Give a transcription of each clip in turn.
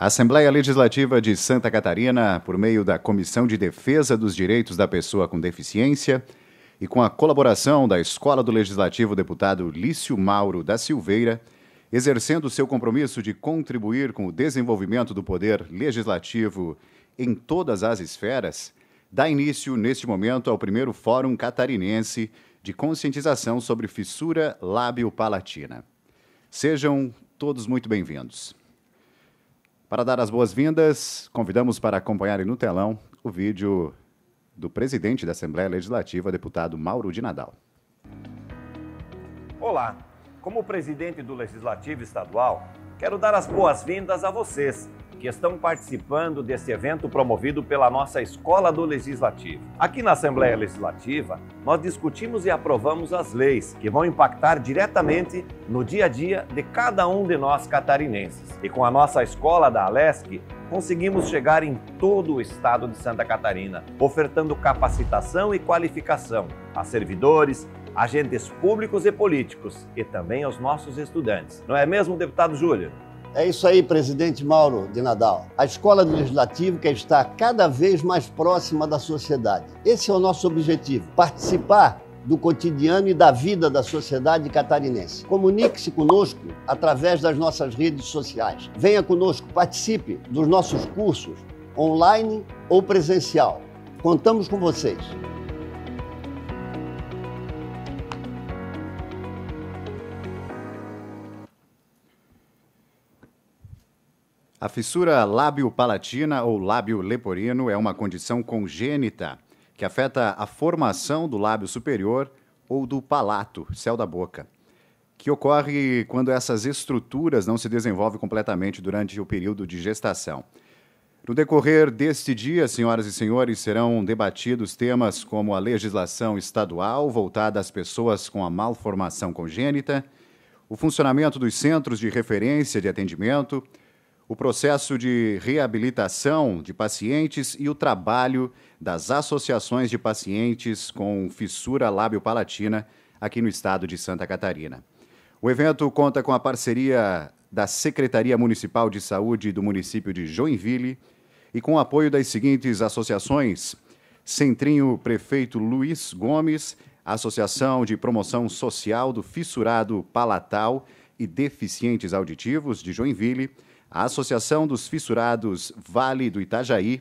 A Assembleia Legislativa de Santa Catarina, por meio da Comissão de Defesa dos Direitos da Pessoa com Deficiência e com a colaboração da Escola do Legislativo deputado Lício Mauro da Silveira, exercendo seu compromisso de contribuir com o desenvolvimento do poder legislativo em todas as esferas, dá início, neste momento, ao primeiro Fórum Catarinense de Conscientização sobre Fissura Lábio-Palatina. Sejam todos muito bem-vindos. Para dar as boas-vindas, convidamos para acompanharem no telão o vídeo do presidente da Assembleia Legislativa, deputado Mauro de Nadal. Olá, como presidente do Legislativo Estadual, quero dar as boas-vindas a vocês, que estão participando desse evento promovido pela nossa Escola do Legislativo. Aqui na Assembleia Legislativa, nós discutimos e aprovamos as leis que vão impactar diretamente no dia a dia de cada um de nós catarinenses. E com a nossa escola da Alesc, conseguimos chegar em todo o estado de Santa Catarina, ofertando capacitação e qualificação a servidores, agentes públicos e políticos e também aos nossos estudantes. Não é mesmo, deputado Júlio? É isso aí, presidente Mauro de Nadal. A escola do legislativo quer estar cada vez mais próxima da sociedade. Esse é o nosso objetivo: participar do cotidiano e da vida da sociedade catarinense. Comunique-se conosco através das nossas redes sociais. Venha conosco, participe dos nossos cursos online ou presencial. Contamos com vocês. A fissura lábio-palatina ou lábio-leporino é uma condição congênita que afeta a formação do lábio superior ou do palato, céu da boca, que ocorre quando essas estruturas não se desenvolvem completamente durante o período de gestação. No decorrer deste dia, senhoras e senhores, serão debatidos temas como a legislação estadual voltada às pessoas com a malformação congênita, o funcionamento dos centros de referência de atendimento, o processo de reabilitação de pacientes e o trabalho das associações de pacientes com fissura lábio-palatina aqui no estado de Santa Catarina. O evento conta com a parceria da Secretaria Municipal de Saúde do município de Joinville e com o apoio das seguintes associações: Centrinho Prefeito Luiz Gomes, Associação de Promoção Social do Fissurado Palatal e Deficientes Auditivos de Joinville a Associação dos Fissurados Vale do Itajaí,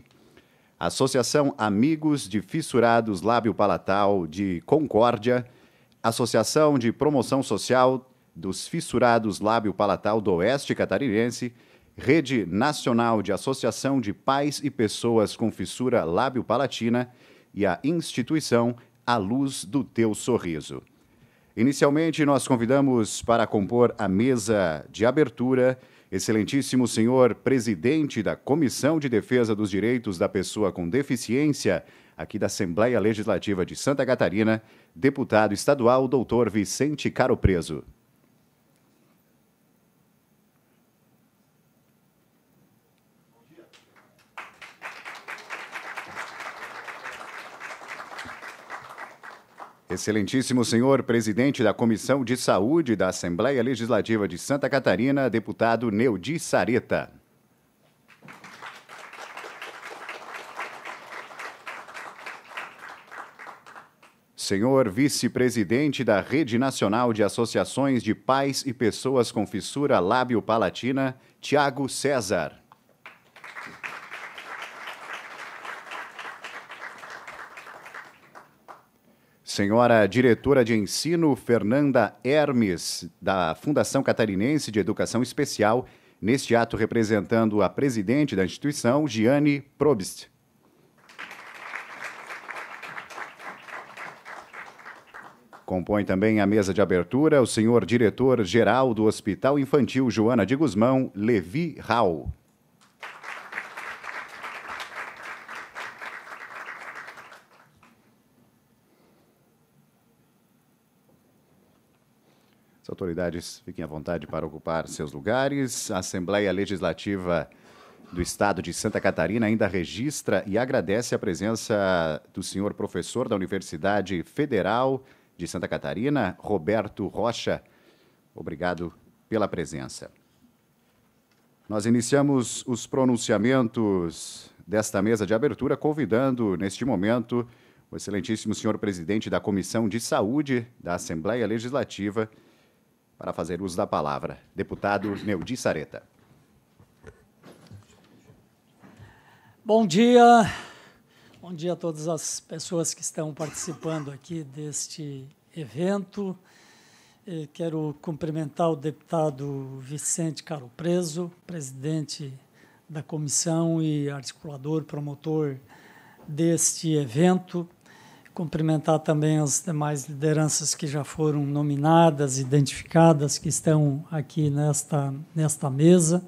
Associação Amigos de Fissurados Lábio Palatal de Concórdia, Associação de Promoção Social dos Fissurados Lábio Palatal do Oeste Catarinense, Rede Nacional de Associação de Pais e Pessoas com Fissura Lábio Palatina e a instituição A Luz do Teu Sorriso. Inicialmente, nós convidamos para compor a mesa de abertura Excelentíssimo senhor presidente da Comissão de Defesa dos Direitos da Pessoa com Deficiência, aqui da Assembleia Legislativa de Santa Catarina, deputado estadual doutor Vicente Caro Preso. Excelentíssimo senhor presidente da Comissão de Saúde da Assembleia Legislativa de Santa Catarina, deputado Neudi Sareta. Senhor vice-presidente da Rede Nacional de Associações de Pais e Pessoas com Fissura Lábio-Palatina, Tiago César. Senhora diretora de ensino Fernanda Hermes, da Fundação Catarinense de Educação Especial, neste ato representando a presidente da instituição, Giane Probst. Compõe também a mesa de abertura o senhor diretor-geral do Hospital Infantil Joana de Guzmão, Levi Rau. As autoridades fiquem à vontade para ocupar seus lugares. A Assembleia Legislativa do Estado de Santa Catarina ainda registra e agradece a presença do senhor professor da Universidade Federal de Santa Catarina, Roberto Rocha. Obrigado pela presença. Nós iniciamos os pronunciamentos desta mesa de abertura, convidando, neste momento, o excelentíssimo senhor presidente da Comissão de Saúde da Assembleia Legislativa, para fazer uso da palavra. Deputado Neudi Sareta. Bom dia. Bom dia a todas as pessoas que estão participando aqui deste evento. Eh, quero cumprimentar o deputado Vicente Caro Preso, presidente da comissão e articulador, promotor deste evento cumprimentar também as demais lideranças que já foram nominadas, identificadas, que estão aqui nesta, nesta mesa,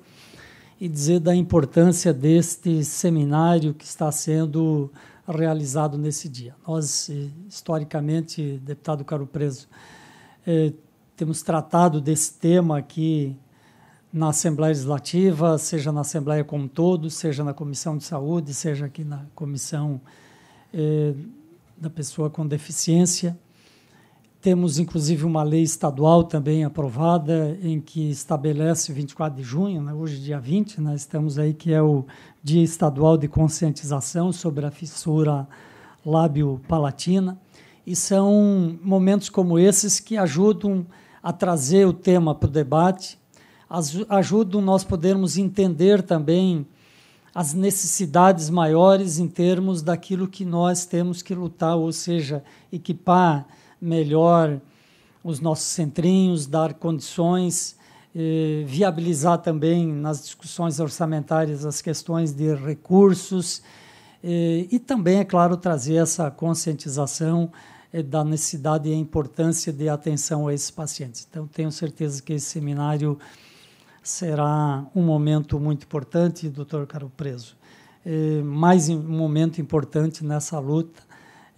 e dizer da importância deste seminário que está sendo realizado nesse dia. Nós, historicamente, deputado Caro Preso, eh, temos tratado desse tema aqui na Assembleia Legislativa, seja na Assembleia como um todo, seja na Comissão de Saúde, seja aqui na Comissão. Eh, da pessoa com deficiência. Temos, inclusive, uma lei estadual também aprovada, em que estabelece 24 de junho, né, hoje dia 20, né, estamos aí, que é o Dia Estadual de Conscientização sobre a Fissura Lábio-Palatina. E são momentos como esses que ajudam a trazer o tema para o debate, ajudam nós podermos entender também as necessidades maiores em termos daquilo que nós temos que lutar, ou seja, equipar melhor os nossos centrinhos, dar condições, eh, viabilizar também nas discussões orçamentárias as questões de recursos eh, e também, é claro, trazer essa conscientização eh, da necessidade e importância de atenção a esses pacientes. Então, tenho certeza que esse seminário será um momento muito importante, doutor Caro Preso. É, mais um momento importante nessa luta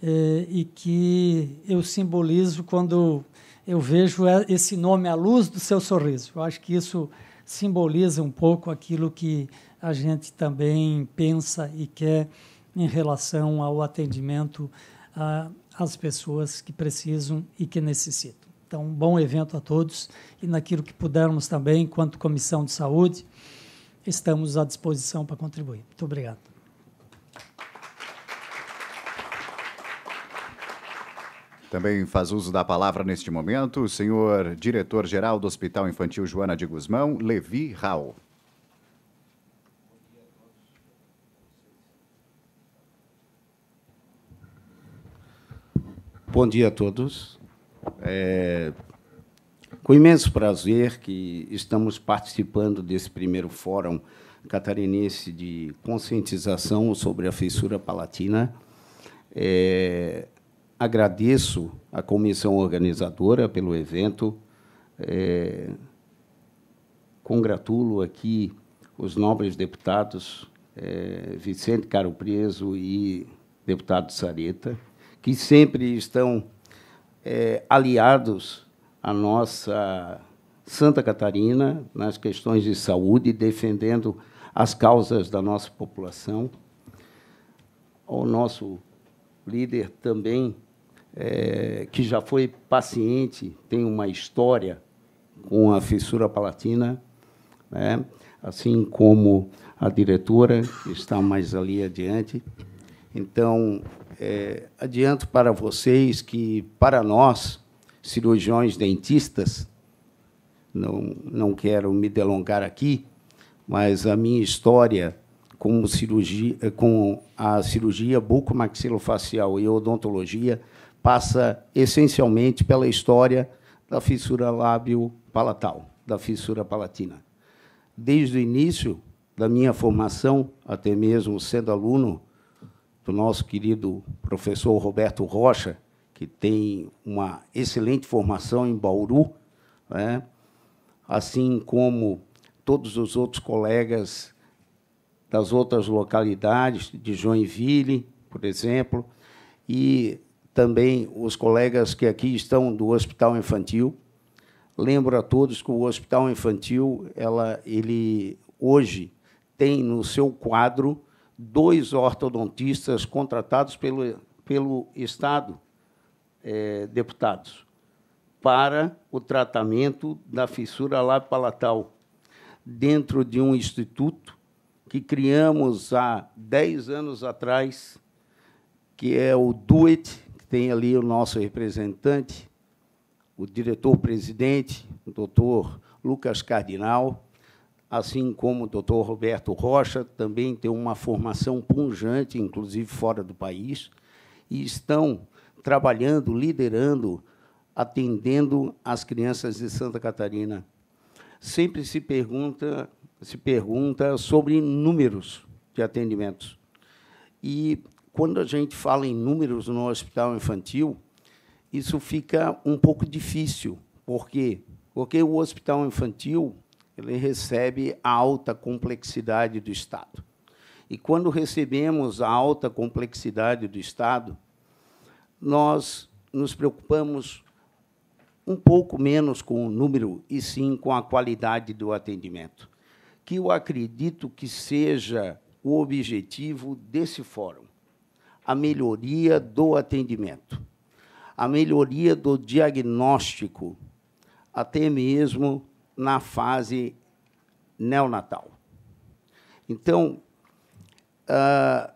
é, e que eu simbolizo quando eu vejo esse nome à luz do seu sorriso. Eu acho que isso simboliza um pouco aquilo que a gente também pensa e quer em relação ao atendimento ah, às pessoas que precisam e que necessitam. Então, um bom evento a todos e naquilo que pudermos também, enquanto Comissão de Saúde, estamos à disposição para contribuir. Muito obrigado. Também faz uso da palavra neste momento o senhor diretor-geral do Hospital Infantil Joana de Guzmão, Levi Raul. Bom dia a todos. É, com imenso prazer que estamos participando desse primeiro fórum catarinense de conscientização sobre a fissura palatina. É, agradeço à comissão organizadora pelo evento. É, congratulo aqui os nobres deputados é, Vicente Caro Preso e deputado Sareta, que sempre estão é, aliados à nossa Santa Catarina nas questões de saúde, defendendo as causas da nossa população. o nosso líder também, é, que já foi paciente, tem uma história com a fissura palatina, né? assim como a diretora, que está mais ali adiante. Então, é, adianto para vocês que, para nós, cirurgiões dentistas, não, não quero me delongar aqui, mas a minha história com, cirurgia, eh, com a cirurgia bucomaxilofacial e odontologia passa essencialmente pela história da fissura lábio-palatal, da fissura palatina. Desde o início da minha formação, até mesmo sendo aluno do nosso querido professor Roberto Rocha, que tem uma excelente formação em Bauru, né? assim como todos os outros colegas das outras localidades, de Joinville, por exemplo, e também os colegas que aqui estão do Hospital Infantil. Lembro a todos que o Hospital Infantil, ela, ele hoje tem no seu quadro dois ortodontistas contratados pelo, pelo Estado, é, deputados, para o tratamento da fissura lábio-palatal, dentro de um instituto que criamos há 10 anos atrás, que é o DUET, que tem ali o nosso representante, o diretor-presidente, o doutor Lucas Cardinal, assim como o doutor Roberto Rocha, também tem uma formação punjante, inclusive fora do país, e estão trabalhando, liderando, atendendo as crianças de Santa Catarina. Sempre se pergunta, se pergunta sobre números de atendimentos. E quando a gente fala em números no hospital infantil, isso fica um pouco difícil. Por quê? Porque o hospital infantil ele recebe a alta complexidade do Estado. E quando recebemos a alta complexidade do Estado, nós nos preocupamos um pouco menos com o número e sim com a qualidade do atendimento, que eu acredito que seja o objetivo desse fórum, a melhoria do atendimento, a melhoria do diagnóstico, até mesmo na fase neonatal. Então, uh,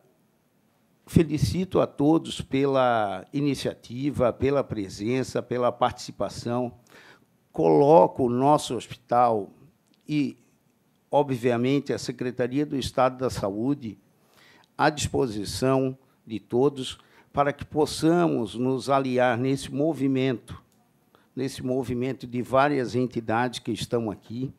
felicito a todos pela iniciativa, pela presença, pela participação. Coloco o nosso hospital e, obviamente, a Secretaria do Estado da Saúde à disposição de todos para que possamos nos aliar nesse movimento nesse movimento de várias entidades que estão aqui,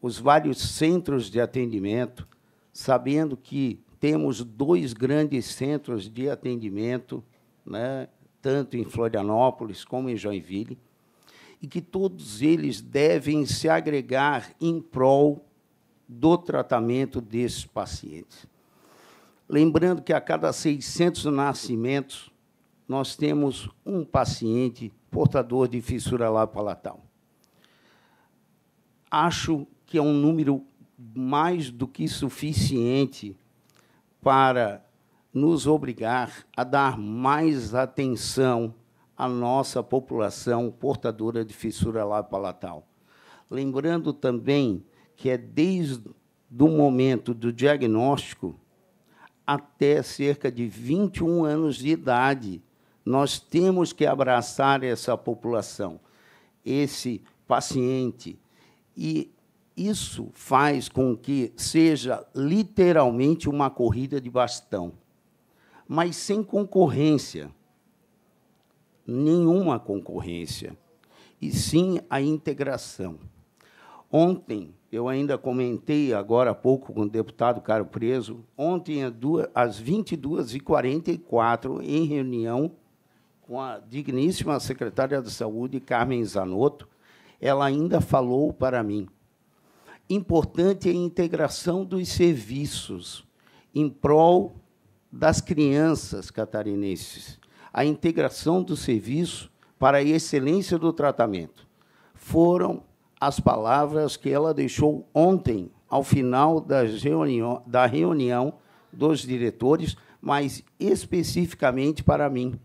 os vários centros de atendimento, sabendo que temos dois grandes centros de atendimento, né, tanto em Florianópolis como em Joinville, e que todos eles devem se agregar em prol do tratamento desses pacientes. Lembrando que a cada 600 nascimentos, nós temos um paciente portador de fissura lábio-palatal. Acho que é um número mais do que suficiente para nos obrigar a dar mais atenção à nossa população portadora de fissura lábio-palatal. Lembrando também que é desde o momento do diagnóstico até cerca de 21 anos de idade nós temos que abraçar essa população, esse paciente. E isso faz com que seja literalmente uma corrida de bastão, mas sem concorrência. Nenhuma concorrência. E sim a integração. Ontem, eu ainda comentei agora há pouco com o deputado Caro Preso, ontem às 22h44, em reunião com a digníssima secretária de Saúde, Carmen Zanotto, ela ainda falou para mim. Importante é a integração dos serviços em prol das crianças catarinenses. A integração do serviço para a excelência do tratamento. Foram as palavras que ela deixou ontem, ao final da reunião, da reunião dos diretores, mas especificamente para mim.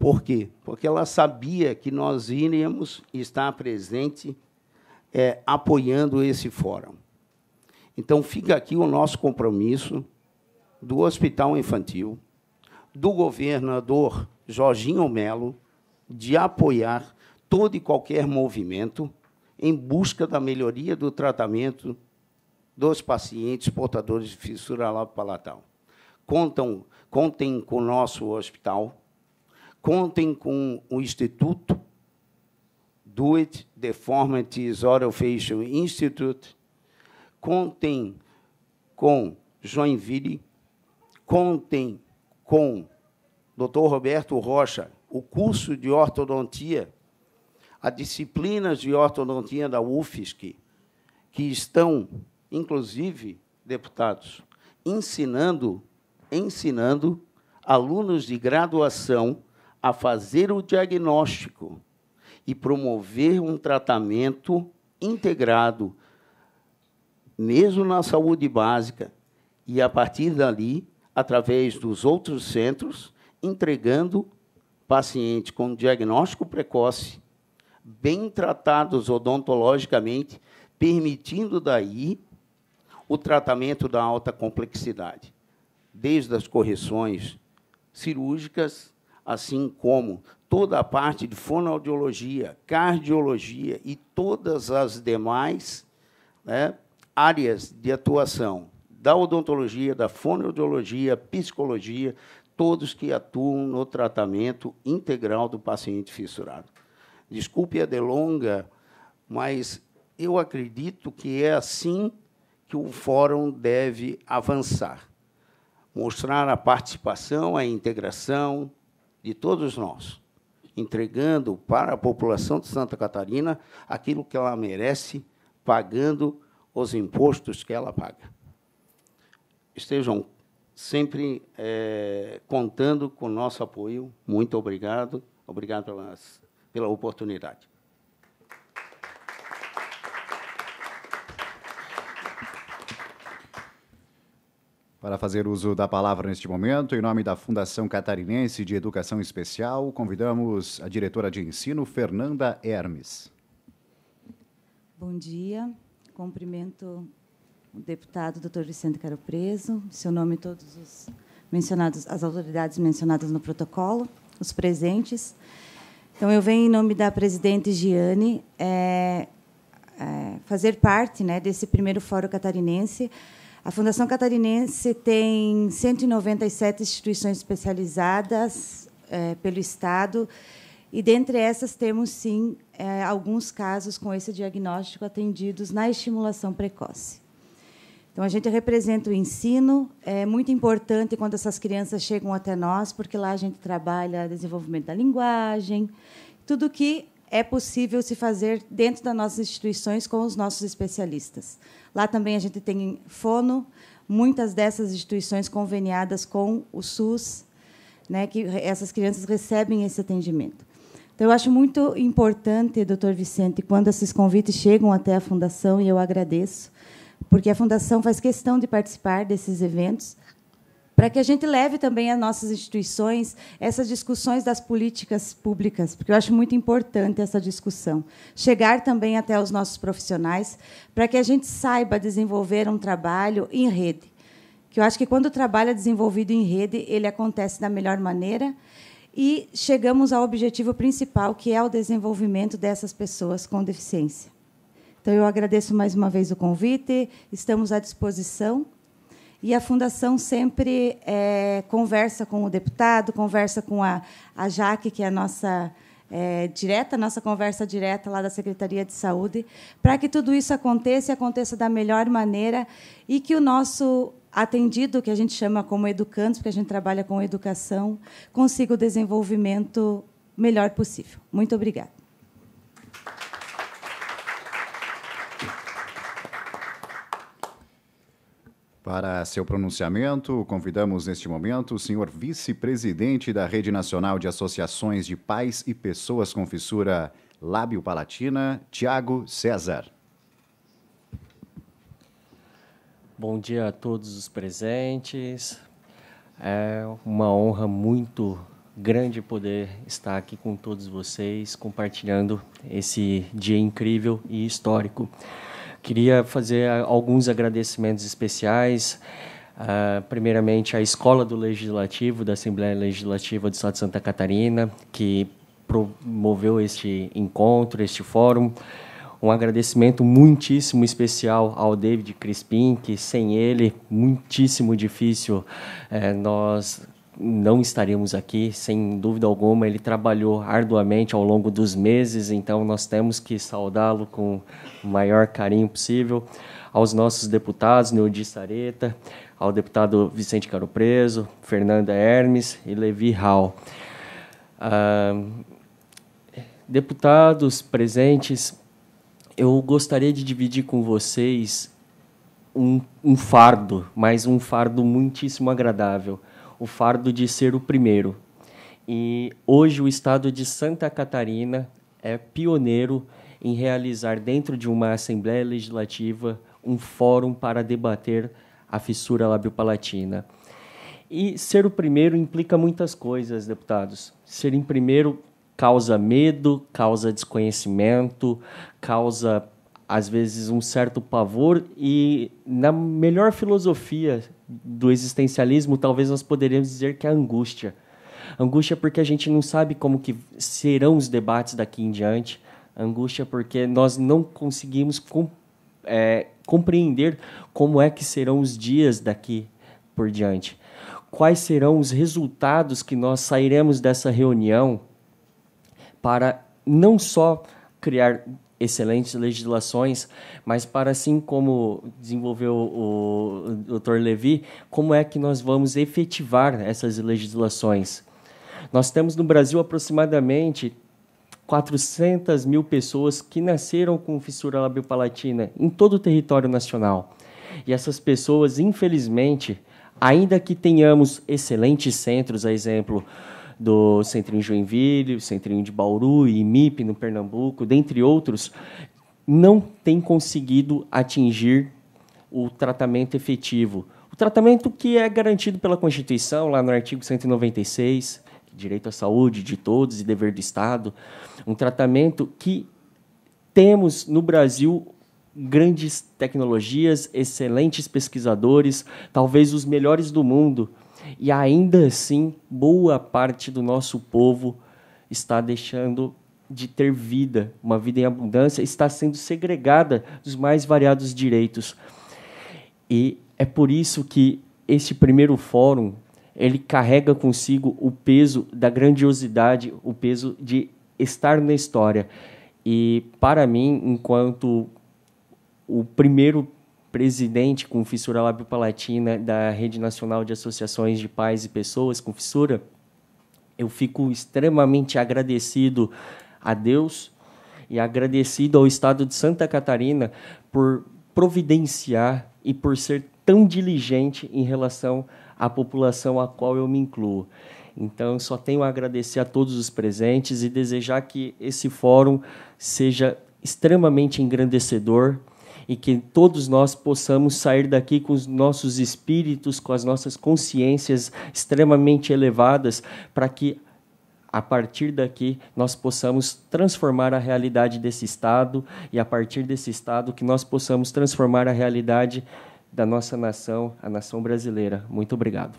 Por quê? Porque ela sabia que nós iríamos estar presente é, apoiando esse fórum. Então, fica aqui o nosso compromisso do Hospital Infantil, do governador Jorginho Melo, de apoiar todo e qualquer movimento em busca da melhoria do tratamento dos pacientes portadores de fissura lábio-palatal. Contem com o nosso hospital, contem com o Instituto Do It Deformities Facial Institute, contem com Joinville, contem com Dr. Roberto Rocha, o curso de ortodontia, as disciplinas de ortodontia da UFSC, que estão, inclusive, deputados, ensinando, ensinando alunos de graduação a fazer o diagnóstico e promover um tratamento integrado, mesmo na saúde básica, e a partir dali, através dos outros centros, entregando paciente com diagnóstico precoce, bem tratados odontologicamente, permitindo daí o tratamento da alta complexidade, desde as correções cirúrgicas assim como toda a parte de fonoaudiologia, cardiologia e todas as demais né, áreas de atuação da odontologia, da fonoaudiologia, psicologia, todos que atuam no tratamento integral do paciente fissurado. Desculpe a delonga, mas eu acredito que é assim que o fórum deve avançar. Mostrar a participação, a integração, de todos nós, entregando para a população de Santa Catarina aquilo que ela merece, pagando os impostos que ela paga. Estejam sempre é, contando com o nosso apoio. Muito obrigado. Obrigado pela, pela oportunidade. Para fazer uso da palavra neste momento, em nome da Fundação Catarinense de Educação Especial, convidamos a diretora de ensino, Fernanda Hermes. Bom dia. Cumprimento o deputado Dr. Vicente Caro Preso, seu nome e todos os mencionados, as autoridades mencionadas no protocolo, os presentes. Então, eu venho em nome da presidente Giane é, é, fazer parte né, desse primeiro fórum catarinense a Fundação Catarinense tem 197 instituições especializadas é, pelo Estado, e dentre essas temos, sim, é, alguns casos com esse diagnóstico atendidos na estimulação precoce. Então, a gente representa o ensino, é muito importante quando essas crianças chegam até nós, porque lá a gente trabalha desenvolvimento da linguagem, tudo que é possível se fazer dentro das nossas instituições com os nossos especialistas. Lá também a gente tem fono, muitas dessas instituições conveniadas com o SUS, né, que essas crianças recebem esse atendimento. Então, eu acho muito importante, doutor Vicente, quando esses convites chegam até a Fundação, e eu agradeço, porque a Fundação faz questão de participar desses eventos, para que a gente leve também às nossas instituições essas discussões das políticas públicas, porque eu acho muito importante essa discussão. Chegar também até os nossos profissionais, para que a gente saiba desenvolver um trabalho em rede. Que eu acho que quando o trabalho é desenvolvido em rede, ele acontece da melhor maneira e chegamos ao objetivo principal, que é o desenvolvimento dessas pessoas com deficiência. Então, eu agradeço mais uma vez o convite, estamos à disposição. E a Fundação sempre é, conversa com o deputado, conversa com a, a Jaque, que é a nossa é, direta, nossa conversa direta lá da Secretaria de Saúde, para que tudo isso aconteça e aconteça da melhor maneira e que o nosso atendido, que a gente chama como educando, porque a gente trabalha com educação, consiga o desenvolvimento melhor possível. Muito obrigada. Para seu pronunciamento, convidamos neste momento o senhor vice-presidente da Rede Nacional de Associações de Pais e Pessoas com Fissura Lábio Palatina, Tiago César. Bom dia a todos os presentes. É uma honra muito grande poder estar aqui com todos vocês, compartilhando esse dia incrível e histórico. Queria fazer alguns agradecimentos especiais. Uh, primeiramente, à Escola do Legislativo, da Assembleia Legislativa do Estado de Santa Catarina, que promoveu este encontro, este fórum. Um agradecimento muitíssimo especial ao David Crispim, que sem ele, muitíssimo difícil eh, nós não estaríamos aqui, sem dúvida alguma. Ele trabalhou arduamente ao longo dos meses, então nós temos que saudá-lo com o maior carinho possível. Aos nossos deputados, Neudi Sareta, ao deputado Vicente Caro Preso, Fernanda Hermes e Levi Hall. Ah, deputados presentes, eu gostaria de dividir com vocês um, um fardo, mas um fardo muitíssimo agradável o fardo de ser o primeiro. E hoje o estado de Santa Catarina é pioneiro em realizar dentro de uma Assembleia Legislativa um fórum para debater a fissura labiopalatina. E ser o primeiro implica muitas coisas, deputados. Ser em primeiro causa medo, causa desconhecimento, causa às vezes um certo pavor e na melhor filosofia do existencialismo, talvez nós poderíamos dizer que é a angústia. Angústia porque a gente não sabe como que serão os debates daqui em diante. Angústia porque nós não conseguimos com, é, compreender como é que serão os dias daqui por diante. Quais serão os resultados que nós sairemos dessa reunião para não só criar excelentes legislações, mas para assim como desenvolveu o, Dr. Levi, como é que nós vamos efetivar essas legislações? Nós temos no Brasil aproximadamente 400 mil pessoas que nasceram com fissura labiopalatina em todo o território nacional. E essas pessoas, infelizmente, ainda que tenhamos excelentes centros, a exemplo do Centrinho Joinville, Centrinho de Bauru e MIP no Pernambuco, dentre outros, não tem conseguido atingir o tratamento efetivo. O tratamento que é garantido pela Constituição, lá no artigo 196, direito à saúde de todos e dever do Estado, um tratamento que temos no Brasil grandes tecnologias, excelentes pesquisadores, talvez os melhores do mundo, e ainda assim boa parte do nosso povo está deixando de ter vida, uma vida em abundância, está sendo segregada dos mais variados direitos. E é por isso que este primeiro fórum ele carrega consigo o peso da grandiosidade, o peso de estar na história. E para mim, enquanto o primeiro presidente com fissura lábio-palatina da Rede Nacional de Associações de Pais e Pessoas com Fissura, eu fico extremamente agradecido a Deus e agradecido ao Estado de Santa Catarina por providenciar e por ser tão diligente em relação à população a qual eu me incluo. Então, só tenho a agradecer a todos os presentes e desejar que esse fórum seja extremamente engrandecedor e que todos nós possamos sair daqui com os nossos espíritos, com as nossas consciências extremamente elevadas, para que a partir daqui nós possamos transformar a realidade desse estado e a partir desse estado que nós possamos transformar a realidade da nossa nação, a nação brasileira. Muito obrigado.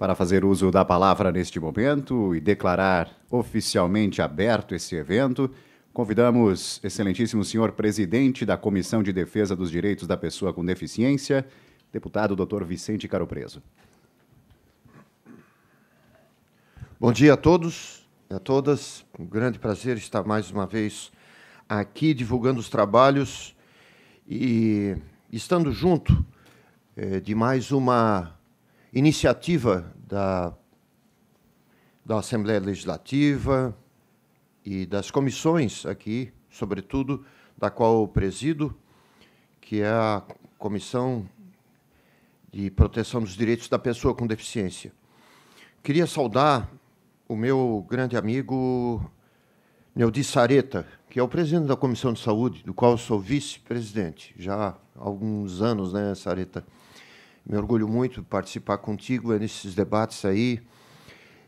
para fazer uso da palavra neste momento e declarar oficialmente aberto esse evento. Convidamos excelentíssimo senhor presidente da Comissão de Defesa dos Direitos da Pessoa com Deficiência, deputado Dr. Vicente Caropreso. Bom dia a todos e a todas. Um grande prazer estar mais uma vez aqui divulgando os trabalhos e estando junto eh, de mais uma iniciativa da, da Assembleia Legislativa e das comissões aqui, sobretudo da qual eu presido, que é a Comissão de Proteção dos Direitos da Pessoa com Deficiência. Queria saudar o meu grande amigo Neudi Sareta, que é o presidente da Comissão de Saúde, do qual sou vice-presidente já há alguns anos, né, Sareta? Me orgulho muito de participar contigo é nesses debates aí.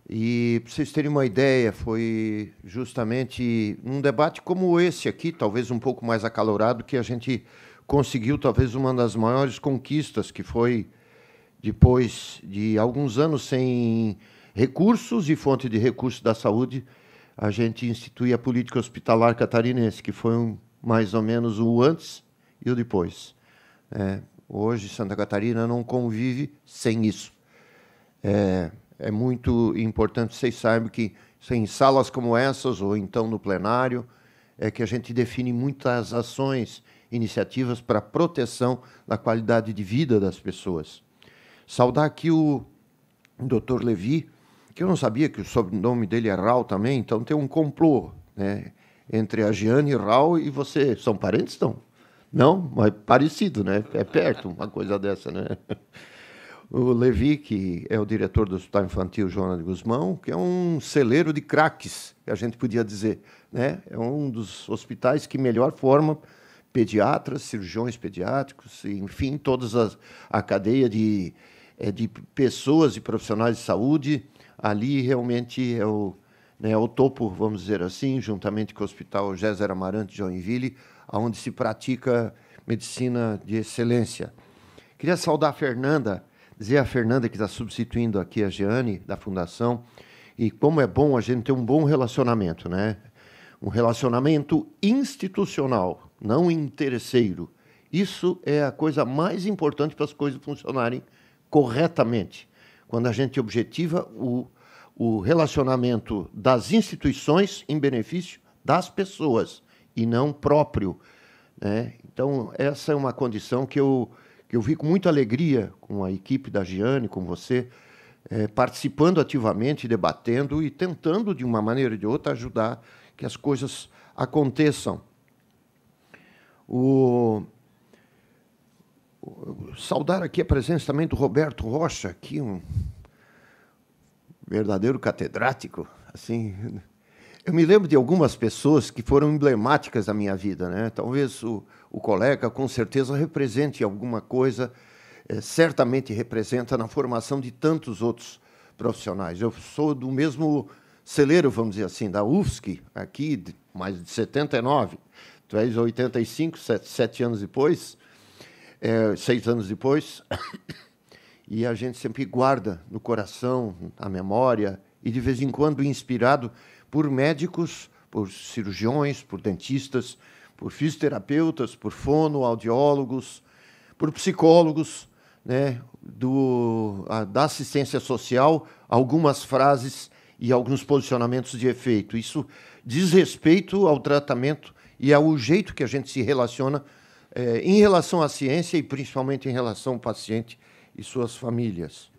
E para vocês terem uma ideia, foi justamente um debate como esse aqui, talvez um pouco mais acalorado, que a gente conseguiu talvez uma das maiores conquistas, que foi depois de alguns anos sem recursos e fonte de recursos da saúde, a gente institui a política hospitalar catarinense, que foi um, mais ou menos o antes e o depois. É, Hoje, Santa Catarina não convive sem isso. É, é muito importante vocês saibam que em salas como essas, ou então no plenário, é que a gente define muitas ações, iniciativas para a proteção da qualidade de vida das pessoas. Saudar aqui o Dr. Levi, que eu não sabia que o sobrenome dele é Rau também, então tem um complô né, entre a Giane e Rau, e você são parentes, não? Não, mas é parecido, né? É perto, uma coisa dessa, né? O Levi, que é o diretor do Hospital Infantil Joana de Guzmão, que é um celeiro de craques, a gente podia dizer. Né? É um dos hospitais que melhor forma pediatras, cirurgiões pediátricos, enfim, toda a cadeia de, é, de pessoas e profissionais de saúde. Ali realmente é o, né, é o topo, vamos dizer assim, juntamente com o Hospital Géser Amarante de Joinville, onde se pratica medicina de excelência. Queria saudar a Fernanda, dizer a Fernanda que está substituindo aqui a Jeane, da Fundação, e como é bom a gente ter um bom relacionamento, né? Um relacionamento institucional, não interesseiro. Isso é a coisa mais importante para as coisas funcionarem corretamente. Quando a gente objetiva o, o relacionamento das instituições em benefício das pessoas e não próprio. Né? Então, essa é uma condição que eu, que eu vi com muita alegria com a equipe da Giane, com você, é, participando ativamente, debatendo e tentando, de uma maneira ou de outra, ajudar que as coisas aconteçam. O... Saudar aqui a presença também do Roberto Rocha, aqui um verdadeiro catedrático, assim, eu me lembro de algumas pessoas que foram emblemáticas da minha vida, né? Talvez o, o colega, com certeza, represente alguma coisa, é, certamente representa na formação de tantos outros profissionais. Eu sou do mesmo celeiro, vamos dizer assim, da UFSC, aqui, de, mais de 79. Tu és 85, sete, sete anos depois, é, seis anos depois. E a gente sempre guarda no coração, na memória, e de vez em quando inspirado por médicos, por cirurgiões, por dentistas, por fisioterapeutas, por fonoaudiólogos, por psicólogos, né, do, a, da assistência social, algumas frases e alguns posicionamentos de efeito. Isso diz respeito ao tratamento e ao jeito que a gente se relaciona é, em relação à ciência e principalmente em relação ao paciente e suas famílias.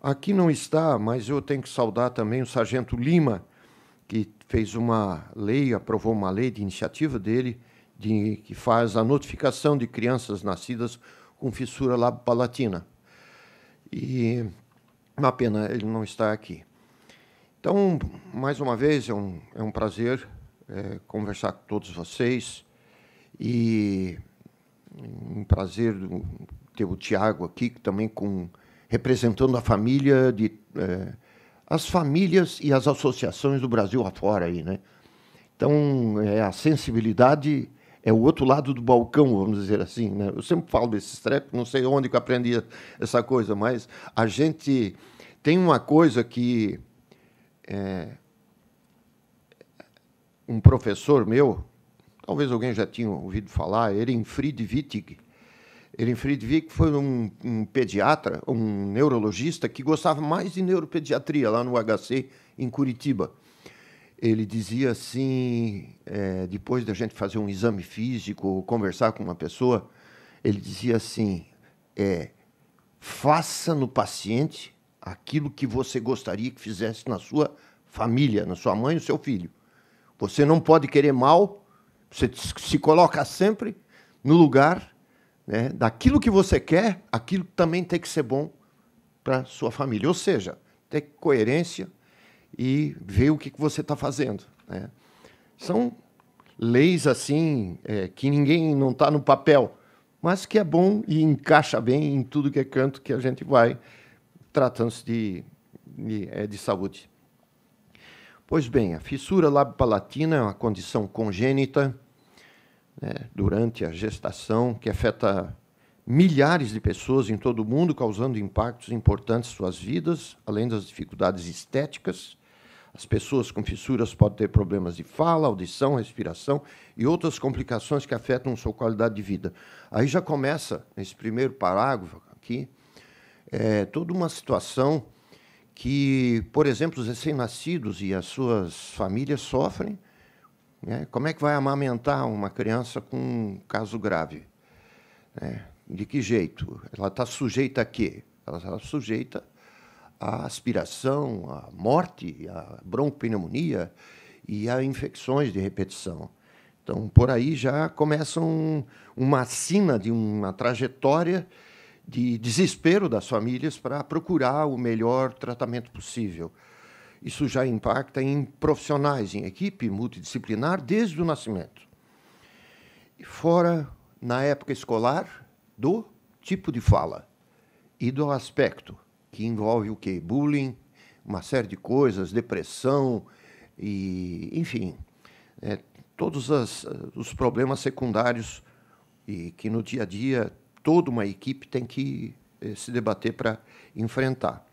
Aqui não está, mas eu tenho que saudar também o Sargento Lima, que fez uma lei, aprovou uma lei de iniciativa dele, de, que faz a notificação de crianças nascidas com fissura lábio-palatina. E uma pena ele não estar aqui. Então, mais uma vez, é um, é um prazer é, conversar com todos vocês e um prazer ter o Tiago aqui, também com representando a família de. É, as famílias e as associações do Brasil afora aí, né? Então, é, a sensibilidade é o outro lado do balcão, vamos dizer assim, né? Eu sempre falo desse treco, não sei onde que eu aprendi essa coisa, mas a gente tem uma coisa que é, um professor meu, talvez alguém já tinha ouvido falar, Ehrenfried Wittig, Ehrenfried Wieck foi um, um, pediatra, um neurologista que gostava mais de neuropediatria lá no HC em Curitiba. Ele dizia assim, é, depois da gente fazer um exame físico, conversar com uma pessoa, ele dizia assim: é, faça no paciente aquilo que você gostaria que fizesse na sua família, na sua mãe, no seu filho. Você não pode querer mal. Você se coloca sempre no lugar né, daquilo que você quer, aquilo também tem que ser bom para sua família. Ou seja, ter coerência e ver o que, você está fazendo. Né? São leis assim é, que ninguém não está no papel, mas que é bom e encaixa bem em tudo que é canto que a gente vai tratando-se de, de, é, de saúde. Pois bem, a fissura lábio-palatina é uma condição congênita né, durante a gestação, que afeta milhares de pessoas em todo o mundo, causando impactos importantes em suas vidas, além das dificuldades estéticas. As pessoas com fissuras podem ter problemas de fala, audição, respiração e outras complicações que afetam sua qualidade de vida. Aí já começa, nesse primeiro parágrafo aqui, é, toda uma situação que, por exemplo, os recém-nascidos e as suas famílias sofrem né? Como é que vai amamentar uma criança com um caso grave? Né? De que jeito? Ela está sujeita a quê? Ela está sujeita à aspiração, à morte, à broncopneumonia e a infecções de repetição. Então, por aí já começa um, uma sina de uma trajetória de desespero das famílias para procurar o melhor tratamento possível. Isso já impacta em profissionais, em equipe multidisciplinar desde o nascimento. E fora na época escolar do tipo de fala e do aspecto que envolve o que bullying, uma série de coisas, depressão e, enfim, é, todos as, os problemas secundários e que no dia a dia toda uma equipe tem que eh, se debater para enfrentar.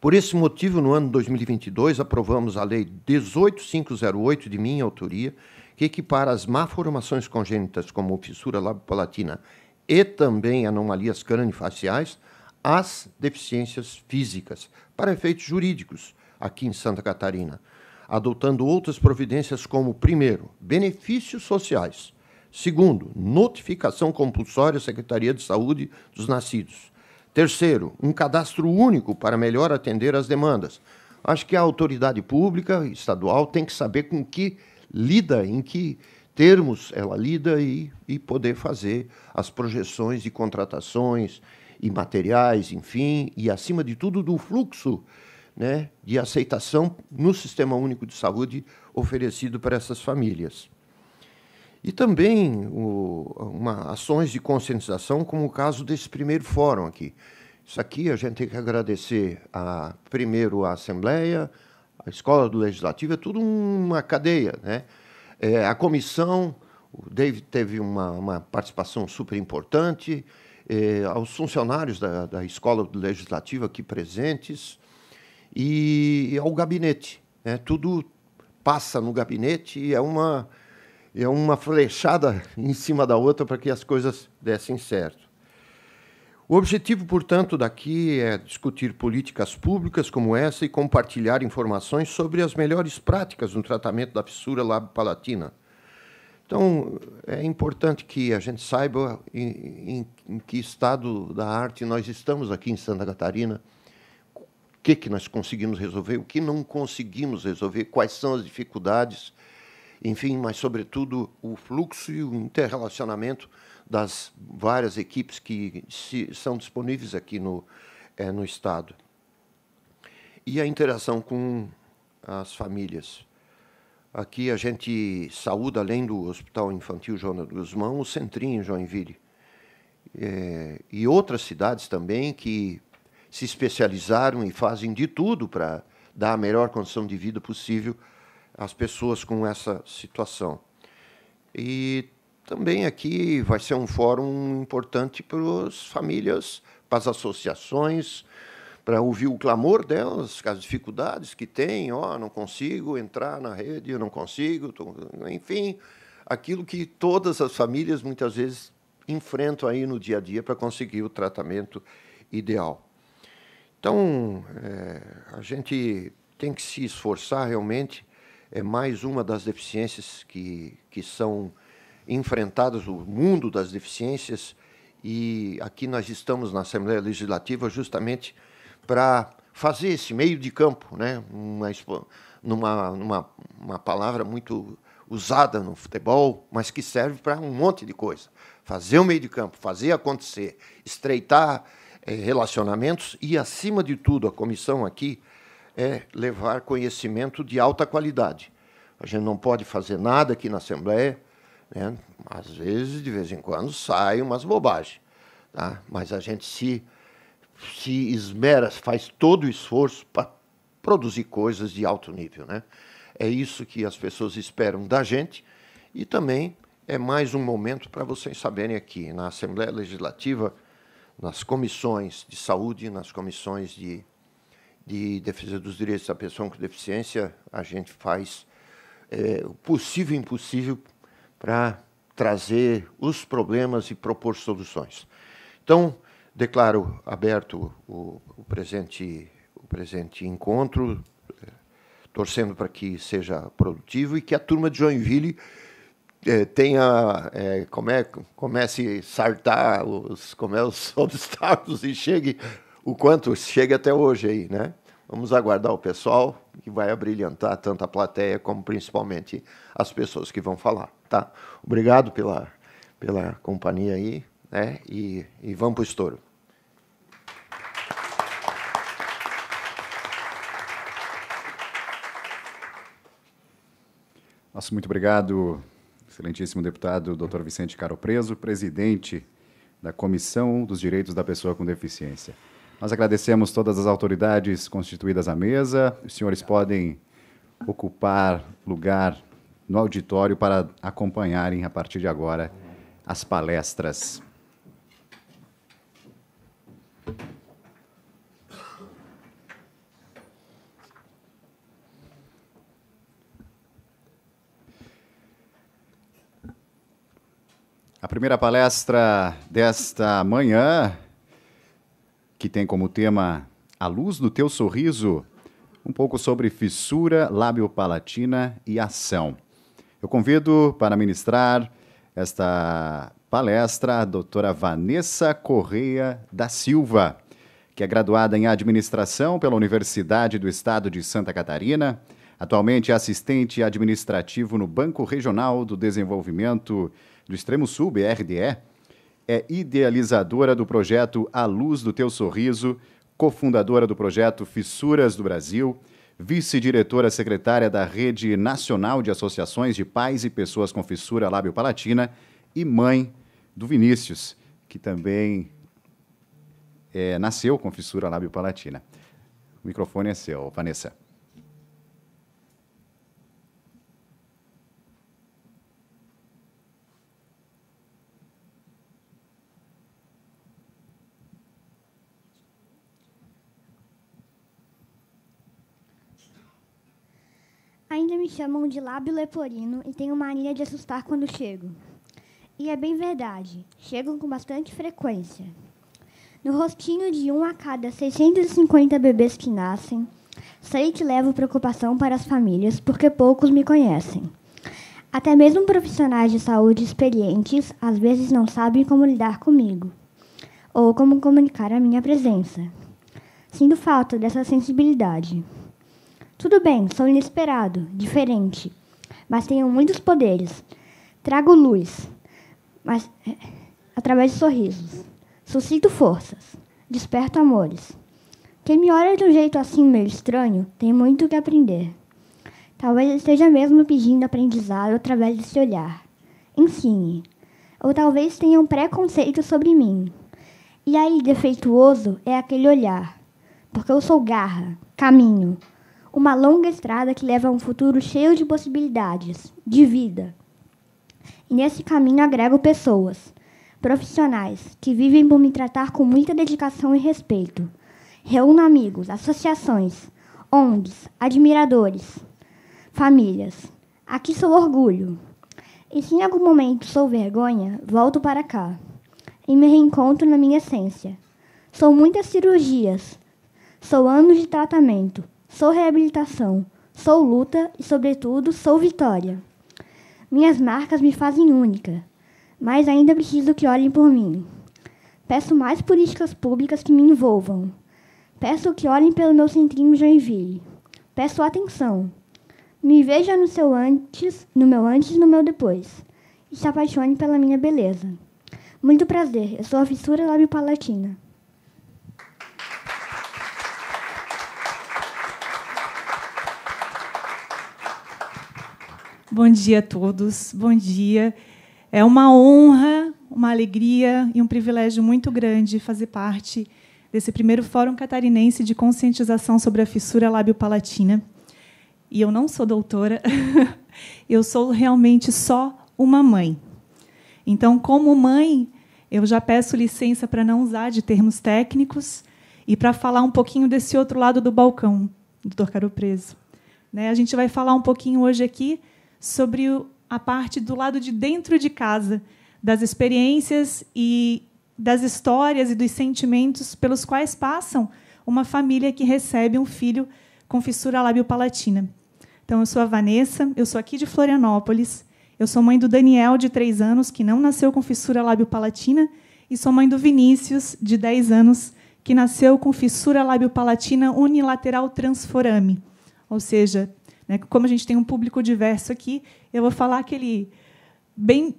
Por esse motivo, no ano 2022, aprovamos a Lei 18508, de minha autoria, que equipara as malformações congênitas, como fissura labiopalatina, e também anomalias craniofaciais, às deficiências físicas, para efeitos jurídicos, aqui em Santa Catarina, adotando outras providências como, primeiro, benefícios sociais, segundo, notificação compulsória à Secretaria de Saúde dos nascidos, Terceiro, um cadastro único para melhor atender às demandas. Acho que a autoridade pública estadual tem que saber com que lida, em que termos ela lida e, e poder fazer as projeções de contratações e materiais, enfim, e acima de tudo do fluxo né, de aceitação no Sistema Único de Saúde oferecido para essas famílias. E também o, uma, ações de conscientização, como o caso desse primeiro fórum aqui. Isso aqui a gente tem que agradecer a, primeiro a Assembleia, a Escola do Legislativo, é tudo uma cadeia. Né? É, a comissão, o David teve uma, uma participação super importante, é, aos funcionários da, da Escola do Legislativo aqui presentes e, e ao gabinete. Né? Tudo passa no gabinete e é uma é uma flechada em cima da outra para que as coisas dessem certo. O objetivo, portanto, daqui é discutir políticas públicas como essa e compartilhar informações sobre as melhores práticas no tratamento da fissura lábio-palatina. Então, é importante que a gente saiba em, em, em, que estado da arte nós estamos aqui em Santa Catarina, o que, que nós conseguimos resolver, o que não conseguimos resolver, quais são as dificuldades enfim, mas, sobretudo, o fluxo e o interrelacionamento das várias equipes que se, são disponíveis aqui no, é, no Estado. E a interação com as famílias. Aqui a gente saúda, além do Hospital Infantil dos Guzmão, o Centrinho Joinville. É, e outras cidades também que se especializaram e fazem de tudo para dar a melhor condição de vida possível as pessoas com essa situação. E também aqui vai ser um fórum importante para as famílias, para as associações, para ouvir o clamor delas, as dificuldades que têm, ó, oh, não consigo entrar na rede, eu não consigo, tô... enfim, aquilo que todas as famílias muitas vezes enfrentam aí no dia a dia para conseguir o tratamento ideal. Então, é, a gente tem que se esforçar realmente é mais uma das deficiências que, que são enfrentadas, o mundo das deficiências, e aqui nós estamos na Assembleia Legislativa justamente para fazer esse meio de campo, né? uma, numa, numa uma palavra muito usada no futebol, mas que serve para um monte de coisa. Fazer o meio de campo, fazer acontecer, estreitar é, relacionamentos e, acima de tudo, a comissão aqui é levar conhecimento de alta qualidade. A gente não pode fazer nada aqui na Assembleia, né? às vezes, de vez em quando, saem umas bobagens, tá? mas a gente se, se esmera, faz todo o esforço para produzir coisas de alto nível. Né? É isso que as pessoas esperam da gente e também é mais um momento para vocês saberem aqui na Assembleia Legislativa, nas comissões de saúde, nas comissões de de defesa dos direitos da pessoa com deficiência, a gente faz é, o possível e impossível para trazer os problemas e propor soluções. Então, declaro aberto o, o presente, o presente encontro, é, torcendo para que seja produtivo e que a turma de Joinville é, tenha é, é, comece a sartar os, como é, os obstáculos e chegue o quanto chega até hoje aí, né? Vamos aguardar o pessoal que vai abrilhantar tanto a plateia como principalmente as pessoas que vão falar, tá? Obrigado pela, pela companhia aí, né? E, e vamos para o estouro. Nosso muito obrigado, excelentíssimo deputado Dr. Vicente Caro Preso, presidente da Comissão dos Direitos da Pessoa com Deficiência. Nós agradecemos todas as autoridades constituídas à mesa. Os senhores podem ocupar lugar no auditório para acompanharem a partir de agora as palestras. A primeira palestra desta manhã que tem como tema A Luz do Teu Sorriso, um pouco sobre fissura lábio-palatina e ação. Eu convido para ministrar esta palestra a doutora Vanessa Correia da Silva, que é graduada em administração pela Universidade do Estado de Santa Catarina, atualmente é assistente administrativo no Banco Regional do Desenvolvimento do Extremo Sul, BRDE, é idealizadora do projeto A Luz do Teu Sorriso, cofundadora do projeto Fissuras do Brasil, vice-diretora secretária da Rede Nacional de Associações de Pais e Pessoas com Fissura Lábio-Palatina e mãe do Vinícius, que também é, nasceu com fissura lábio-palatina. O microfone é seu, Vanessa. Ainda me chamam de lábio leporino e tenho mania de assustar quando chego. E é bem verdade, chegam com bastante frequência. No rostinho de um a cada 650 bebês que nascem, sei que levo preocupação para as famílias porque poucos me conhecem. Até mesmo profissionais de saúde experientes às vezes não sabem como lidar comigo ou como comunicar a minha presença. Sinto falta dessa sensibilidade. Tudo bem, sou inesperado, diferente, mas tenho muitos poderes. Trago luz, mas eh, através de sorrisos. Suscito forças, desperto amores. Quem me olha de um jeito assim meio estranho tem muito o que aprender. Talvez esteja mesmo pedindo aprendizado através desse olhar. Ensine. Ou talvez tenha um preconceito sobre mim. E aí, defeituoso é aquele olhar. Porque eu sou garra, caminho, uma longa estrada que leva a um futuro cheio de possibilidades, de vida. E nesse caminho agrego pessoas, profissionais, que vivem por me tratar com muita dedicação e respeito. Reúno amigos, associações, ONGs, admiradores, famílias. Aqui sou orgulho. E se em algum momento sou vergonha, volto para cá e me reencontro na minha essência. Sou muitas cirurgias, Sou anos de tratamento, sou reabilitação, sou luta e, sobretudo, sou vitória. Minhas marcas me fazem única, mas ainda preciso que olhem por mim. Peço mais políticas públicas que me envolvam. Peço que olhem pelo meu centrinho Joinville. Peço atenção. Me veja no seu antes, no meu antes e no meu depois. E se apaixone pela minha beleza. Muito prazer, eu sou a Fissura Lábio Palatina. Bom dia a todos, bom dia. É uma honra, uma alegria e um privilégio muito grande fazer parte desse primeiro Fórum Catarinense de Conscientização sobre a Fissura Lábio-Palatina. E eu não sou doutora, eu sou realmente só uma mãe. Então, como mãe, eu já peço licença para não usar de termos técnicos e para falar um pouquinho desse outro lado do balcão, doutor Caro Preso. Né, a gente vai falar um pouquinho hoje aqui sobre a parte do lado de dentro de casa, das experiências e das histórias e dos sentimentos pelos quais passam uma família que recebe um filho com fissura labiopalatina. Então, eu sou a Vanessa, eu sou aqui de Florianópolis, eu sou mãe do Daniel, de 3 anos, que não nasceu com fissura labiopalatina, e sou mãe do Vinícius, de 10 anos, que nasceu com fissura labiopalatina unilateral transforame, ou seja, né? Como a gente tem um público diverso aqui, eu vou falar aquele bem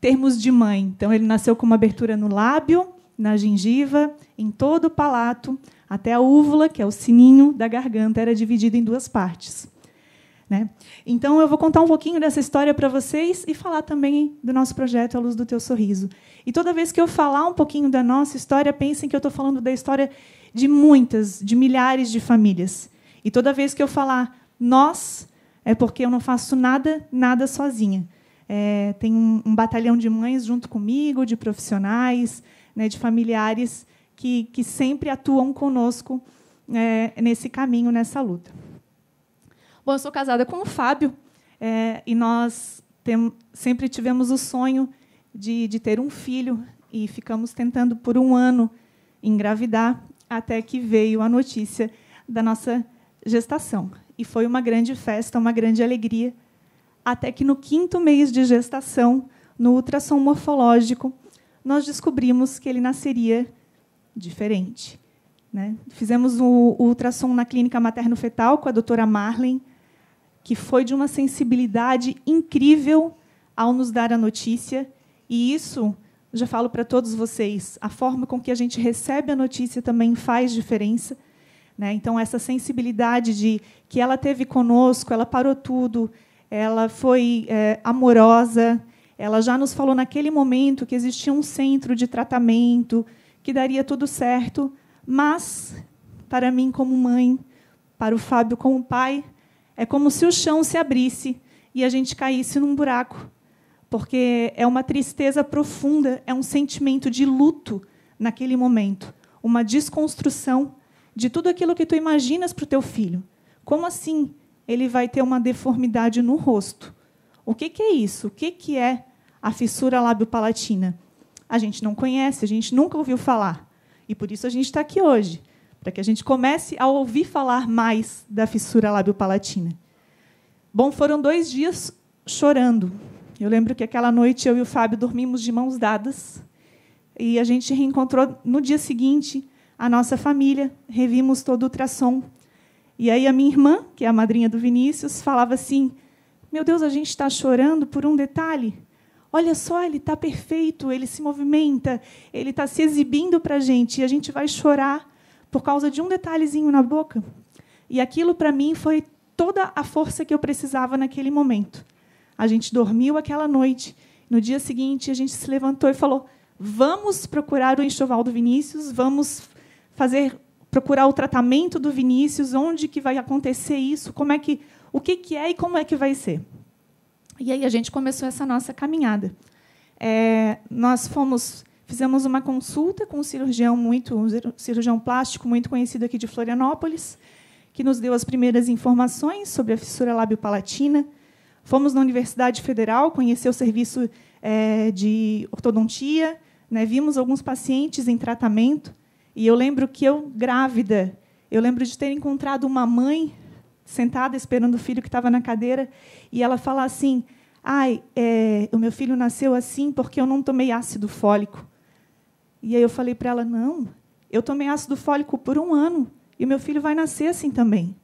termos de mãe. Então, ele nasceu com uma abertura no lábio, na gengiva, em todo o palato, até a úvula, que é o sininho da garganta, era dividido em duas partes. Né? Então, eu vou contar um pouquinho dessa história para vocês e falar também do nosso projeto A Luz do Teu Sorriso. E toda vez que eu falar um pouquinho da nossa história, pensem que eu estou falando da história de muitas, de milhares de famílias. E toda vez que eu falar nós, é porque eu não faço nada, nada sozinha. É, tem um, um, batalhão de mães junto comigo, de profissionais, né, de familiares que, que sempre atuam conosco é, nesse caminho, nessa luta. Bom, eu sou casada com o Fábio é, e nós tem, sempre tivemos o sonho de, de ter um filho e ficamos tentando por um ano engravidar até que veio a notícia da nossa gestação. E foi uma grande festa, uma grande alegria. Até que no quinto mês de gestação, no ultrassom morfológico, nós descobrimos que ele nasceria diferente. Né? Fizemos o ultrassom na clínica materno-fetal com a doutora Marlen, que foi de uma sensibilidade incrível ao nos dar a notícia. E isso, já falo para todos vocês, a forma com que a gente recebe a notícia também faz diferença. Né? Então, essa sensibilidade de que ela teve conosco, ela parou tudo, ela foi é, amorosa, ela já nos falou naquele momento que existia um centro de tratamento, que daria tudo certo, mas, para mim, como mãe, para o Fábio, como pai, é como se o chão se abrisse e a gente caísse num buraco, porque é uma tristeza profunda, é um sentimento de luto naquele momento, uma desconstrução de tudo aquilo que tu imaginas para o teu filho. Como assim ele vai ter uma deformidade no rosto? O que, que é isso? O que, que é a fissura lábio-palatina? A gente não conhece, a gente nunca ouviu falar. E por isso a gente está aqui hoje, para que a gente comece a ouvir falar mais da fissura lábio-palatina. Bom, foram dois dias chorando. Eu lembro que aquela noite eu e o Fábio dormimos de mãos dadas e a gente reencontrou no dia seguinte a nossa família, revimos todo o ultrassom. E aí a minha irmã, que é a madrinha do Vinícius, falava assim: Meu Deus, a gente está chorando por um detalhe. Olha só, ele está perfeito, ele se movimenta, ele está se exibindo para a gente e a gente vai chorar por causa de um detalhezinho na boca. E aquilo para mim foi toda a força que eu precisava naquele momento. A gente dormiu aquela noite. No dia seguinte, a gente se levantou e falou: Vamos procurar o enxoval do Vinícius, vamos fazer procurar o tratamento do Vinícius, onde que vai acontecer isso, como é que o que, que é e como é que vai ser. E aí a gente começou essa nossa caminhada. É, nós fomos fizemos uma consulta com um cirurgião muito um cirurgião plástico muito conhecido aqui de Florianópolis, que nos deu as primeiras informações sobre a fissura lábio-palatina. Fomos na Universidade Federal conhecer o serviço é, de ortodontia, né, vimos alguns pacientes em tratamento e eu lembro que eu, grávida, eu lembro de ter encontrado uma mãe sentada esperando o filho que estava na cadeira e ela falar assim: ai, é, o meu filho nasceu assim porque eu não tomei ácido fólico. E aí eu falei para ela: não, eu tomei ácido fólico por um ano e o meu filho vai nascer assim também.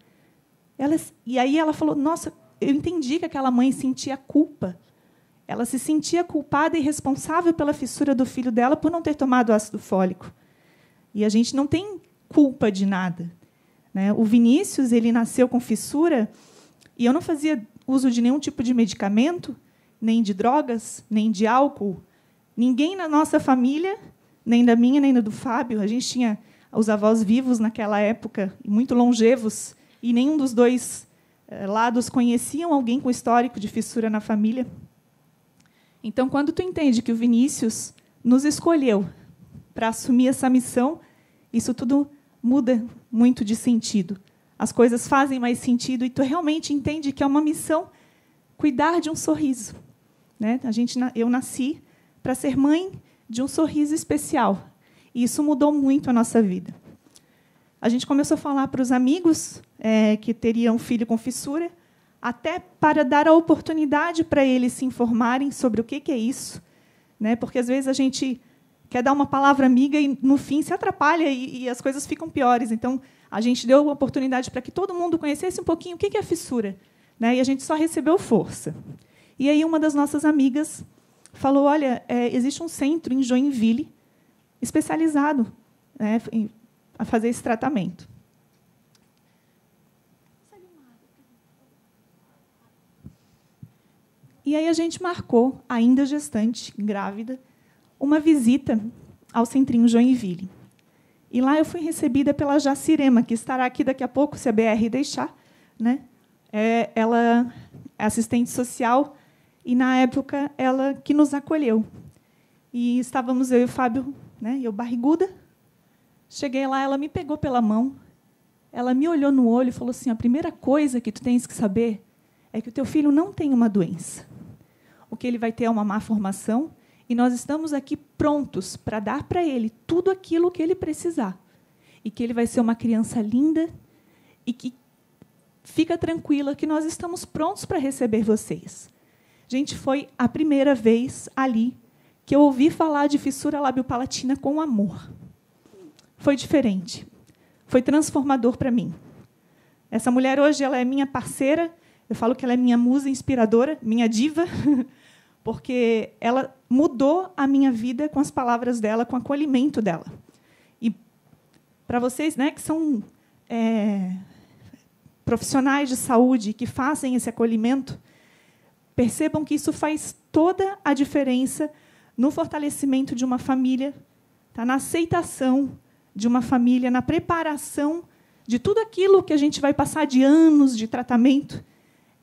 Ela, e aí ela falou: nossa, eu entendi que aquela mãe sentia culpa. Ela se sentia culpada e responsável pela fissura do filho dela por não ter tomado ácido fólico. E a gente não tem culpa de nada. Né? O Vinícius ele nasceu com fissura e eu não fazia uso de nenhum tipo de medicamento, nem de drogas, nem de álcool. Ninguém na nossa família, nem da minha, nem da do Fábio, a gente tinha os avós vivos naquela época, muito longevos, e nenhum dos dois eh, lados conheciam alguém com histórico de fissura na família. Então, quando tu entende que o Vinícius nos escolheu para assumir essa missão, isso tudo muda muito de sentido. As coisas fazem mais sentido e tu realmente entende que é uma missão cuidar de um sorriso. Né? A gente, eu nasci para ser mãe de um sorriso especial. E isso mudou muito a nossa vida. A gente começou a falar para os amigos é, que teriam filho com fissura, até para dar a oportunidade para eles se informarem sobre o que, que é isso. Né? Porque, às vezes, a gente quer dar uma palavra amiga e, no fim, se atrapalha e, e as coisas ficam piores. Então, a gente deu uma oportunidade para que todo mundo conhecesse um pouquinho o que é fissura. Né? E a gente só recebeu força. E aí, uma das nossas amigas falou: Olha, é, existe um centro em Joinville especializado né, em, a fazer esse tratamento. E aí a gente marcou, ainda gestante, grávida, uma visita ao Centrinho Joinville. E lá eu fui recebida pela Jacirema, que estará aqui daqui a pouco, se a BR deixar. Né? É, ela é assistente social e, na época, ela que nos acolheu. E estávamos eu e o Fábio, né, eu barriguda. Cheguei lá, ela me pegou pela mão, ela me olhou no olho e falou assim: a primeira coisa que tu tens que saber é que o teu filho não tem uma doença. O que ele vai ter é uma má formação e nós estamos aqui prontos para dar para ele tudo aquilo que ele precisar. E que ele vai ser uma criança linda e que fica tranquila que nós estamos prontos para receber vocês. Gente, foi a primeira vez ali que eu ouvi falar de fissura labiopalatina com amor. Foi diferente. Foi transformador para mim. Essa mulher hoje ela é minha parceira, eu falo que ela é minha musa inspiradora, minha diva. porque ela mudou a minha vida com as palavras dela, com o acolhimento dela. E para vocês, né, que são é, profissionais de saúde que fazem esse acolhimento, percebam que isso faz toda a diferença no fortalecimento de uma família, tá? na aceitação de uma família, na preparação de tudo aquilo que a gente vai passar de anos de tratamento.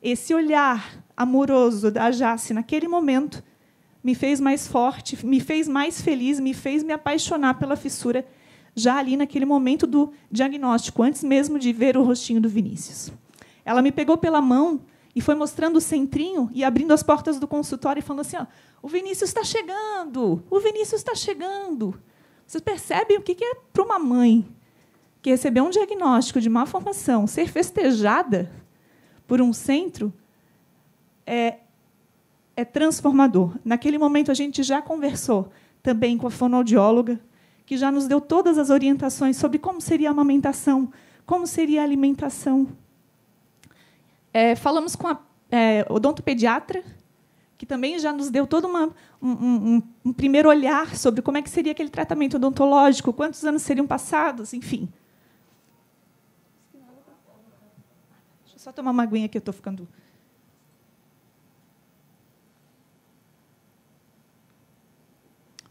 Esse olhar amoroso da Jace naquele momento me fez mais forte, me fez mais feliz, me fez me apaixonar pela fissura já ali naquele momento do diagnóstico, antes mesmo de ver o rostinho do Vinícius. Ela me pegou pela mão e foi mostrando o centrinho e abrindo as portas do consultório e falando assim: ó, o Vinícius está chegando, o Vinícius está chegando. Vocês percebem o que é para uma mãe que recebeu um diagnóstico de má formação ser festejada por um centro é, é transformador. Naquele momento, a gente já conversou também com a fonoaudióloga, que já nos deu todas as orientações sobre como seria a amamentação, como seria a alimentação. É, falamos com a é, odontopediatra, que também já nos deu todo uma, um, um, um, primeiro olhar sobre como é que seria aquele tratamento odontológico, quantos anos seriam passados, enfim. Deixa eu só tomar uma aguinha que eu estou ficando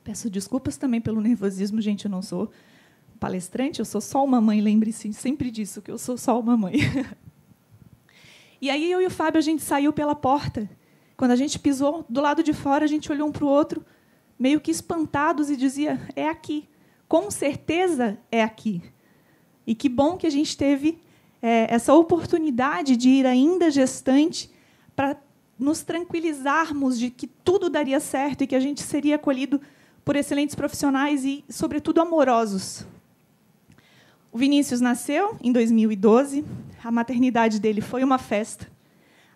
Peço desculpas também pelo nervosismo, gente, eu não sou palestrante, eu sou só uma mãe, lembre-se sempre disso, que eu sou só uma mãe. e aí eu e o Fábio, a gente saiu pela porta. Quando a gente pisou do lado de fora, a gente olhou um para o outro, meio que espantados, e dizia: é aqui. Com certeza é aqui. E que bom que a gente teve é, essa oportunidade de ir ainda gestante para nos tranquilizarmos de que tudo daria certo e que a gente seria acolhido por excelentes profissionais e, sobretudo, amorosos. O Vinícius nasceu em 2012, a maternidade dele foi uma festa.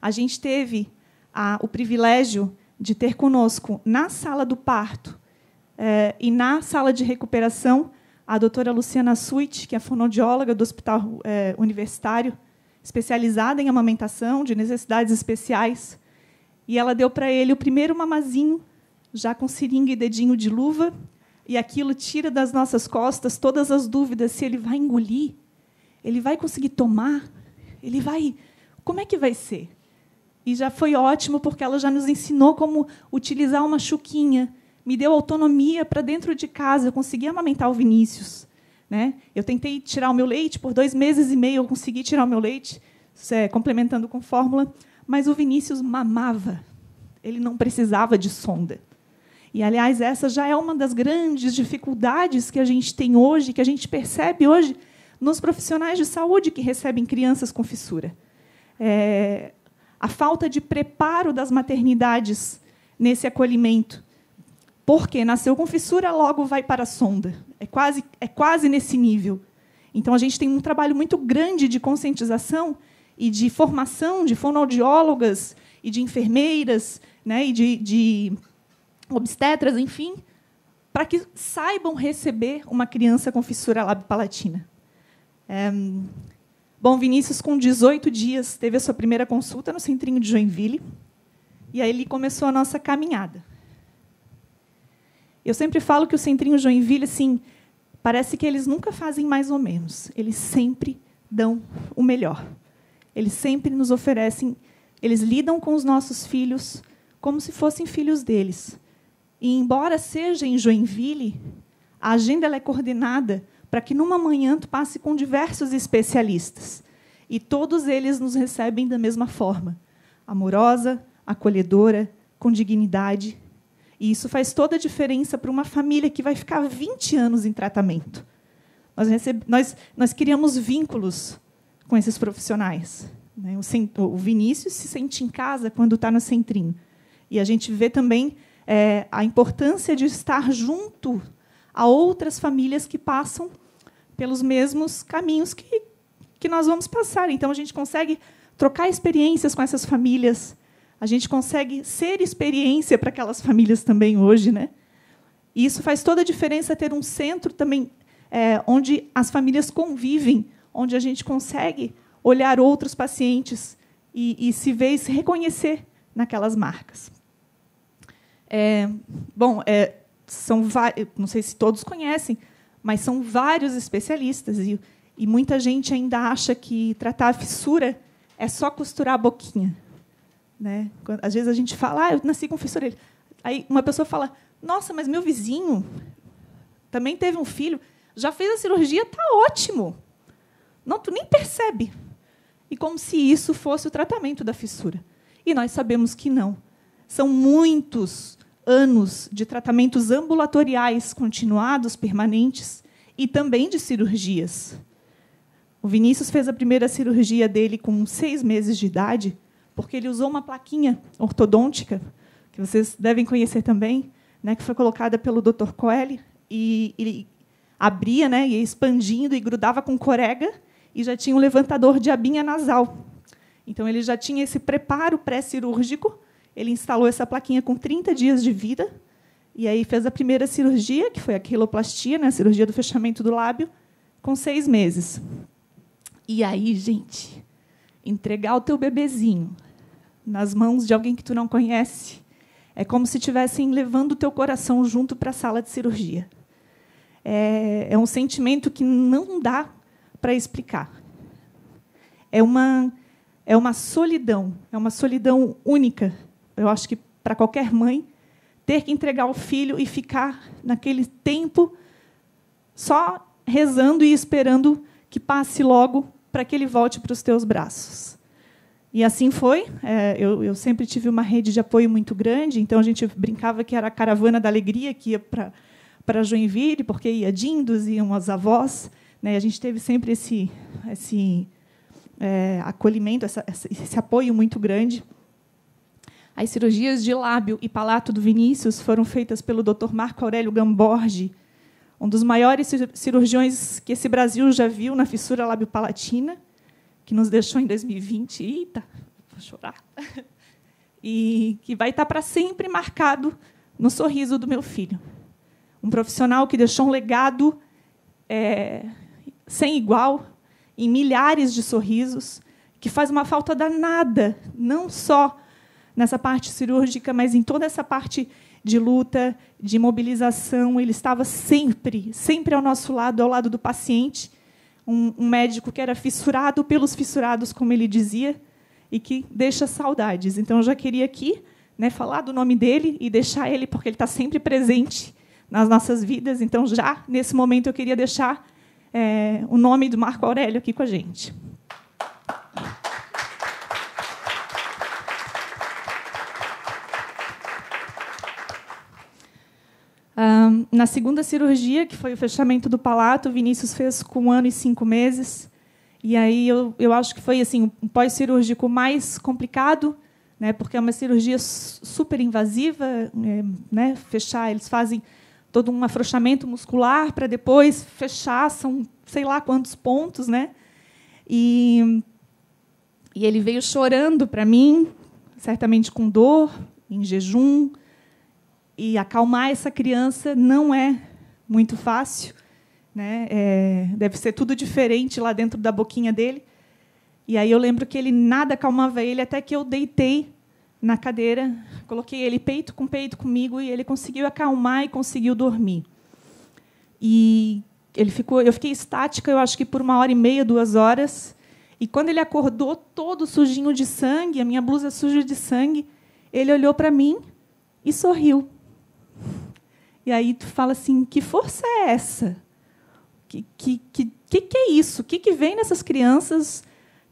A gente teve a, o privilégio de ter conosco, na sala do parto eh, e na sala de recuperação, a doutora Luciana Suit, que é fonoaudióloga do Hospital eh, Universitário, especializada em amamentação de necessidades especiais, e ela deu para ele o primeiro mamazinho já com seringa e dedinho de luva, e aquilo tira das nossas costas todas as dúvidas se ele vai engolir, ele vai conseguir tomar, ele vai. Como é que vai ser? E já foi ótimo porque ela já nos ensinou como utilizar uma chuquinha, me deu autonomia para dentro de casa, eu consegui amamentar o Vinícius. Né? Eu tentei tirar o meu leite, por dois meses e meio eu consegui tirar o meu leite, é, complementando com fórmula, mas o Vinícius mamava. Ele não precisava de sonda. E, aliás, essa já é uma das grandes dificuldades que a gente tem hoje, que a gente percebe hoje nos profissionais de saúde que recebem crianças com fissura. É, a falta de preparo das maternidades nesse acolhimento. Porque nasceu com fissura, logo vai para a sonda. É quase, é quase nesse nível. Então, a gente tem um trabalho muito grande de conscientização e de formação de fonoaudiólogas e de enfermeiras né, e de, de obstetras, enfim, para que saibam receber uma criança com fissura lábio-palatina. É... Bom, Vinícius, com 18 dias, teve a sua primeira consulta no centrinho de Joinville, e aí ele começou a nossa caminhada. Eu sempre falo que o centrinho Joinville, assim, parece que eles nunca fazem mais ou menos, eles sempre dão o melhor. Eles sempre nos oferecem, eles lidam com os nossos filhos como se fossem filhos deles. E, embora seja em Joinville, a agenda é coordenada para que, numa manhã, tu passe com diversos especialistas. E todos eles nos recebem da mesma forma, amorosa, acolhedora, com dignidade. E isso faz toda a diferença para uma família que vai ficar 20 anos em tratamento. Nós, receb... nós, nós criamos vínculos com esses profissionais. Né? O, Vinícius se sente em casa quando está no centrinho. E a gente vê também é, a importância de estar junto a outras famílias que passam pelos mesmos caminhos que, que nós vamos passar. Então, a gente consegue trocar experiências com essas famílias, a gente consegue ser experiência para aquelas famílias também hoje. Né? E isso faz toda a diferença ter um centro também é, onde as famílias convivem, onde a gente consegue olhar outros pacientes e, e se ver e se reconhecer naquelas marcas. É, bom, é, são não sei se todos conhecem, mas são vários especialistas e, e muita gente ainda acha que tratar a fissura é só costurar a boquinha. Né? às vezes a gente fala, ah, eu nasci com fissura. Aí uma pessoa fala, nossa, mas meu vizinho também teve um filho, já fez a cirurgia, está ótimo. Não, tu nem percebe. E como se isso fosse o tratamento da fissura. E nós sabemos que não. São muitos anos de tratamentos ambulatoriais continuados, permanentes, e também de cirurgias. O Vinícius fez a primeira cirurgia dele com seis meses de idade, porque ele usou uma plaquinha ortodôntica, que vocês devem conhecer também, né, que foi colocada pelo Dr. Coelho, e ele abria, né, ia expandindo e grudava com corega, e já tinha um levantador de abinha nasal. Então ele já tinha esse preparo pré-cirúrgico ele instalou essa plaquinha com 30 dias de vida, e aí fez a primeira cirurgia, que foi a quiloplastia, né, a cirurgia do fechamento do lábio, com seis meses. E aí, gente, entregar o teu bebezinho nas mãos de alguém que tu não conhece é como se estivessem levando o teu coração junto para a sala de cirurgia. É, é um sentimento que não dá para explicar. É uma, é uma solidão, é uma solidão única eu acho que para qualquer mãe, ter que entregar o filho e ficar naquele tempo só rezando e esperando que passe logo para que ele volte para os teus braços. E assim foi. É, eu, eu, sempre tive uma rede de apoio muito grande, então a gente brincava que era a caravana da alegria que ia para para Joinville, porque ia dindos, iam as avós. Né? A gente teve sempre esse, esse é, acolhimento, essa, esse apoio muito grande. As cirurgias de lábio e palato do Vinícius foram feitas pelo Dr. Marco Aurélio Gamborgi, um dos maiores cirurgiões que esse Brasil já viu na fissura lábio-palatina, que nos deixou em 2020. Eita, vou chorar. E que vai estar para sempre marcado no sorriso do meu filho. Um profissional que deixou um legado é, sem igual em milhares de sorrisos, que faz uma falta danada, não só nessa parte cirúrgica, mas em toda essa parte de luta, de mobilização, ele estava sempre, sempre ao nosso lado, ao lado do paciente. Um, um médico que era fissurado pelos fissurados, como ele dizia, e que deixa saudades. Então, eu já queria aqui né, falar do nome dele e deixar ele, porque ele está sempre presente nas nossas vidas. Então, já nesse momento, eu queria deixar é, o nome do Marco Aurélio aqui com a gente. Um, na segunda cirurgia, que foi o fechamento do palato, o Vinícius fez com um ano e cinco meses. E aí eu, eu acho que foi assim um pós-cirúrgico mais complicado, né, porque é uma cirurgia super invasiva. É, né, fechar, eles fazem todo um afrouxamento muscular para depois fechar, são sei lá quantos pontos. Né? E, e ele veio chorando para mim, certamente com dor, em jejum e acalmar essa criança não é muito fácil. Né? É, deve ser tudo diferente lá dentro da boquinha dele. E aí eu lembro que ele nada acalmava ele até que eu deitei na cadeira, coloquei ele peito com peito comigo e ele conseguiu acalmar e conseguiu dormir. E ele ficou, eu fiquei estática, eu acho que por uma hora e meia, duas horas. E quando ele acordou todo sujinho de sangue, a minha blusa suja de sangue, ele olhou para mim e sorriu. E aí tu fala assim, que força é essa? Que que, que, que, que é isso? O que, que vem nessas crianças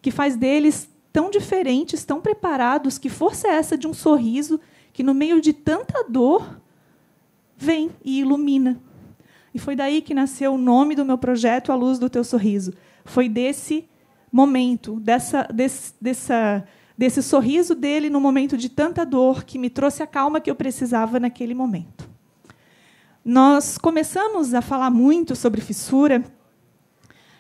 que faz deles tão diferentes, tão preparados? Que força é essa de um sorriso que, no meio de tanta dor, vem e ilumina? E foi daí que nasceu o nome do meu projeto, A Luz do Teu Sorriso. Foi desse momento, dessa, desse, dessa desse sorriso dele no momento de tanta dor que me trouxe a calma que eu precisava naquele momento. Nós começamos a falar muito sobre fissura.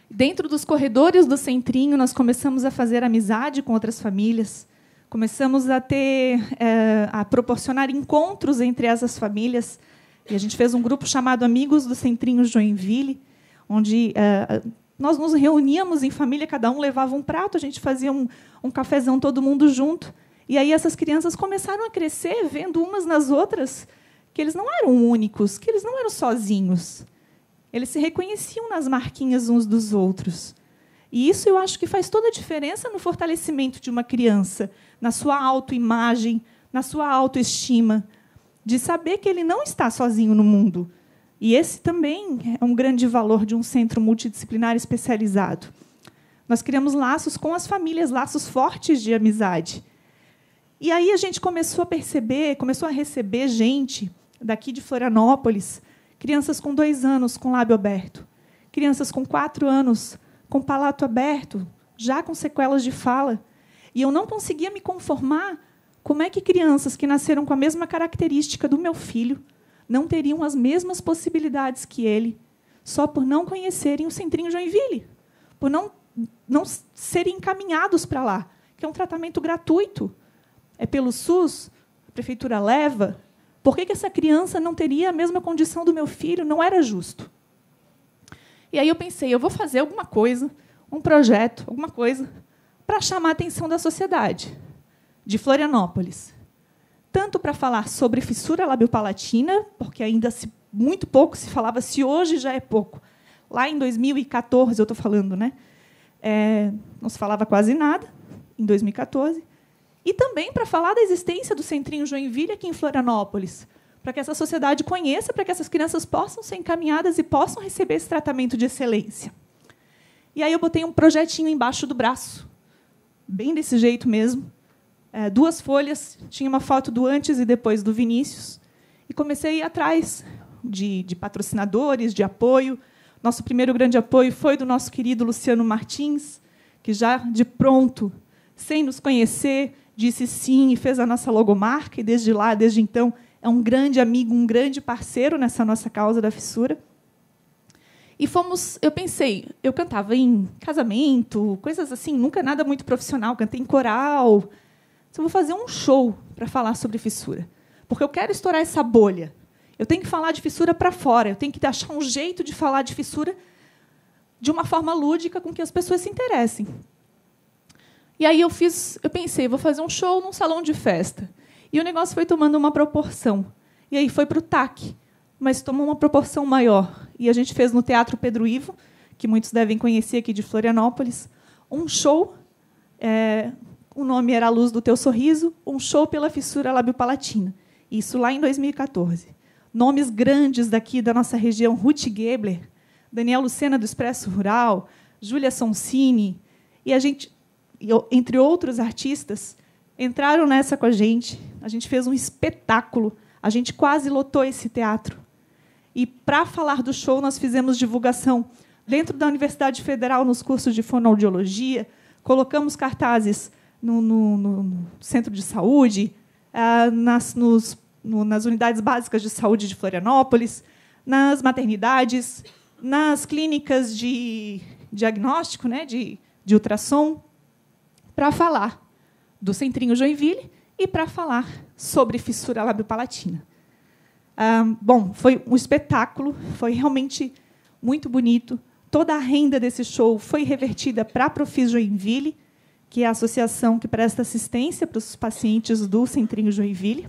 Dentro dos corredores do centrinho, nós começamos a fazer amizade com outras famílias, começamos a ter, é, a proporcionar encontros entre essas famílias. E a gente fez um grupo chamado Amigos do Centrinho Joinville, onde é, nós nos reuníamos em família, cada um levava um prato, a gente fazia um, um cafezão todo mundo junto. E aí essas crianças começaram a crescer vendo umas nas outras que eles não eram únicos, que eles não eram sozinhos. Eles se reconheciam nas marquinhas uns dos outros. E isso eu acho que faz toda a diferença no fortalecimento de uma criança, na sua autoimagem, na sua autoestima, de saber que ele não está sozinho no mundo, e esse também é um grande valor de um centro multidisciplinar especializado. Nós criamos laços com as famílias, laços fortes de amizade. E aí a gente começou a perceber, começou a receber gente daqui de Florianópolis, crianças com dois anos com lábio aberto, crianças com quatro anos com palato aberto, já com sequelas de fala. E eu não conseguia me conformar como é que crianças que nasceram com a mesma característica do meu filho não teriam as mesmas possibilidades que ele, só por não conhecerem o Centrinho Joinville, por não, não serem encaminhados para lá, que é um tratamento gratuito. É pelo SUS, a prefeitura leva. Por que, que essa criança não teria a mesma condição do meu filho? Não era justo. E aí eu pensei, eu vou fazer alguma coisa, um projeto, alguma coisa, para chamar a atenção da sociedade de Florianópolis tanto para falar sobre fissura labiopalatina, porque ainda se, muito pouco se falava, se hoje já é pouco. Lá em 2014, eu estou falando, né? É, não se falava quase nada, em 2014. E também para falar da existência do Centrinho Joinville aqui em Florianópolis, para que essa sociedade conheça, para que essas crianças possam ser encaminhadas e possam receber esse tratamento de excelência. E aí eu botei um projetinho embaixo do braço, bem desse jeito mesmo, é, duas folhas, tinha uma foto do antes e depois do Vinícius, e comecei a ir atrás de, de patrocinadores, de apoio. Nosso primeiro grande apoio foi do nosso querido Luciano Martins, que já de pronto, sem nos conhecer, disse sim e fez a nossa logomarca, e desde lá, desde então, é um grande amigo, um grande parceiro nessa nossa causa da fissura. E fomos, eu pensei, eu cantava em casamento, coisas assim, nunca nada muito profissional, cantei em coral, então, vou fazer um show para falar sobre fissura, porque eu quero estourar essa bolha. Eu tenho que falar de fissura para fora, eu tenho que achar um jeito de falar de fissura de uma forma lúdica com que as pessoas se interessem. E aí eu fiz, eu pensei, vou fazer um show num salão de festa. E o negócio foi tomando uma proporção. E aí foi para o TAC, mas tomou uma proporção maior. E a gente fez no Teatro Pedro Ivo, que muitos devem conhecer aqui de Florianópolis, um show é, o nome era A Luz do Teu Sorriso, um show pela fissura labiopalatina. Isso lá em 2014. Nomes grandes daqui da nossa região, Ruth Gebler, Daniel Lucena do Expresso Rural, Júlia Sonsini, e a gente, entre outros artistas, entraram nessa com a gente. A gente fez um espetáculo, a gente quase lotou esse teatro. E para falar do show, nós fizemos divulgação dentro da Universidade Federal nos cursos de fonoaudiologia, colocamos cartazes no, no, no centro de saúde, ah, nas, nos, no, nas unidades básicas de saúde de Florianópolis, nas maternidades, nas clínicas de diagnóstico, né, de, de ultrassom, para falar do Centrinho Joinville e para falar sobre fissura labiopalatina. Ah, bom, foi um espetáculo, foi realmente muito bonito. Toda a renda desse show foi revertida para a Profis Joinville, que é a associação que presta assistência para os pacientes do Centrinho Joinville.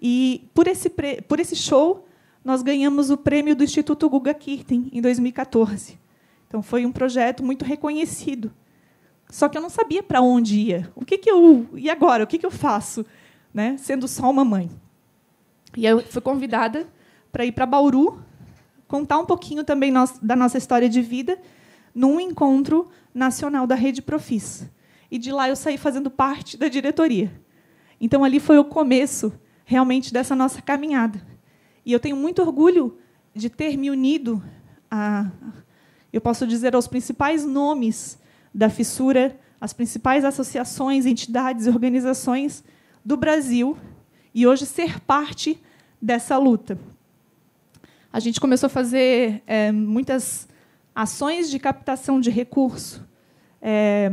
E por esse, por esse show, nós ganhamos o prêmio do Instituto Guga Kirten, em 2014. Então, foi um projeto muito reconhecido. Só que eu não sabia para onde ia. O que, que eu. E agora? O que, que eu faço? Né? Sendo só uma mãe. E eu fui convidada para ir para Bauru contar um pouquinho também da nossa história de vida num encontro nacional da Rede Profis e de lá eu saí fazendo parte da diretoria. Então ali foi o começo realmente dessa nossa caminhada. E eu tenho muito orgulho de ter me unido a eu posso dizer aos principais nomes da fissura, as principais associações, entidades e organizações do Brasil e hoje ser parte dessa luta. A gente começou a fazer é, muitas ações de captação de recurso, é,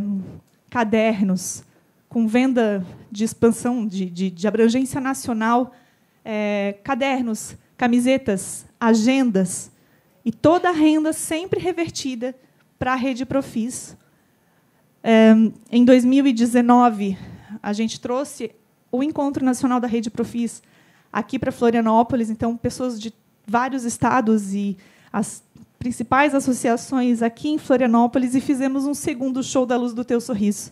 cadernos com venda de expansão, de, de, de abrangência nacional, é, cadernos, camisetas, agendas, e toda a renda sempre revertida para a rede Profis. É, em 2019, a gente trouxe o Encontro Nacional da Rede Profis aqui para Florianópolis, então pessoas de vários estados e as principais associações aqui em Florianópolis e fizemos um segundo show da Luz do Teu Sorriso.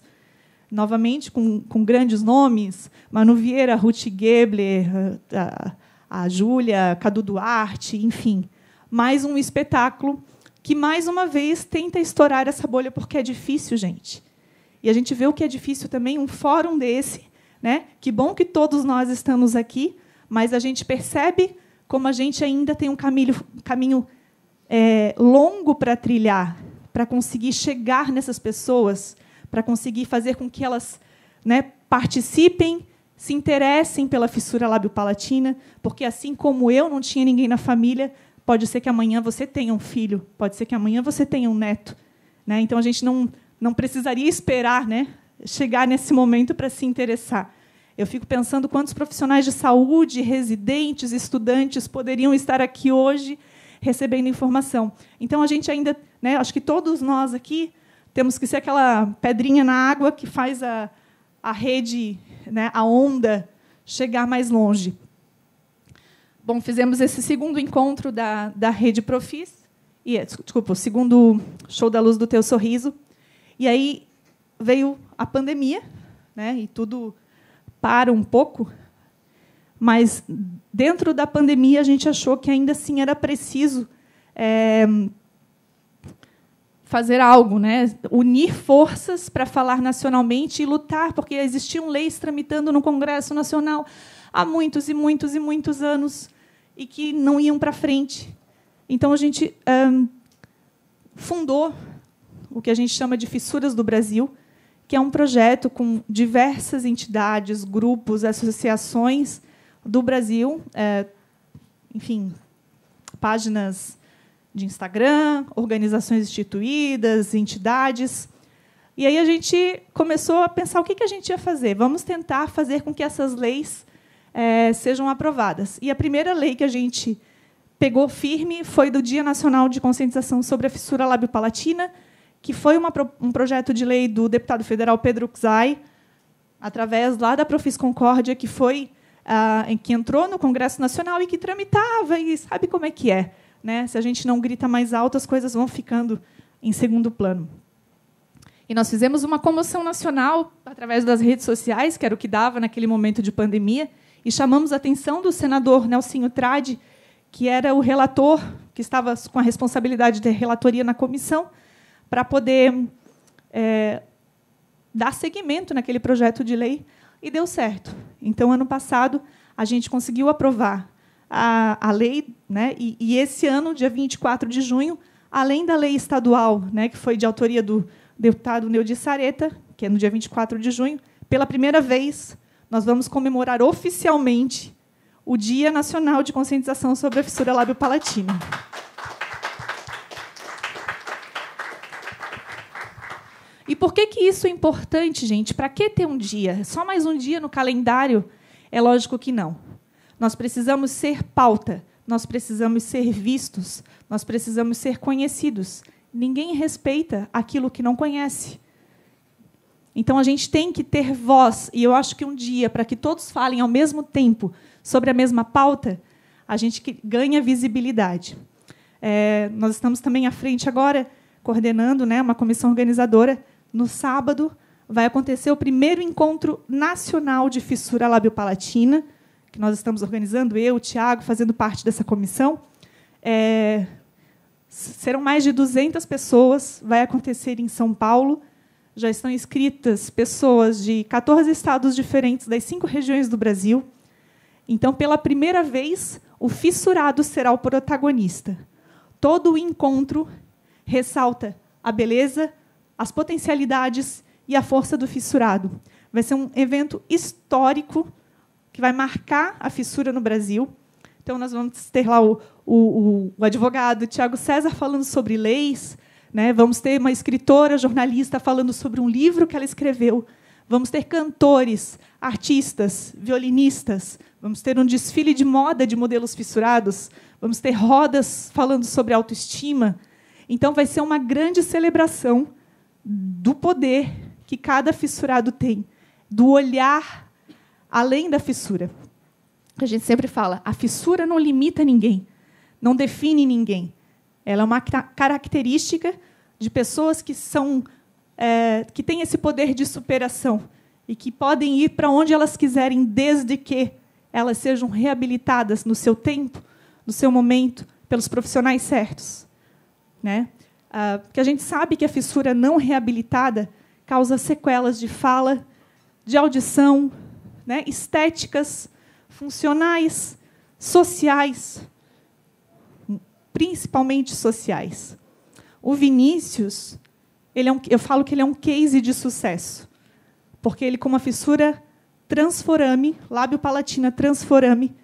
Novamente, com, com grandes nomes, Manu Vieira, Ruth Gebler, a, a Júlia, Cadu Duarte, enfim. Mais um espetáculo que, mais uma vez, tenta estourar essa bolha, porque é difícil, gente. E a gente vê o que é difícil também, um fórum desse. Né? Que bom que todos nós estamos aqui, mas a gente percebe como a gente ainda tem um caminho, caminho é, longo para trilhar, para conseguir chegar nessas pessoas, para conseguir fazer com que elas né, participem, se interessem pela fissura lábio-palatina, porque assim como eu não tinha ninguém na família, pode ser que amanhã você tenha um filho, pode ser que amanhã você tenha um neto. Né? Então a gente não, não precisaria esperar né, chegar nesse momento para se interessar. Eu fico pensando quantos profissionais de saúde, residentes, estudantes poderiam estar aqui hoje recebendo informação. Então a gente ainda, né, acho que todos nós aqui temos que ser aquela pedrinha na água que faz a, a rede, né, a onda chegar mais longe. Bom, fizemos esse segundo encontro da, da Rede Profis, e é, desculpa, o segundo show da luz do teu sorriso. E aí veio a pandemia, né? E tudo para um pouco mas dentro da pandemia a gente achou que ainda assim era preciso é, fazer algo, né? unir forças para falar nacionalmente e lutar, porque existiam leis tramitando no Congresso Nacional há muitos e muitos e muitos anos e que não iam para frente. Então a gente é, fundou o que a gente chama de Fissuras do Brasil, que é um projeto com diversas entidades, grupos, associações do Brasil. É, enfim, páginas de Instagram, organizações instituídas, entidades. E aí a gente começou a pensar o que, que a gente ia fazer. Vamos tentar fazer com que essas leis é, sejam aprovadas. E a primeira lei que a gente pegou firme foi do Dia Nacional de Conscientização sobre a Fissura Lábio-Palatina, que foi uma, um projeto de lei do deputado federal Pedro Xay, através lá da Profis Concórdia, que foi uh, que entrou no Congresso Nacional e que tramitava, e sabe como é que é. Né? Se a gente não grita mais alto, as coisas vão ficando em segundo plano. E nós fizemos uma comoção nacional através das redes sociais, que era o que dava naquele momento de pandemia, e chamamos a atenção do senador Nelsinho Trade, que era o relator, que estava com a responsabilidade de relatoria na comissão, para poder é, dar seguimento naquele projeto de lei e deu certo. Então, ano passado, a gente conseguiu aprovar a, a lei, né? E, e, esse ano, dia 24 de junho, além da lei estadual, né, que foi de autoria do deputado Neudi Sareta, que é no dia 24 de junho, pela primeira vez, nós vamos comemorar oficialmente o Dia Nacional de Conscientização sobre a Fissura Lábio-Palatina. E por que, que isso é importante, gente? Para que ter um dia? Só mais um dia no calendário? É lógico que não. Nós precisamos ser pauta, nós precisamos ser vistos, nós precisamos ser conhecidos. Ninguém respeita aquilo que não conhece. Então a gente tem que ter voz, e eu acho que um dia, para que todos falem ao mesmo tempo sobre a mesma pauta, a gente ganha visibilidade. É, nós estamos também à frente agora, coordenando né, uma comissão organizadora no sábado, vai acontecer o primeiro encontro nacional de fissura labiopalatina, que nós estamos organizando, eu, o Tiago, fazendo parte dessa comissão. É, serão mais de 200 pessoas, vai acontecer em São Paulo. Já estão inscritas pessoas de 14 estados diferentes das cinco regiões do Brasil. Então, pela primeira vez, o fissurado será o protagonista. Todo o encontro ressalta a beleza, as potencialidades e a força do fissurado. Vai ser um evento histórico que vai marcar a fissura no Brasil. Então, nós vamos ter lá o, o, o advogado Tiago César falando sobre leis, né? vamos ter uma escritora, jornalista, falando sobre um livro que ela escreveu, vamos ter cantores, artistas, violinistas, vamos ter um desfile de moda de modelos fissurados, vamos ter rodas falando sobre autoestima. Então, vai ser uma grande celebração do poder que cada fissurado tem, do olhar além da fissura. A gente sempre fala, a fissura não limita ninguém, não define ninguém. Ela é uma característica de pessoas que são é, que têm esse poder de superação e que podem ir para onde elas quiserem, desde que elas sejam reabilitadas no seu tempo, no seu momento, pelos profissionais certos, né? Ah, porque a gente sabe que a fissura não reabilitada causa sequelas de fala, de audição, né, estéticas, funcionais, sociais, principalmente sociais. O Vinícius, ele é um, eu falo que ele é um case de sucesso, porque ele com uma fissura transforame, lábio palatina transforame,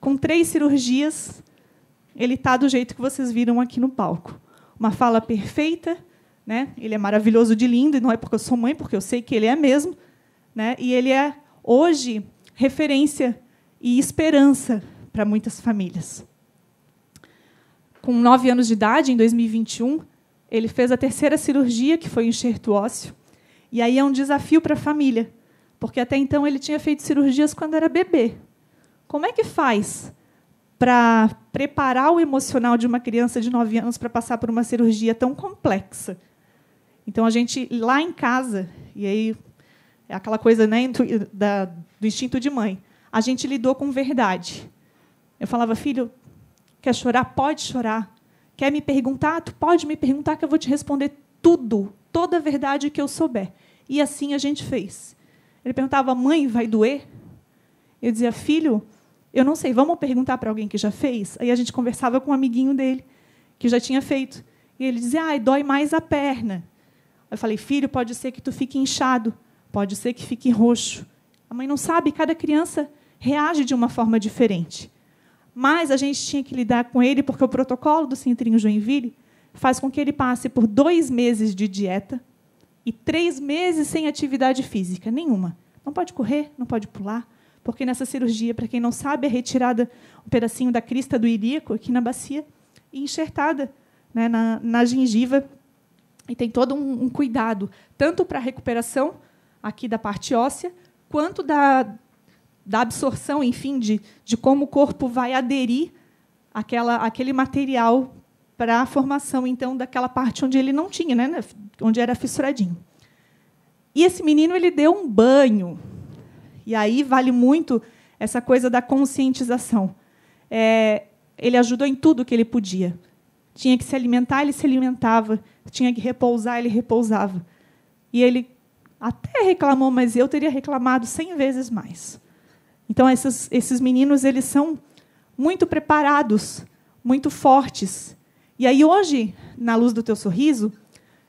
com três cirurgias, ele está do jeito que vocês viram aqui no palco uma fala perfeita, né? Ele é maravilhoso de lindo e não é porque eu sou mãe, porque eu sei que ele é mesmo, né? E ele é hoje referência e esperança para muitas famílias. Com nove anos de idade, em 2021, ele fez a terceira cirurgia, que foi o enxerto ósseo. E aí é um desafio para a família, porque até então ele tinha feito cirurgias quando era bebê. Como é que faz para preparar o emocional de uma criança de 9 anos para passar por uma cirurgia tão complexa. Então a gente lá em casa, e aí é aquela coisa né, da, do instinto de mãe, a gente lidou com verdade. Eu falava, filho, quer chorar? Pode chorar. Quer me perguntar? Tu pode me perguntar que eu vou te responder tudo, toda a verdade que eu souber. E assim a gente fez. Ele perguntava, mãe, vai doer? Eu dizia, filho, eu não sei, vamos perguntar para alguém que já fez? Aí a gente conversava com um amiguinho dele, que já tinha feito. E ele dizia, ah, dói mais a perna. Eu falei, filho, pode ser que tu fique inchado, pode ser que fique roxo. A mãe não sabe, cada criança reage de uma forma diferente. Mas a gente tinha que lidar com ele, porque o protocolo do Centrinho Joinville faz com que ele passe por dois meses de dieta e três meses sem atividade física nenhuma. Não pode correr, não pode pular, porque nessa cirurgia, para quem não sabe, é retirada um pedacinho da crista do ilíaco aqui na bacia e enxertada né, na, na, gengiva. E tem todo um, um cuidado, tanto para a recuperação aqui da parte óssea, quanto da, da absorção, enfim, de, de como o corpo vai aderir aquela, aquele material para a formação então daquela parte onde ele não tinha, né, onde era fissuradinho. E esse menino ele deu um banho e aí vale muito essa coisa da conscientização. É, ele ajudou em tudo que ele podia. Tinha que se alimentar, ele se alimentava. Tinha que repousar, ele repousava. E ele até reclamou, mas eu teria reclamado cem vezes mais. Então esses, esses meninos eles são muito preparados, muito fortes. E aí hoje, na luz do teu sorriso,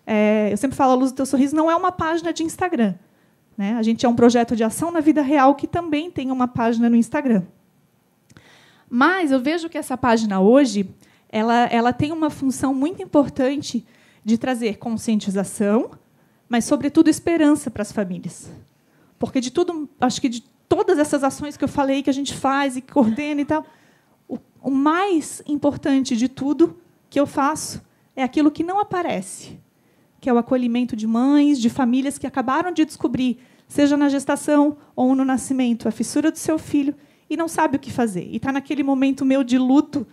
é, eu sempre falo, a luz do teu sorriso não é uma página de Instagram. Né? A gente é um projeto de ação na vida real que também tem uma página no Instagram. Mas eu vejo que essa página hoje ela, ela tem uma função muito importante de trazer conscientização, mas, sobretudo, esperança para as famílias. Porque de tudo, acho que de todas essas ações que eu falei que a gente faz e que coordena e tal, o, o mais importante de tudo que eu faço é aquilo que não aparece, que é o acolhimento de mães, de famílias que acabaram de descobrir seja na gestação ou no nascimento, a fissura do seu filho, e não sabe o que fazer. E está naquele momento meu de luto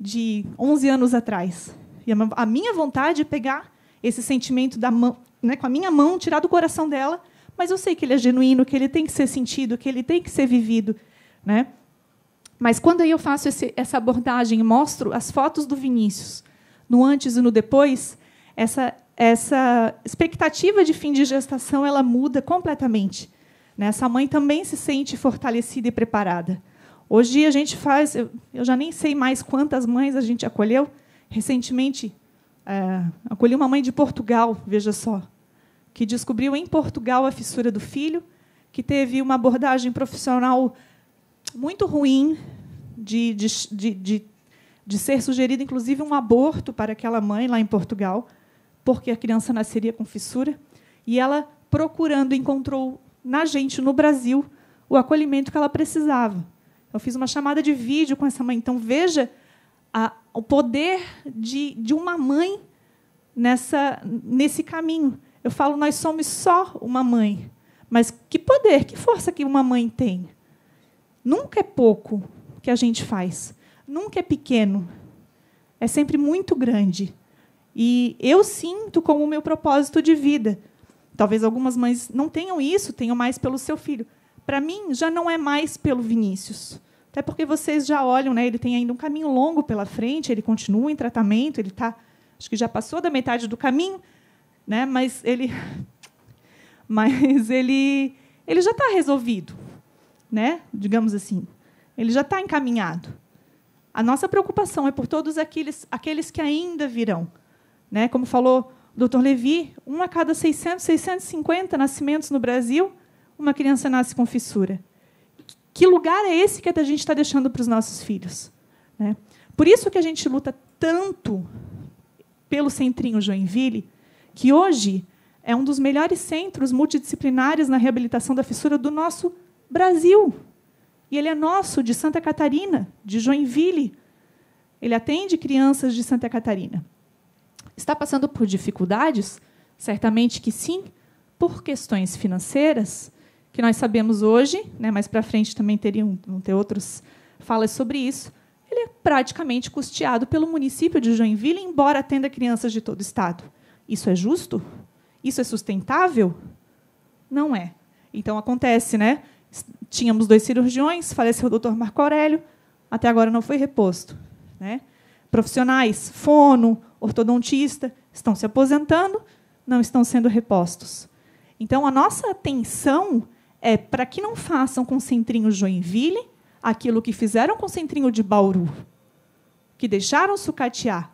de 11 anos atrás. E a minha vontade é pegar esse sentimento da mão, né, com a minha mão, tirar do coração dela, mas eu sei que ele é genuíno, que ele tem que ser sentido, que ele tem que ser vivido, né? Mas quando eu faço esse, essa abordagem, mostro as fotos do Vinícius, no antes e no depois, essa essa expectativa de fim de gestação ela muda completamente. Né? Essa mãe também se sente fortalecida e preparada. Hoje a gente faz, eu já nem sei mais quantas mães a gente acolheu. Recentemente, é, acolhi uma mãe de Portugal, veja só, que descobriu em Portugal a fissura do filho, que teve uma abordagem profissional muito ruim, de, de, de, de, ser sugerido, inclusive, um aborto para aquela mãe lá em Portugal porque a criança nasceria com fissura. E ela, procurando, encontrou na gente, no Brasil, o acolhimento que ela precisava. Eu fiz uma chamada de vídeo com essa mãe. Então, veja a, o poder de, de uma mãe nessa, nesse caminho. Eu falo, nós somos só uma mãe. Mas que poder, que força que uma mãe tem? Nunca é pouco que a gente faz. Nunca é pequeno. É sempre muito grande. E eu sinto como o meu propósito de vida. Talvez algumas mães não tenham isso, tenham mais pelo seu filho. Para mim, já não é mais pelo Vinícius. Até porque vocês já olham, né? ele tem ainda um caminho longo pela frente, ele continua em tratamento, ele está. Acho que já passou da metade do caminho, né? mas ele. Mas ele, ele já está resolvido, né? digamos assim. Ele já está encaminhado. A nossa preocupação é por todos aqueles, aqueles que ainda virão né? Como falou o Dr. Levi, um a cada 600, 650 nascimentos no Brasil, uma criança nasce com fissura. Que lugar é esse que a gente está deixando para os nossos filhos? Né? Por isso que a gente luta tanto pelo Centrinho Joinville, que hoje é um dos melhores centros multidisciplinares na reabilitação da fissura do nosso Brasil. E ele é nosso, de Santa Catarina, de Joinville. Ele atende crianças de Santa Catarina. Está passando por dificuldades? Certamente que sim, por questões financeiras, que nós sabemos hoje, né, mais para frente também teriam, vão ter outros falas sobre isso. Ele é praticamente custeado pelo município de Joinville, embora atenda crianças de todo o estado. Isso é justo? Isso é sustentável? Não é. Então acontece, né? Tínhamos dois cirurgiões, faleceu o doutor Marco Aurélio, até agora não foi reposto, né? Profissionais, fono, ortodontista, estão se aposentando, não estão sendo repostos. Então, a nossa atenção é para que não façam com o Centrinho Joinville aquilo que fizeram com o Centrinho de Bauru, que deixaram sucatear.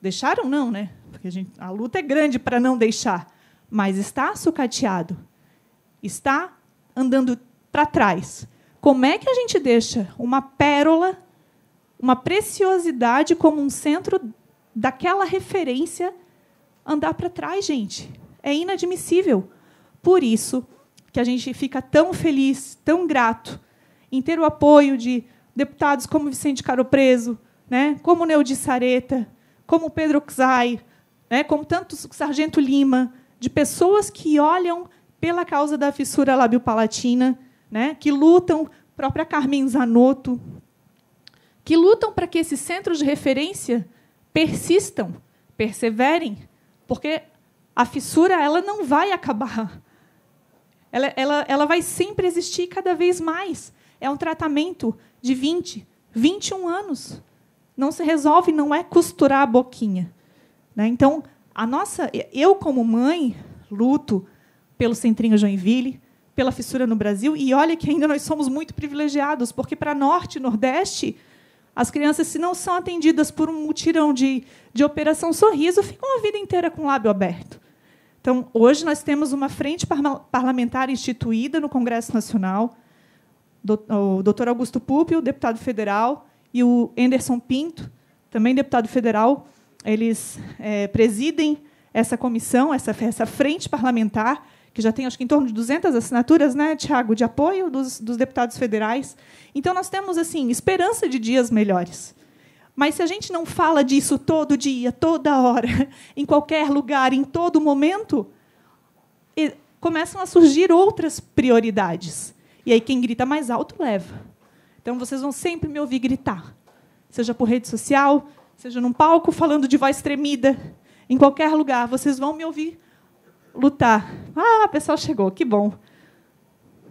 Deixaram não, né? Porque a, gente, a luta é grande para não deixar, mas está sucateado, está andando para trás. Como é que a gente deixa uma pérola uma preciosidade como um centro daquela referência andar para trás, gente. É inadmissível. Por isso que a gente fica tão feliz, tão grato em ter o apoio de deputados como Vicente Caropreso, né, como Neudi Sareta, como Pedro Xai, né, como tantos Sargento Lima, de pessoas que olham pela causa da fissura labiopalatina, né, que lutam, própria Carmen Zanotto, que lutam para que esses centros de referência persistam, perseverem, porque a fissura ela não vai acabar. Ela, ela, ela vai sempre existir cada vez mais. É um tratamento de 20, 21 anos. Não se resolve, não é costurar a boquinha. Né? Então, a nossa, eu como mãe luto pelo Centrinho Joinville, pela fissura no Brasil, e olha que ainda nós somos muito privilegiados, porque para norte e nordeste as crianças, se não são atendidas por um mutirão de, de operação sorriso, ficam a vida inteira com o lábio aberto. Então, hoje nós temos uma frente parlamentar instituída no Congresso Nacional. O doutor Augusto Pupio, deputado federal, e o Anderson Pinto, também deputado federal, eles é, presidem essa comissão, essa, essa frente parlamentar, que já tem acho que em torno de 200 assinaturas, né, Tiago, de apoio dos, dos deputados federais. Então nós temos assim esperança de dias melhores. Mas se a gente não fala disso todo dia, toda hora, em qualquer lugar, em todo momento, começam a surgir outras prioridades. E aí quem grita mais alto leva. Então vocês vão sempre me ouvir gritar, seja por rede social, seja num palco falando de voz tremida, em qualquer lugar, vocês vão me ouvir lutar. Ah, o pessoal chegou, que bom.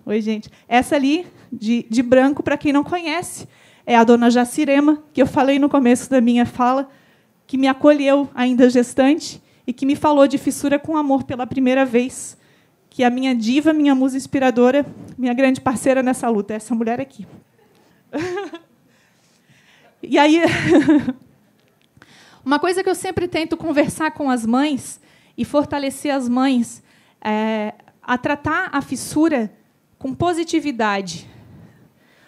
Oi, gente. Essa ali, de, de branco, para quem não conhece, é a dona Jacirema, que eu falei no começo da minha fala, que me acolheu ainda gestante e que me falou de fissura com amor pela primeira vez, que é a minha diva, minha musa inspiradora, minha grande parceira nessa luta, é essa mulher aqui. e aí, uma coisa que eu sempre tento conversar com as mães e fortalecer as mães é, a tratar a fissura com positividade,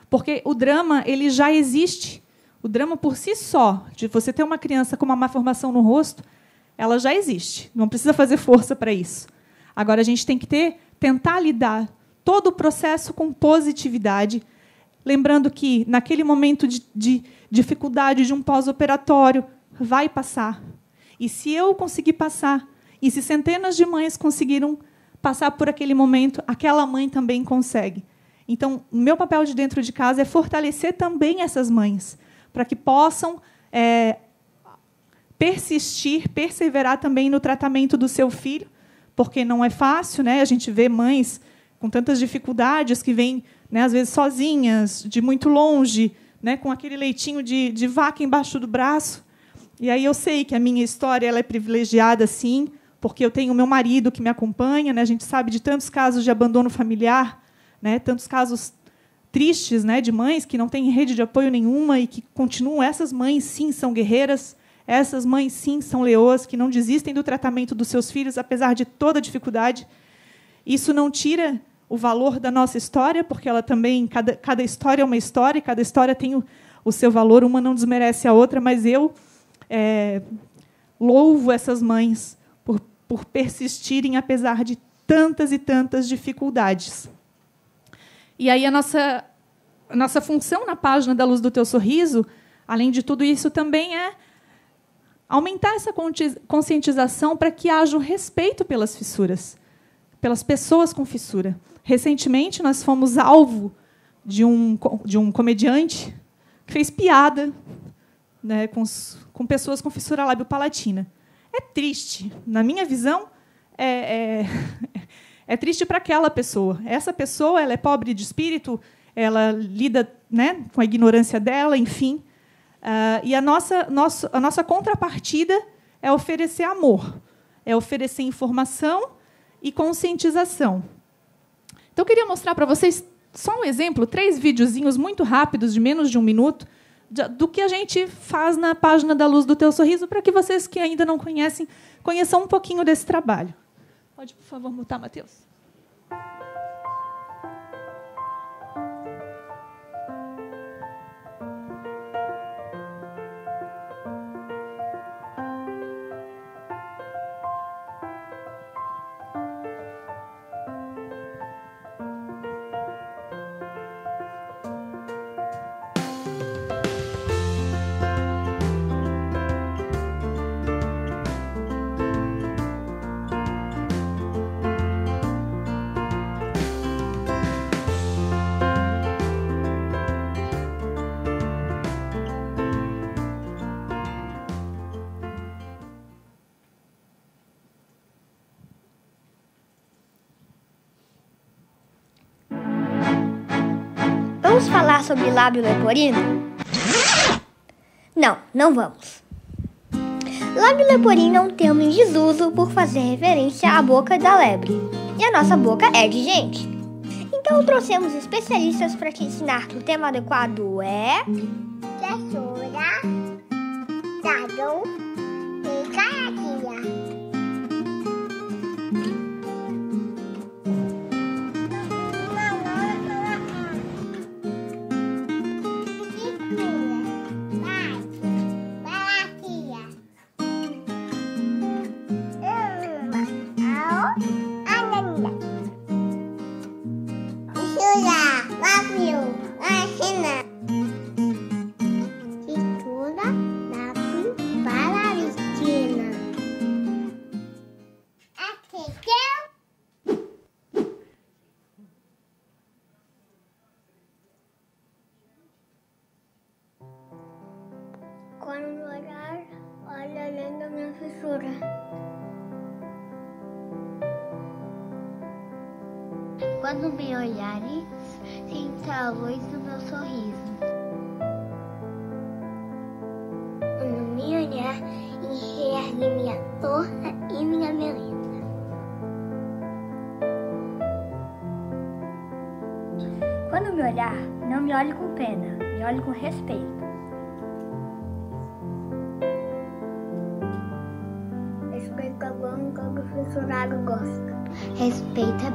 porque o drama ele já existe. O drama por si só, de você ter uma criança com uma má formação no rosto, ela já existe. Não precisa fazer força para isso. Agora a gente tem que ter, tentar lidar todo o processo com positividade, lembrando que naquele momento de, de dificuldade de um pós-operatório vai passar. E se eu conseguir passar e se centenas de mães conseguiram passar por aquele momento, aquela mãe também consegue. Então, o meu papel de dentro de casa é fortalecer também essas mães, para que possam é, persistir, perseverar também no tratamento do seu filho, porque não é fácil, né? A gente vê mães com tantas dificuldades que vêm, né, às vezes sozinhas, de muito longe, né, com aquele leitinho de, de vaca embaixo do braço. E aí eu sei que a minha história ela é privilegiada, sim, porque eu tenho meu marido que me acompanha, né? A gente sabe de tantos casos de abandono familiar, né? Tantos casos tristes, né, de mães que não têm rede de apoio nenhuma e que continuam essas mães sim são guerreiras, essas mães sim são leoas que não desistem do tratamento dos seus filhos apesar de toda dificuldade. Isso não tira o valor da nossa história, porque ela também cada, cada história é uma história, cada história tem o, o seu valor, uma não desmerece a outra, mas eu é, louvo essas mães por persistirem apesar de tantas e tantas dificuldades. E aí a nossa a nossa função na página da Luz do Teu Sorriso, além de tudo isso, também é aumentar essa conscientização para que haja o respeito pelas fissuras, pelas pessoas com fissura. Recentemente nós fomos alvo de um de um comediante que fez piada, né, com, com pessoas com fissura lábio palatina é triste. Na minha visão, é, é, é triste para aquela pessoa. Essa pessoa ela é pobre de espírito, ela lida né, com a ignorância dela, enfim. Uh, e a nossa, a nossa contrapartida é oferecer amor, é oferecer informação e conscientização. Então, eu queria mostrar para vocês só um exemplo, três videozinhos muito rápidos, de menos de um minuto, do que a gente faz na página da Luz do Teu Sorriso, para que vocês que ainda não conhecem conheçam um pouquinho desse trabalho. Pode, por favor, mutar, Matheus. sobre lábio leporino? Não, não vamos. Lábio leporino é um termo em desuso por fazer referência à boca da lebre. E a nossa boca é de gente. Então trouxemos especialistas para te ensinar que o tema adequado é. Tesoura. Dadão.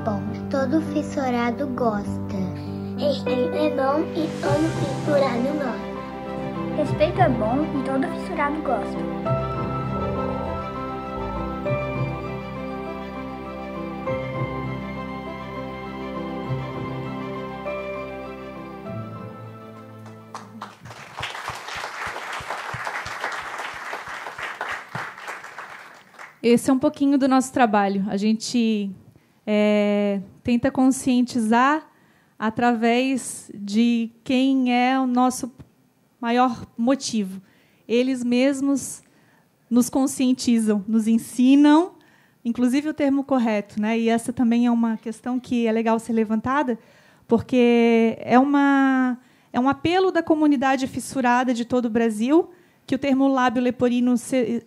bom, todo fissurado gosta. Respeito é, é, é bom e todo fissurado gosta. Respeito é bom e todo fissurado gosta. Esse é um pouquinho do nosso trabalho. A gente é, tenta conscientizar através de quem é o nosso maior motivo. Eles mesmos nos conscientizam, nos ensinam, inclusive o termo correto, né? E essa também é uma questão que é legal ser levantada, porque é uma é um apelo da comunidade fissurada de todo o Brasil que o termo lábio leporino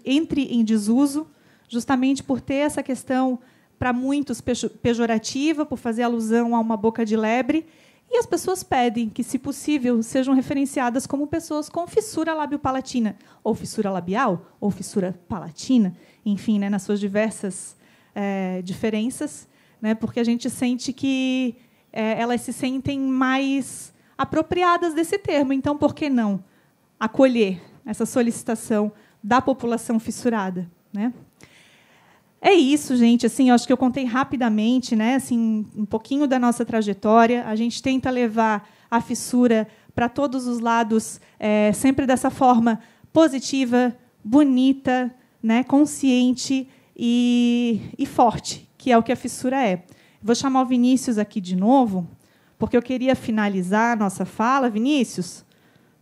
entre em desuso, justamente por ter essa questão para muitos pejorativa, por fazer alusão a uma boca de lebre. E as pessoas pedem que, se possível, sejam referenciadas como pessoas com fissura labiopalatina, ou fissura labial, ou fissura palatina, enfim, né, nas suas diversas é, diferenças, né, porque a gente sente que é, elas se sentem mais apropriadas desse termo. Então, por que não acolher essa solicitação da população fissurada? Né? É isso, gente. Assim, acho que eu contei rapidamente, né? Assim, um pouquinho da nossa trajetória. A gente tenta levar a fissura para todos os lados, é, sempre dessa forma positiva, bonita, né? Consciente e, e forte, que é o que a fissura é. Vou chamar o Vinícius aqui de novo, porque eu queria finalizar a nossa fala, Vinícius.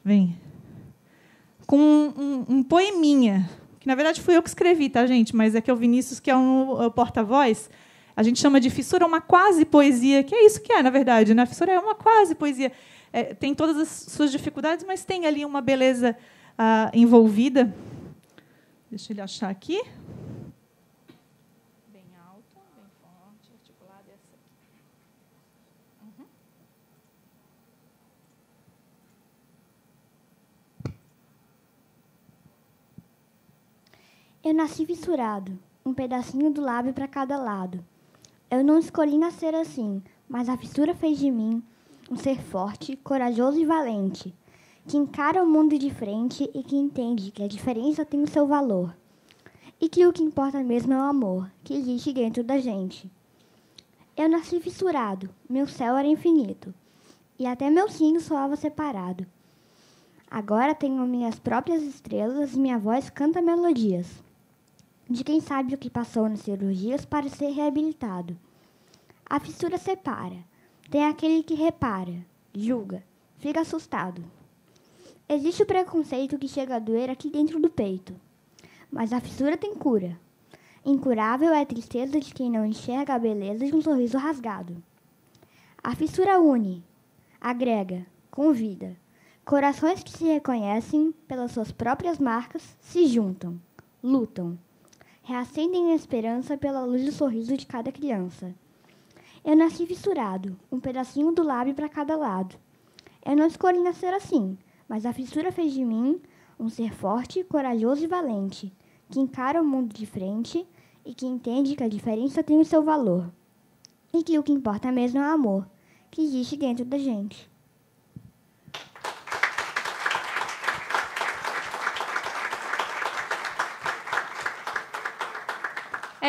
Vem. Com um, um, um poeminha na verdade, fui eu que escrevi, tá, gente? Mas é que é o Vinícius, que é um, um porta-voz. A gente chama de fissura uma quase poesia, que é isso que é, na verdade. Né? A fissura é uma quase poesia. É, tem todas as suas dificuldades, mas tem ali uma beleza ah, envolvida. Deixa ele achar aqui. Eu nasci fissurado, um pedacinho do lábio para cada lado. Eu não escolhi nascer assim, mas a fissura fez de mim um ser forte, corajoso e valente, que encara o mundo de frente e que entende que a diferença tem o seu valor. E que o que importa mesmo é o amor que existe dentro da gente. Eu nasci fissurado, meu céu era infinito, e até meu sino soava separado. Agora tenho minhas próprias estrelas e minha voz canta melodias de quem sabe o que passou nas cirurgias para ser reabilitado. A fissura separa. Tem aquele que repara, julga, fica assustado. Existe o preconceito que chega a doer aqui dentro do peito. Mas a fissura tem cura. Incurável é a tristeza de quem não enxerga a beleza de um sorriso rasgado. A fissura une, agrega, convida. Corações que se reconhecem pelas suas próprias marcas se juntam, lutam reacendem a esperança pela luz do sorriso de cada criança. Eu nasci fissurado, um pedacinho do lábio para cada lado. Eu não escolhi nascer assim, mas a fissura fez de mim um ser forte, corajoso e valente, que encara o mundo de frente e que entende que a diferença tem o seu valor. E que o que importa mesmo é o amor, que existe dentro da gente.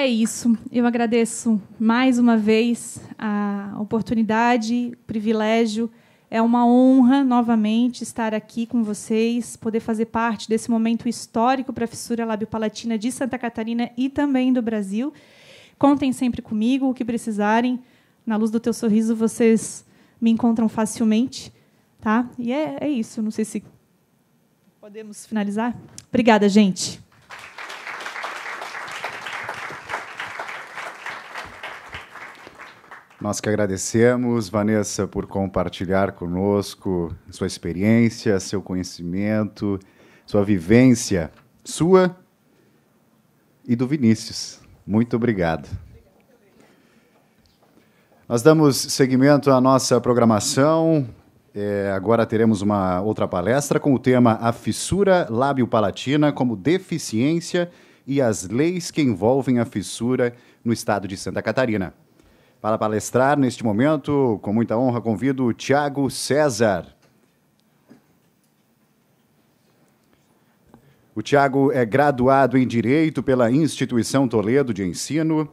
é isso. Eu agradeço mais uma vez a oportunidade, o privilégio. É uma honra, novamente, estar aqui com vocês, poder fazer parte desse momento histórico para a fissura lábio-palatina de Santa Catarina e também do Brasil. Contem sempre comigo o que precisarem. Na luz do teu sorriso, vocês me encontram facilmente. tá? E é, é isso. Não sei se podemos finalizar. Obrigada, gente. Nós que agradecemos, Vanessa, por compartilhar conosco sua experiência, seu conhecimento, sua vivência, sua e do Vinícius. Muito obrigado. Nós damos seguimento à nossa programação. É, agora teremos uma outra palestra com o tema A fissura lábio-palatina como deficiência e as leis que envolvem a fissura no estado de Santa Catarina. Para palestrar neste momento, com muita honra, convido o Tiago César. O Tiago é graduado em Direito pela Instituição Toledo de Ensino,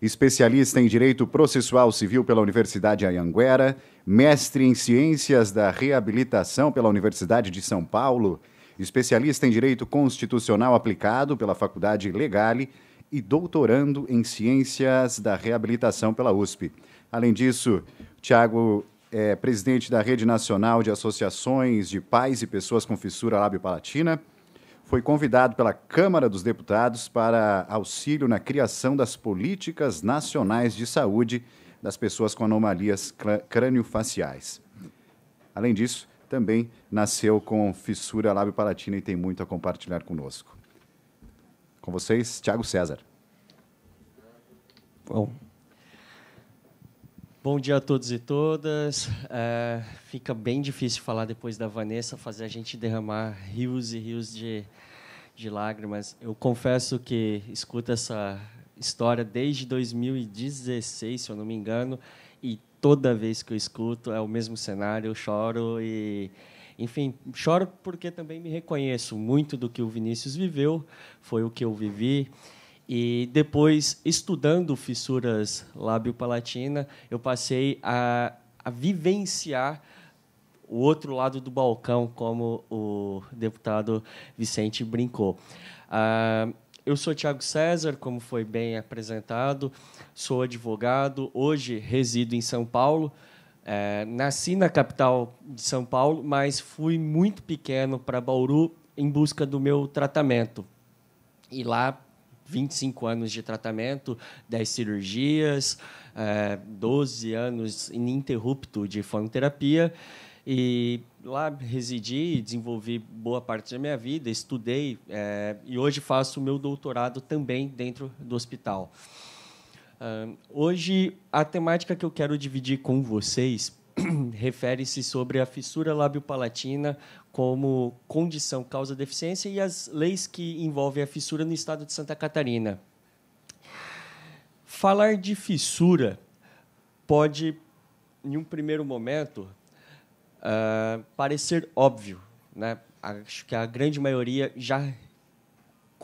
especialista em Direito Processual Civil pela Universidade Ayanguera, mestre em Ciências da Reabilitação pela Universidade de São Paulo, especialista em Direito Constitucional Aplicado pela Faculdade Legale e doutorando em Ciências da Reabilitação pela USP. Além disso, Tiago é presidente da Rede Nacional de Associações de Pais e Pessoas com Fissura Lábio-Palatina. Foi convidado pela Câmara dos Deputados para auxílio na criação das políticas nacionais de saúde das pessoas com anomalias crâniofaciais. Além disso, também nasceu com fissura lábio-palatina e tem muito a compartilhar conosco. Com vocês, Tiago César. Bom. Bom dia a todos e todas. É, fica bem difícil falar depois da Vanessa, fazer a gente derramar rios e rios de, de lágrimas. Eu confesso que escuto essa história desde 2016, se eu não me engano, e toda vez que eu escuto é o mesmo cenário, eu choro e enfim, choro porque também me reconheço. Muito do que o Vinícius viveu foi o que eu vivi. E depois, estudando fissuras lábio-palatina, eu passei a, a vivenciar o outro lado do balcão, como o deputado Vicente brincou. Ah, eu sou Tiago César, como foi bem apresentado, sou advogado, hoje resido em São Paulo. É, nasci na capital de São Paulo, mas fui muito pequeno para Bauru em busca do meu tratamento. E lá, 25 anos de tratamento, 10 cirurgias, é, 12 anos ininterrupto de fonoterapia. E lá residi, e desenvolvi boa parte da minha vida, estudei é, e hoje faço o meu doutorado também dentro do hospital. Uh, hoje, a temática que eu quero dividir com vocês refere-se sobre a fissura lábio-palatina como condição causa deficiência e as leis que envolvem a fissura no estado de Santa Catarina. Falar de fissura pode, em um primeiro momento, uh, parecer óbvio. Né? Acho que a grande maioria já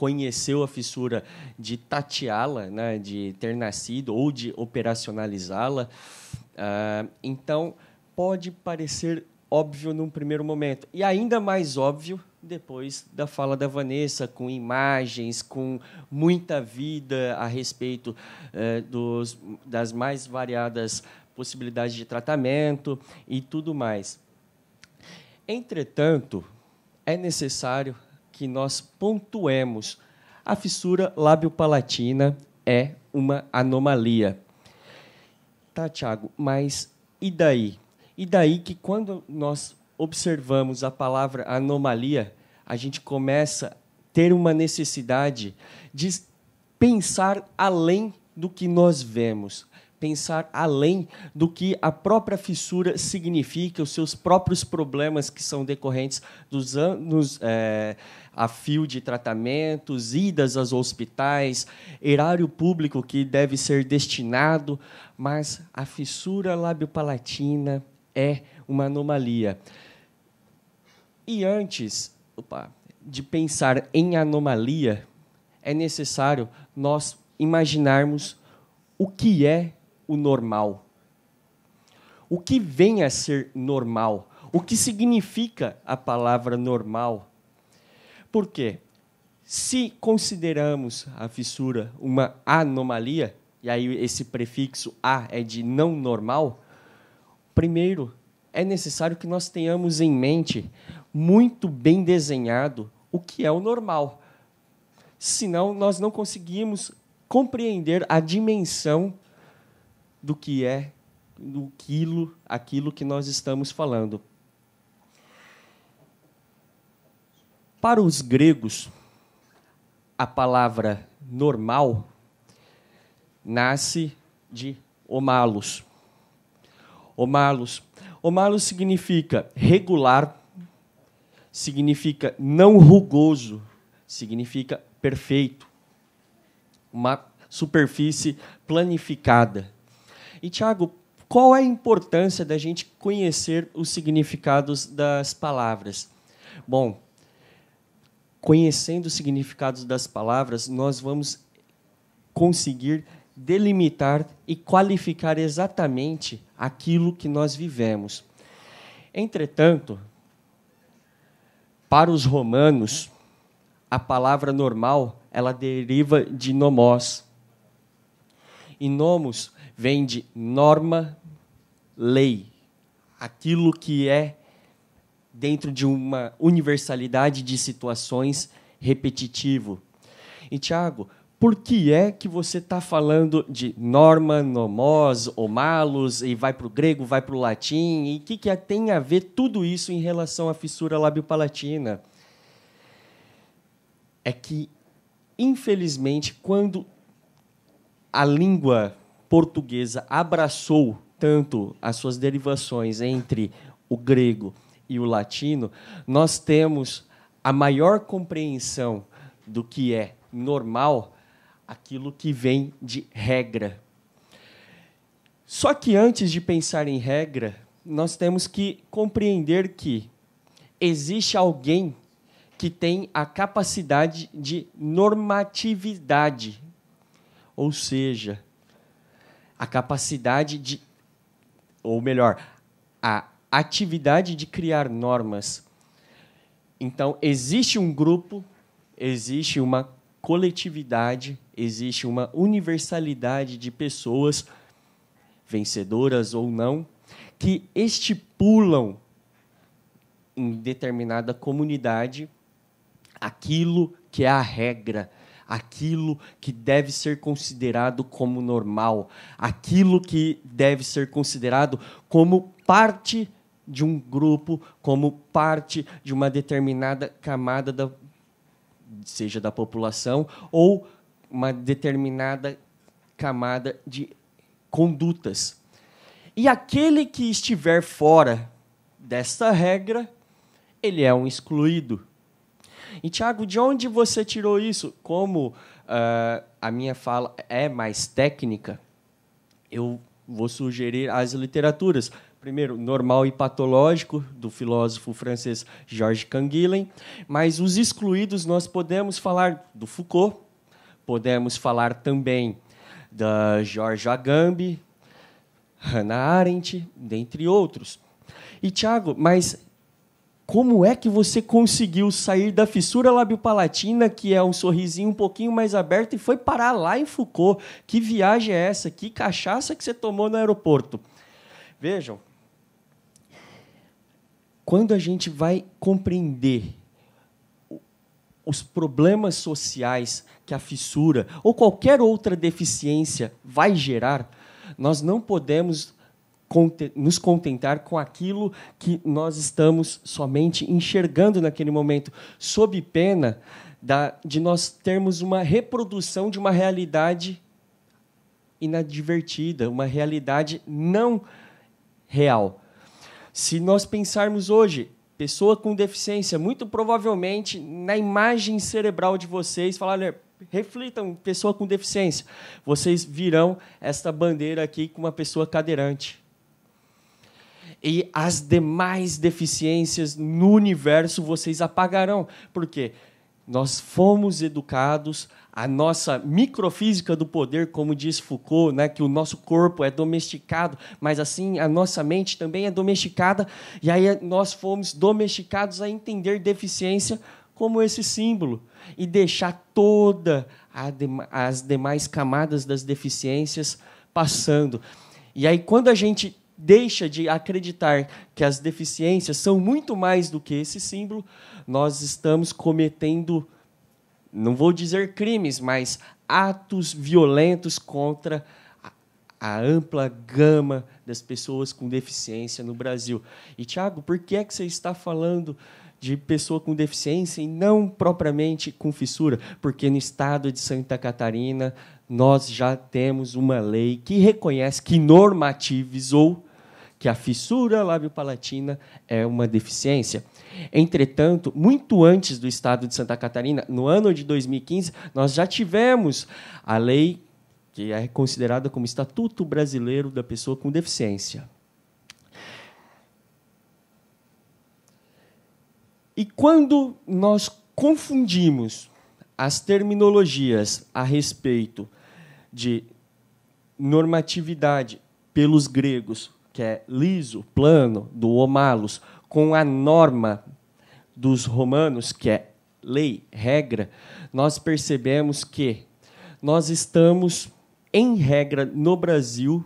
conheceu a fissura, de tateá-la, né, de ter nascido ou de operacionalizá-la. Uh, então, pode parecer óbvio num primeiro momento, e ainda mais óbvio depois da fala da Vanessa, com imagens, com muita vida a respeito eh, dos, das mais variadas possibilidades de tratamento e tudo mais. Entretanto, é necessário que nós pontuemos. A fissura lábio-palatina é uma anomalia. Tá, Tiago, mas e daí? E daí que quando nós observamos a palavra anomalia, a gente começa a ter uma necessidade de pensar além do que nós vemos pensar além do que a própria fissura significa, os seus próprios problemas que são decorrentes dos anos é, a fio de tratamentos, idas aos hospitais, erário público que deve ser destinado, mas a fissura lábio-palatina é uma anomalia. E antes opa, de pensar em anomalia, é necessário nós imaginarmos o que é o normal. O que vem a ser normal? O que significa a palavra normal? Por quê? Se consideramos a fissura uma anomalia, e aí esse prefixo a é de não normal, primeiro é necessário que nós tenhamos em mente muito bem desenhado o que é o normal. Senão nós não conseguimos compreender a dimensão do que é do quilo, aquilo que nós estamos falando. Para os gregos, a palavra normal nasce de omalos. Omalos. Omalos significa regular, significa não rugoso, significa perfeito, uma superfície planificada. E, Tiago, qual é a importância da gente conhecer os significados das palavras? Bom, conhecendo os significados das palavras, nós vamos conseguir delimitar e qualificar exatamente aquilo que nós vivemos. Entretanto, para os romanos, a palavra normal, ela deriva de nomos. E nomos vem de norma, lei, aquilo que é dentro de uma universalidade de situações repetitivo. E Tiago, por que é que você está falando de norma, nomos, homalos, e vai para o grego, vai para o latim, e o que, que é, tem a ver tudo isso em relação à fissura lábio-palatina? É que, infelizmente, quando a língua portuguesa abraçou tanto as suas derivações entre o grego e o latino, nós temos a maior compreensão do que é normal aquilo que vem de regra. Só que antes de pensar em regra, nós temos que compreender que existe alguém que tem a capacidade de normatividade, ou seja, a capacidade de, ou melhor, a atividade de criar normas. Então, existe um grupo, existe uma coletividade, existe uma universalidade de pessoas, vencedoras ou não, que estipulam em determinada comunidade aquilo que é a regra, aquilo que deve ser considerado como normal, aquilo que deve ser considerado como parte de um grupo, como parte de uma determinada camada da seja da população ou uma determinada camada de condutas. E aquele que estiver fora dessa regra, ele é um excluído. E, Tiago, de onde você tirou isso? Como uh, a minha fala é mais técnica, eu vou sugerir as literaturas. Primeiro, Normal e Patológico, do filósofo francês Georges Canguilhem. Mas os excluídos, nós podemos falar do Foucault, podemos falar também da Jorge Agamben, Hannah Arendt, dentre outros. E, Tiago, mas como é que você conseguiu sair da fissura labiopalatina, que é um sorrisinho um pouquinho mais aberto, e foi parar lá em Foucault? Que viagem é essa? Que cachaça que você tomou no aeroporto? Vejam, quando a gente vai compreender os problemas sociais que a fissura ou qualquer outra deficiência vai gerar, nós não podemos nos contentar com aquilo que nós estamos somente enxergando naquele momento, sob pena de nós termos uma reprodução de uma realidade inadvertida, uma realidade não real. Se nós pensarmos hoje, pessoa com deficiência, muito provavelmente na imagem cerebral de vocês, falar, reflitam, pessoa com deficiência, vocês virão esta bandeira aqui com uma pessoa cadeirante e as demais deficiências no universo vocês apagarão, porque nós fomos educados a nossa microfísica do poder, como diz Foucault, né, que o nosso corpo é domesticado, mas assim a nossa mente também é domesticada, e aí nós fomos domesticados a entender deficiência como esse símbolo e deixar toda dem as demais camadas das deficiências passando. E aí quando a gente deixa de acreditar que as deficiências são muito mais do que esse símbolo, nós estamos cometendo, não vou dizer crimes, mas atos violentos contra a ampla gama das pessoas com deficiência no Brasil. E, Tiago, por que, é que você está falando de pessoa com deficiência e não propriamente com fissura? Porque no estado de Santa Catarina nós já temos uma lei que reconhece, que normativizou que a fissura lábio-palatina é uma deficiência. Entretanto, muito antes do estado de Santa Catarina, no ano de 2015, nós já tivemos a lei que é considerada como Estatuto Brasileiro da Pessoa com Deficiência. E quando nós confundimos as terminologias a respeito de normatividade pelos gregos que é liso, plano, do homalos, com a norma dos romanos, que é lei, regra, nós percebemos que nós estamos, em regra, no Brasil,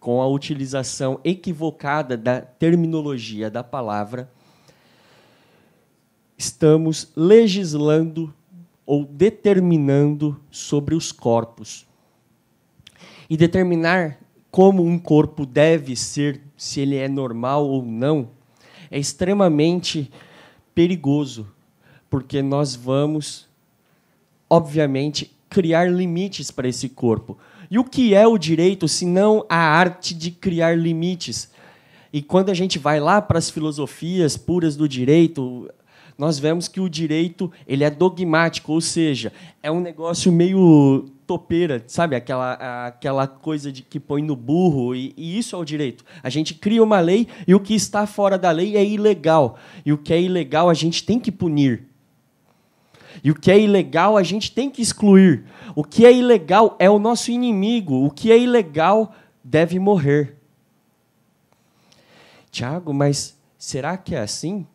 com a utilização equivocada da terminologia da palavra, estamos legislando ou determinando sobre os corpos. E determinar como um corpo deve ser, se ele é normal ou não, é extremamente perigoso, porque nós vamos, obviamente, criar limites para esse corpo. E o que é o direito se não a arte de criar limites? E quando a gente vai lá para as filosofias puras do direito, nós vemos que o direito ele é dogmático, ou seja, é um negócio meio topeira, sabe? Aquela, aquela coisa de que põe no burro, e, e, isso é o direito. A gente cria uma lei e o que está fora da lei é ilegal. E o que é ilegal a gente tem que punir. E o que é ilegal a gente tem que excluir. O que é ilegal é o nosso inimigo. O que é ilegal deve morrer. Tiago, mas será que é assim?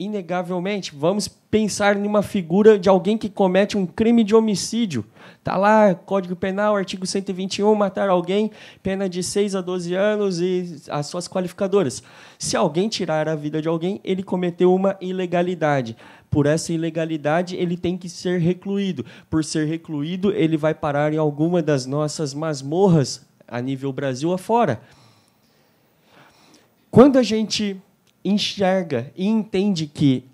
inegavelmente, vamos pensar numa figura de alguém que comete um crime de homicídio. Tá lá, Código Penal, artigo 121, matar alguém, pena de 6 a 12 anos e as suas qualificadoras. Se alguém tirar a vida de alguém, ele cometeu uma ilegalidade. Por essa ilegalidade, ele tem que ser recluído. Por ser recluído, ele vai parar em alguma das nossas masmorras a nível Brasil afora. Quando a gente enxerga e entende que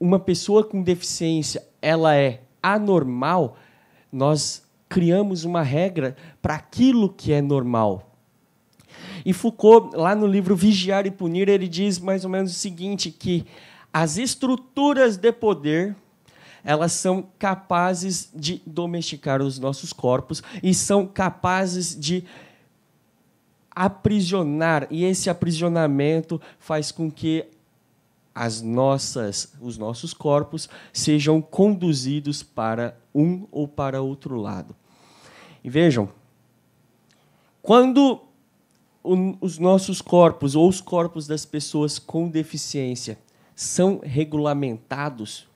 uma pessoa com deficiência ela é anormal, nós criamos uma regra para aquilo que é normal. E Foucault, lá no livro Vigiar e Punir, ele diz mais ou menos o seguinte, que as estruturas de poder elas são capazes de domesticar os nossos corpos e são capazes de aprisionar, e esse aprisionamento faz com que as nossas, os nossos corpos sejam conduzidos para um ou para outro lado. E vejam, quando os nossos corpos ou os corpos das pessoas com deficiência são regulamentados,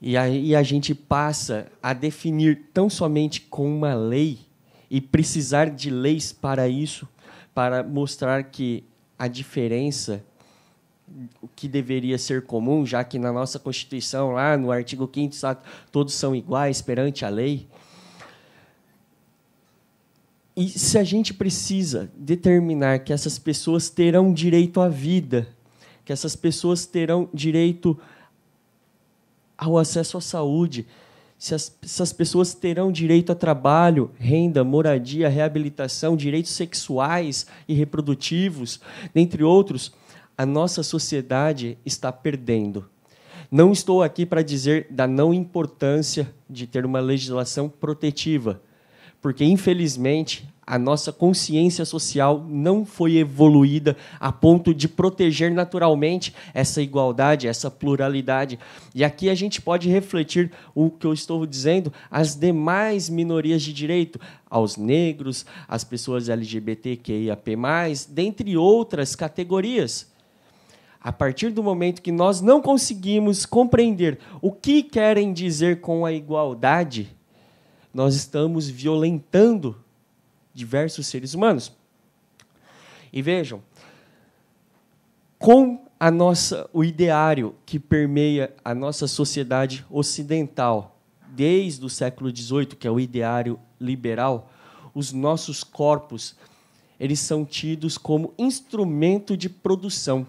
e aí a gente passa a definir tão somente com uma lei, e precisar de leis para isso, para mostrar que a diferença o que deveria ser comum, já que na nossa Constituição, lá no artigo 5 todos são iguais perante a lei. E se a gente precisa determinar que essas pessoas terão direito à vida, que essas pessoas terão direito ao acesso à saúde, se, as, pessoas terão direito a trabalho, renda, moradia, reabilitação, direitos sexuais e reprodutivos, dentre outros, a nossa sociedade está perdendo. Não estou aqui para dizer da não importância de ter uma legislação protetiva, porque, infelizmente, a nossa consciência social não foi evoluída a ponto de proteger naturalmente essa igualdade, essa pluralidade. E aqui a gente pode refletir o que eu estou dizendo às demais minorias de direito, aos negros, às pessoas LGBTQIAP+, dentre outras categorias. A partir do momento que nós não conseguimos compreender o que querem dizer com a igualdade, nós estamos violentando diversos seres humanos. E vejam, com a nossa o ideário que permeia a nossa sociedade ocidental desde o século XVIII, que é o ideário liberal, os nossos corpos eles são tidos como instrumento de produção.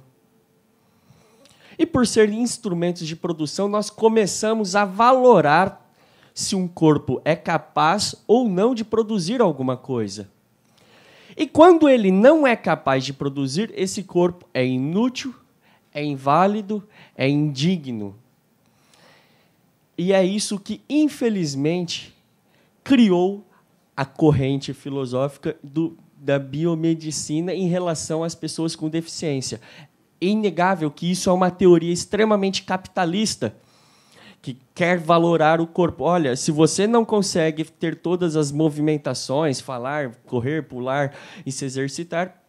E por serem instrumentos de produção, nós começamos a valorar se um corpo é capaz ou não de produzir alguma coisa. E quando ele não é capaz de produzir, esse corpo é inútil, é inválido, é indigno. E é isso que, infelizmente, criou a corrente filosófica do, da biomedicina em relação às pessoas com deficiência. É inegável que isso é uma teoria extremamente capitalista que quer valorar o corpo. Olha, se você não consegue ter todas as movimentações, falar, correr, pular e se exercitar,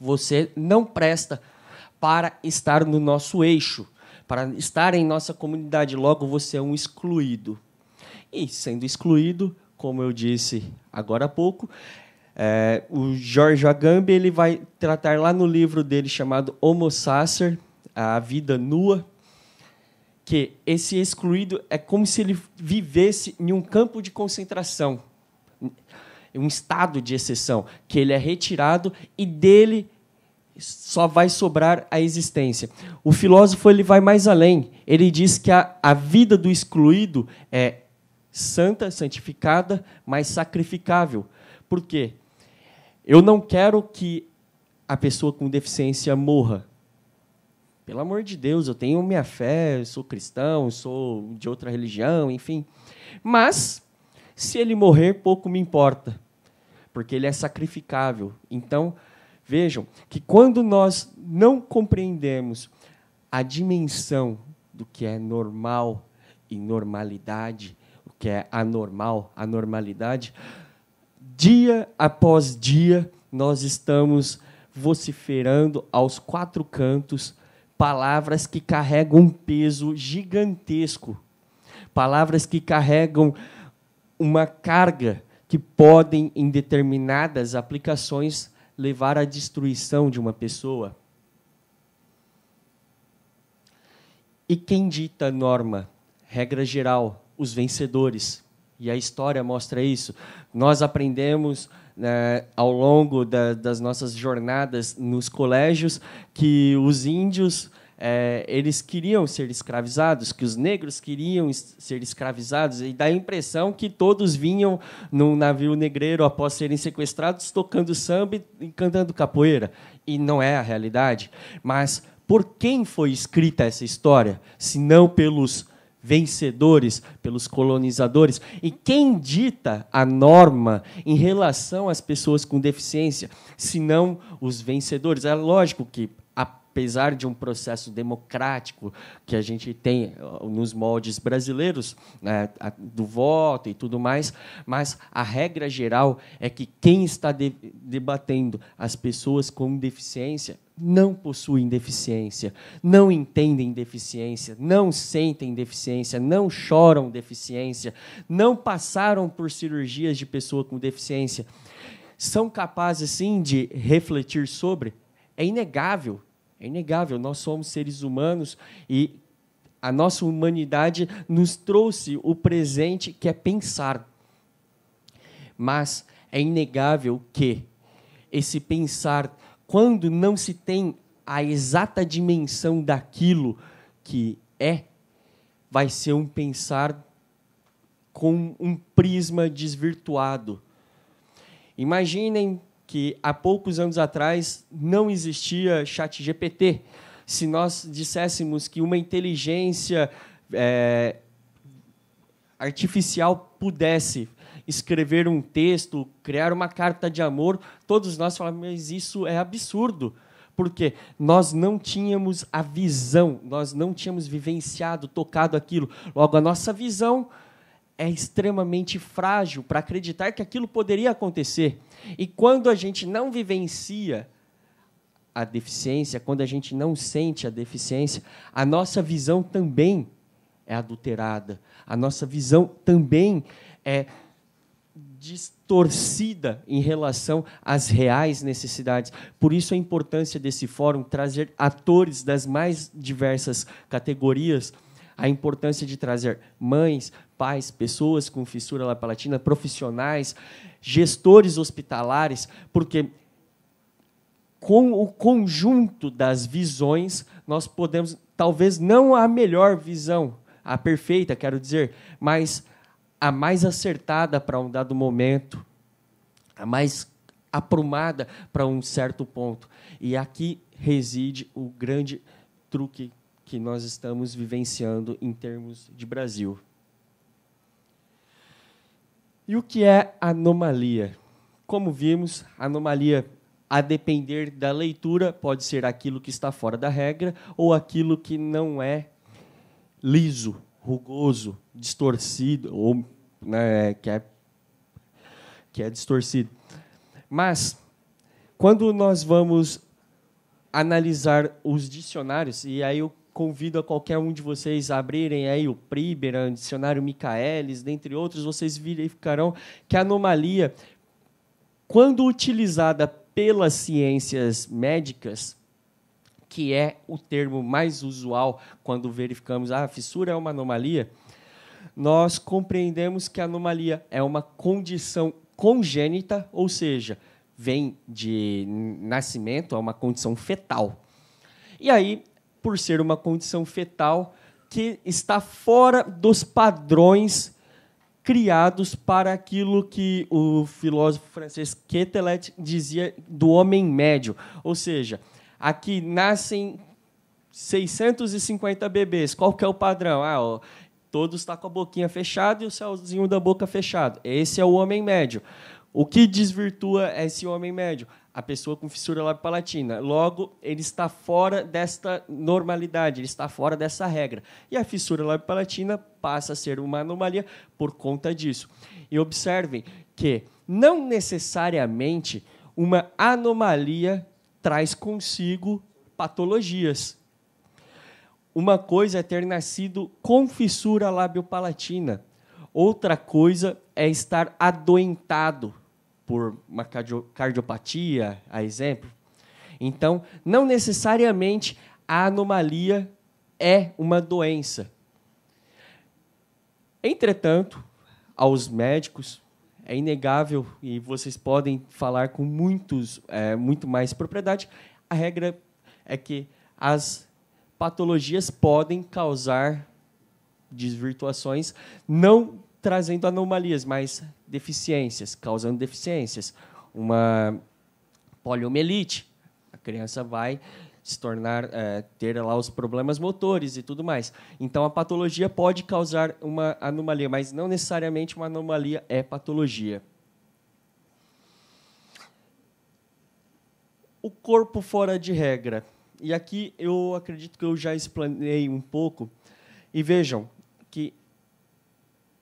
você não presta para estar no nosso eixo, para estar em nossa comunidade. Logo, você é um excluído. E, sendo excluído, como eu disse agora há pouco, é, o Jorge Agambi ele vai tratar lá no livro dele chamado Homo Sacer, a vida nua, que esse excluído é como se ele vivesse em um campo de concentração, um estado de exceção, que ele é retirado e dele só vai sobrar a existência. O filósofo ele vai mais além. Ele diz que a, a vida do excluído é santa, santificada, mas sacrificável. Por quê? Eu não quero que a pessoa com deficiência morra. Pelo amor de Deus, eu tenho minha fé, eu sou cristão, eu sou de outra religião, enfim. Mas, se ele morrer, pouco me importa, porque ele é sacrificável. Então, vejam que quando nós não compreendemos a dimensão do que é normal e normalidade, o que é anormal, anormalidade, dia após dia nós estamos vociferando aos quatro cantos palavras que carregam um peso gigantesco, palavras que carregam uma carga que podem, em determinadas aplicações, levar à destruição de uma pessoa. E quem dita norma? Regra geral, os vencedores. E a história mostra isso. Nós aprendemos né, ao longo da, das nossas jornadas nos colégios que os índios é, eles queriam ser escravizados, que os negros queriam ser escravizados, e dá a impressão que todos vinham num navio negreiro após serem sequestrados tocando samba e cantando capoeira. E não é a realidade. Mas por quem foi escrita essa história, se não pelos vencedores, pelos colonizadores. E quem dita a norma em relação às pessoas com deficiência, se não os vencedores? É lógico que apesar de um processo democrático que a gente tem eh, nos moldes brasileiros, né, do voto e tudo mais, mas a regra geral é que quem está de debatendo as pessoas com deficiência não possuem deficiência, não entendem deficiência, não sentem deficiência, não choram deficiência, não passaram por cirurgias de pessoa com deficiência, são capazes sim de refletir sobre. É inegável é inegável, nós somos seres humanos e a nossa humanidade nos trouxe o presente que é pensar. Mas é inegável que esse pensar, quando não se tem a exata dimensão daquilo que é, vai ser um pensar com um prisma desvirtuado. Imaginem que há poucos anos atrás não existia chat GPT. Se nós disséssemos que uma inteligência é, artificial pudesse escrever um texto, criar uma carta de amor, todos nós falamos, mas isso é absurdo. Porque nós não tínhamos a visão, nós não tínhamos vivenciado, tocado aquilo. Logo, a nossa visão é extremamente frágil para acreditar que aquilo poderia acontecer. E quando a gente não vivencia a deficiência, quando a gente não sente a deficiência, a nossa visão também é adulterada, a nossa visão também é distorcida em relação às reais necessidades. Por isso a importância desse fórum trazer atores das mais diversas categorias, a importância de trazer mães, pais, pessoas com fissura palatina, profissionais, gestores hospitalares, porque com o conjunto das visões nós podemos, talvez não a melhor visão, a perfeita, quero dizer, mas a mais acertada para um dado momento, a mais aprumada para um certo ponto. E aqui reside o grande truque que nós estamos vivenciando em termos de Brasil. E o que é anomalia? Como vimos, anomalia, a depender da leitura, pode ser aquilo que está fora da regra ou aquilo que não é liso, rugoso, distorcido, ou né, que, é, que é distorcido. Mas, quando nós vamos analisar os dicionários, e aí eu convido a qualquer um de vocês a abrirem aí o Priberan, o dicionário Michaelis, dentre outros, vocês verificarão que a anomalia, quando utilizada pelas ciências médicas, que é o termo mais usual quando verificamos ah, a fissura é uma anomalia, nós compreendemos que a anomalia é uma condição congênita, ou seja, vem de nascimento, é uma condição fetal. E aí por ser uma condição fetal que está fora dos padrões criados para aquilo que o filósofo francês Quetelet dizia do homem médio, ou seja, aqui nascem 650 bebês, qual que é o padrão? Ah, ó, todos está com a boquinha fechada e o céuzinho da boca fechado. Esse é o homem médio. O que desvirtua esse homem médio? a pessoa com fissura lábio-palatina. Logo, ele está fora desta normalidade, ele está fora dessa regra. E a fissura lábio-palatina passa a ser uma anomalia por conta disso. E observem que não necessariamente uma anomalia traz consigo patologias. Uma coisa é ter nascido com fissura lábio-palatina, outra coisa é estar adoentado por uma cardiopatia, a exemplo. Então, não necessariamente a anomalia é uma doença. Entretanto, aos médicos, é inegável, e vocês podem falar com muitos, é, muito mais propriedade, a regra é que as patologias podem causar desvirtuações, não trazendo anomalias, mas deficiências, causando deficiências. Uma poliomielite, a criança vai se tornar é, ter lá os problemas motores e tudo mais. Então a patologia pode causar uma anomalia, mas não necessariamente uma anomalia é patologia. O corpo fora de regra. E aqui eu acredito que eu já explanei um pouco. E vejam que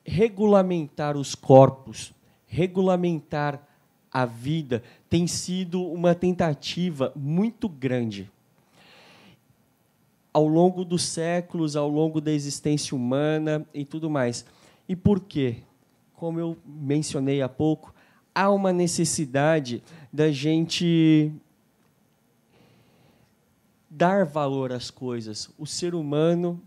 regulamentar os corpos, regulamentar a vida, tem sido uma tentativa muito grande. Ao longo dos séculos, ao longo da existência humana e tudo mais. E por quê? Como eu mencionei há pouco, há uma necessidade da gente dar valor às coisas. O ser humano,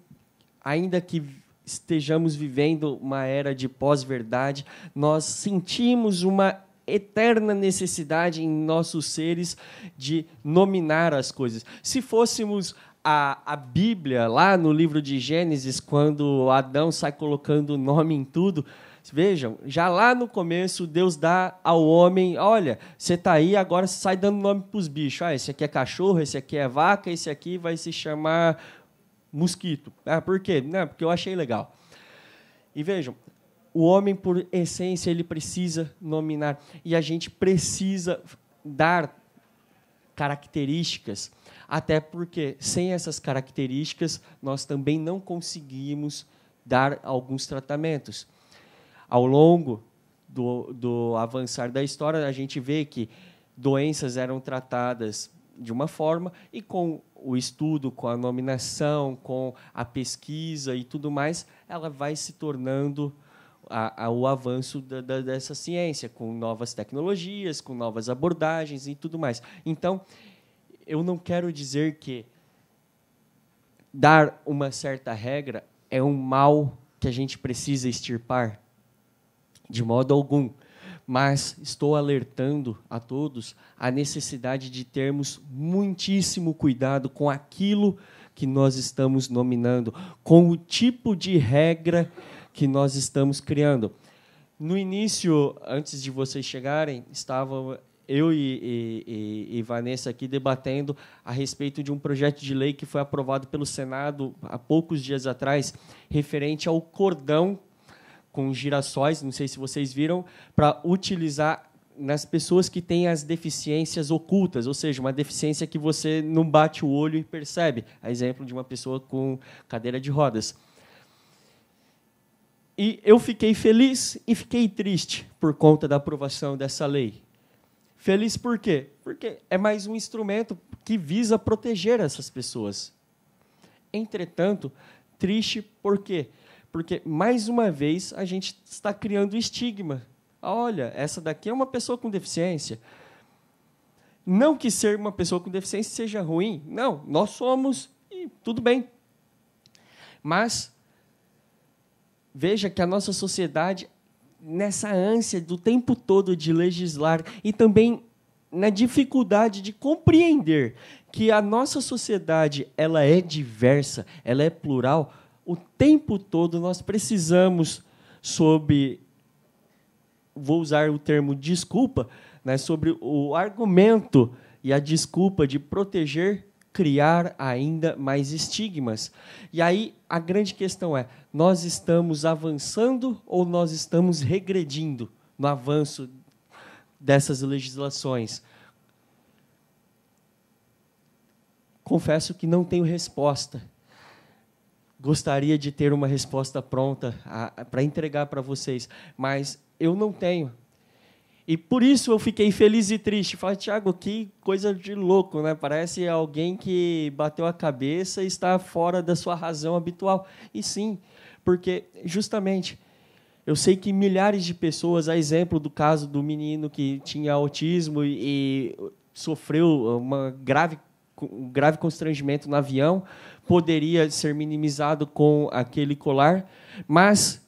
ainda que estejamos vivendo uma era de pós-verdade, nós sentimos uma eterna necessidade em nossos seres de nominar as coisas. Se fôssemos a, a Bíblia, lá no livro de Gênesis, quando Adão sai colocando nome em tudo, Vejam, já lá no começo, Deus dá ao homem: olha, você está aí, agora sai dando nome para os bichos. Ah, esse aqui é cachorro, esse aqui é vaca, esse aqui vai se chamar mosquito. Ah, por quê? Não, porque eu achei legal. E vejam, o homem, por essência, ele precisa nominar. E a gente precisa dar características, até porque sem essas características nós também não conseguimos dar alguns tratamentos. Ao longo do, do avançar da história, a gente vê que doenças eram tratadas de uma forma e com o estudo, com a nominação, com a pesquisa e tudo mais, ela vai se tornando a, a, o avanço da, da, dessa ciência, com novas tecnologias, com novas abordagens e tudo mais. Então, eu não quero dizer que dar uma certa regra é um mal que a gente precisa extirpar de modo algum mas estou alertando a todos a necessidade de termos muitíssimo cuidado com aquilo que nós estamos nominando, com o tipo de regra que nós estamos criando. No início, antes de vocês chegarem, estava eu e, e, e, Vanessa aqui debatendo a respeito de um projeto de lei que foi aprovado pelo Senado há poucos dias atrás, referente ao cordão com girassóis, não sei se vocês viram, para utilizar nas pessoas que têm as deficiências ocultas, ou seja, uma deficiência que você não bate o olho e percebe. A exemplo de uma pessoa com cadeira de rodas. E eu fiquei feliz e fiquei triste por conta da aprovação dessa lei. Feliz por quê? Porque é mais um instrumento que visa proteger essas pessoas. Entretanto, triste por quê? Porque porque, mais uma vez, a gente está criando estigma. Ah, olha, essa daqui é uma pessoa com deficiência. Não que ser uma pessoa com deficiência seja ruim. Não, nós somos e tudo bem. Mas veja que a nossa sociedade, nessa ânsia do tempo todo de legislar e também na dificuldade de compreender que a nossa sociedade ela é diversa, ela é plural, o tempo todo nós precisamos sobre vou usar o termo desculpa, né, sobre o argumento e a desculpa de proteger, criar ainda mais estigmas. E aí a grande questão é: nós estamos avançando ou nós estamos regredindo no avanço dessas legislações? Confesso que não tenho resposta gostaria de ter uma resposta pronta para entregar para vocês, mas eu não tenho. E por isso eu fiquei feliz e triste. Falei, Tiago, que coisa de louco, né? Parece alguém que bateu a cabeça e está fora da sua razão habitual. E sim, porque justamente eu sei que milhares de pessoas, a exemplo do caso do menino que tinha autismo e, e sofreu uma grave, um grave constrangimento no avião, poderia ser minimizado com aquele colar, mas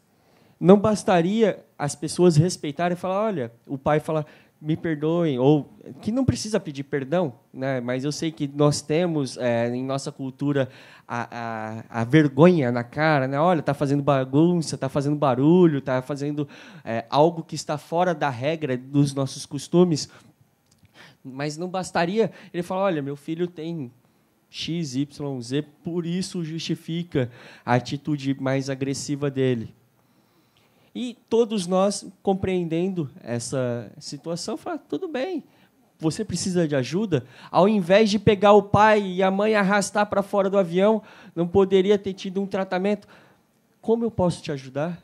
não bastaria as pessoas respeitarem e falar, olha, o pai fala, me perdoem, ou que não precisa pedir perdão, né? mas eu sei que nós temos é, em nossa cultura a, a, a, vergonha na cara, né? olha, está fazendo bagunça, está fazendo barulho, está fazendo é, algo que está fora da regra dos nossos costumes, mas não bastaria ele falar, olha, meu filho tem XYZ, por isso justifica a atitude mais agressiva dele. E todos nós compreendendo essa situação, fala, tudo bem, você precisa de ajuda, ao invés de pegar o pai e a mãe arrastar para fora do avião, não poderia ter tido um tratamento. Como eu posso te ajudar?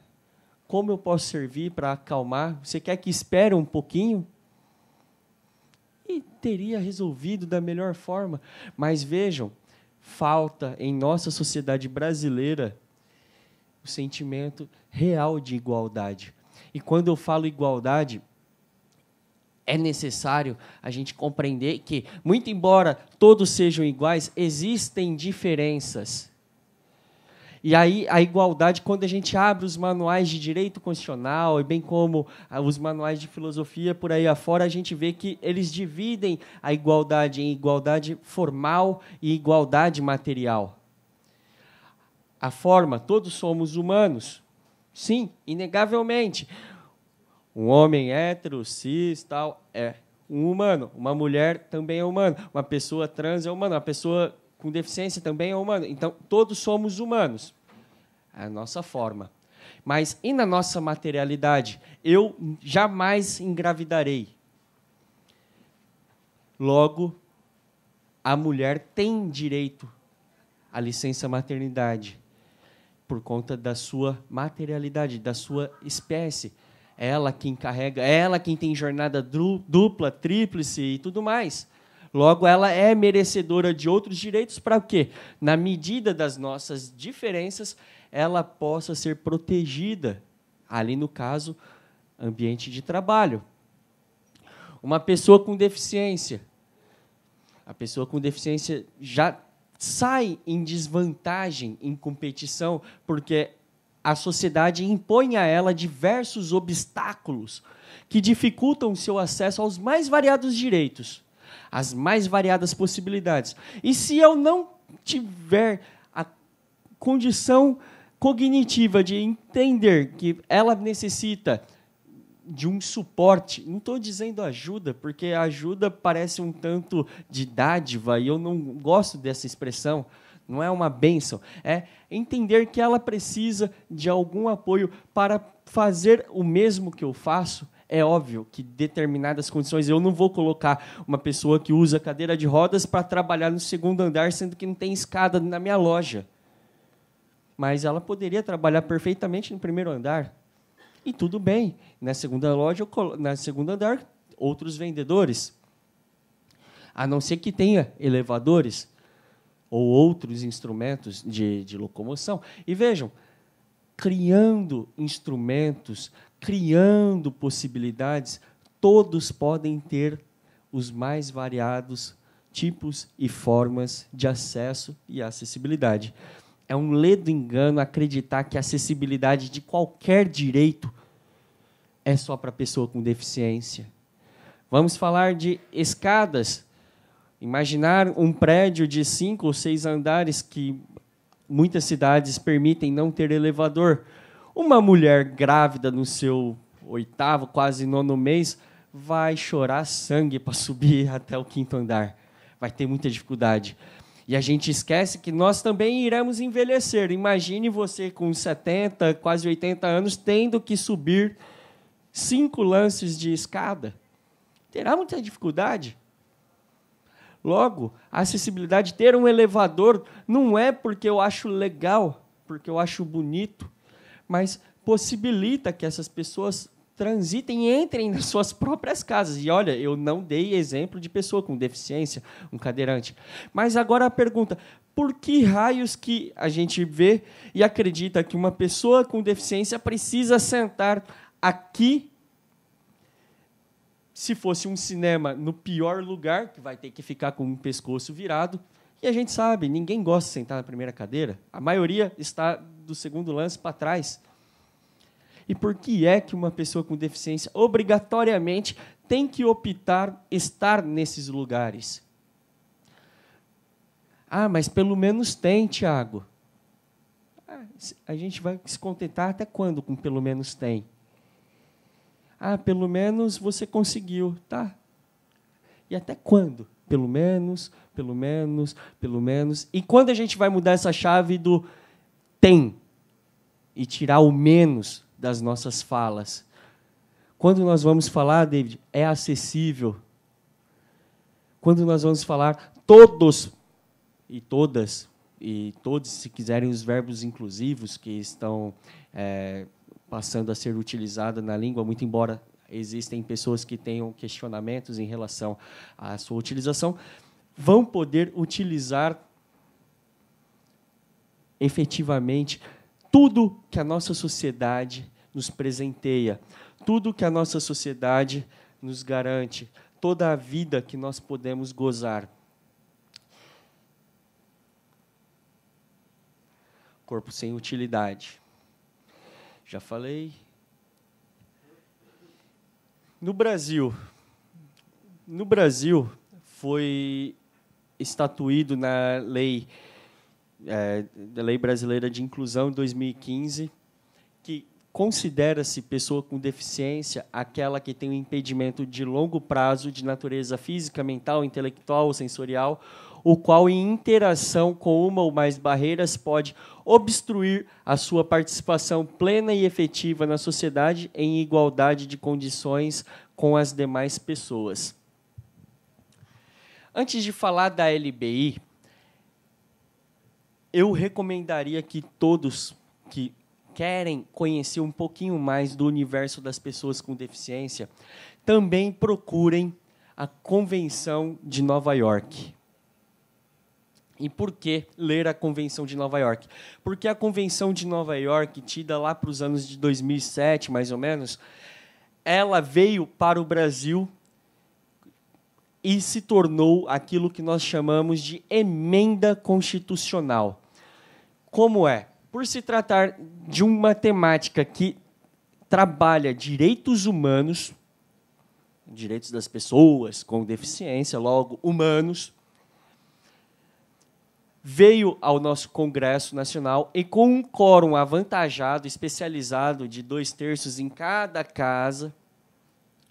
Como eu posso servir para acalmar? Você quer que espere um pouquinho? teria resolvido da melhor forma. Mas vejam, falta em nossa sociedade brasileira o sentimento real de igualdade. E quando eu falo igualdade, é necessário a gente compreender que, muito embora todos sejam iguais, existem diferenças. E aí a igualdade, quando a gente abre os manuais de direito constitucional e bem como ah, os manuais de filosofia por aí afora, a gente vê que eles dividem a igualdade em igualdade formal e igualdade material. A forma, todos somos humanos. Sim, inegavelmente. Um homem hétero, cis, tal, é um humano. Uma mulher também é humana. Uma pessoa trans é humana. Uma pessoa com deficiência também é humano. Então, todos somos humanos. É a nossa forma. Mas e na nossa materialidade? Eu jamais engravidarei. Logo, a mulher tem direito à licença maternidade por conta da sua materialidade, da sua espécie. Ela quem carrega, ela quem tem jornada dupla, tríplice e tudo mais. Logo, ela é merecedora de outros direitos para o quê? Na medida das nossas diferenças, ela possa ser protegida. Ali, no caso, ambiente de trabalho. Uma pessoa com deficiência. A pessoa com deficiência já sai em desvantagem, em competição, porque a sociedade impõe a ela diversos obstáculos que dificultam o seu acesso aos mais variados direitos as mais variadas possibilidades. E se eu não tiver a condição cognitiva de entender que ela necessita de um suporte. Não estou dizendo ajuda, porque ajuda parece um tanto de dádiva e eu não gosto dessa expressão. Não é uma benção, é entender que ela precisa de algum apoio para fazer o mesmo que eu faço, é óbvio que determinadas condições eu não vou colocar uma pessoa que usa cadeira de rodas para trabalhar no segundo andar, sendo que não tem escada na minha loja. Mas ela poderia trabalhar perfeitamente no primeiro andar. E tudo bem. Na segunda loja, na segunda andar, outros vendedores. A não ser que tenha elevadores ou outros instrumentos de, de locomoção. E vejam, criando instrumentos, criando possibilidades, todos podem ter os mais variados tipos e formas de acesso e acessibilidade. É um ledo engano acreditar que a acessibilidade de qualquer direito é só para pessoa com deficiência. Vamos falar de escadas. Imaginar um prédio de cinco ou seis andares que muitas cidades permitem não ter elevador. Uma mulher grávida no seu oitavo, quase nono mês, vai chorar sangue para subir até o quinto andar. Vai ter muita dificuldade. E a gente esquece que nós também iremos envelhecer. Imagine você com 70, quase 80 anos, tendo que subir cinco lances de escada. Terá muita dificuldade. Logo, a acessibilidade, ter um elevador, não é porque eu acho legal, porque eu acho bonito, mas possibilita que essas pessoas transitem e entrem nas suas próprias casas. E olha, eu não dei exemplo de pessoa com deficiência, um cadeirante. Mas agora a pergunta: por que raios que a gente vê e acredita que uma pessoa com deficiência precisa sentar aqui? Se fosse um cinema no pior lugar, que vai ter que ficar com o pescoço virado, e a gente sabe, ninguém gosta de sentar na primeira cadeira. A maioria está do segundo lance para trás. E por que é que uma pessoa com deficiência obrigatoriamente tem que optar estar nesses lugares? Ah, mas pelo menos tem, Tiago. Ah, a gente vai se contentar até quando com pelo menos tem? Ah, pelo menos você conseguiu, tá? E até quando? pelo menos, pelo menos, pelo menos. E quando a gente vai mudar essa chave do tem e tirar o menos das nossas falas? Quando nós vamos falar, David, é acessível. Quando nós vamos falar, todos e todas, e todos, se quiserem, os verbos inclusivos que estão é, passando a ser utilizados na língua, muito embora existem pessoas que tenham questionamentos em relação à sua utilização, vão poder utilizar efetivamente tudo que a nossa sociedade nos presenteia, tudo que a nossa sociedade nos garante, toda a vida que nós podemos gozar. Corpo sem utilidade. Já falei, no Brasil, no Brasil foi estatuído na lei é, da lei brasileira de inclusão de 2015 que Considera-se pessoa com deficiência aquela que tem um impedimento de longo prazo de natureza física, mental, intelectual ou sensorial, o qual, em interação com uma ou mais barreiras, pode obstruir a sua participação plena e efetiva na sociedade em igualdade de condições com as demais pessoas. Antes de falar da LBI, eu recomendaria que todos que querem conhecer um pouquinho mais do universo das pessoas com deficiência, também procurem a Convenção de Nova York. E por que ler a Convenção de Nova York? Porque a Convenção de Nova York, tida lá para os anos de 2007, mais ou menos, ela veio para o Brasil e se tornou aquilo que nós chamamos de emenda constitucional. Como é? Por se tratar de uma temática que trabalha direitos humanos, direitos das pessoas com deficiência, logo humanos, veio ao nosso Congresso Nacional e com um quórum avantajado, especializado de dois terços em cada casa,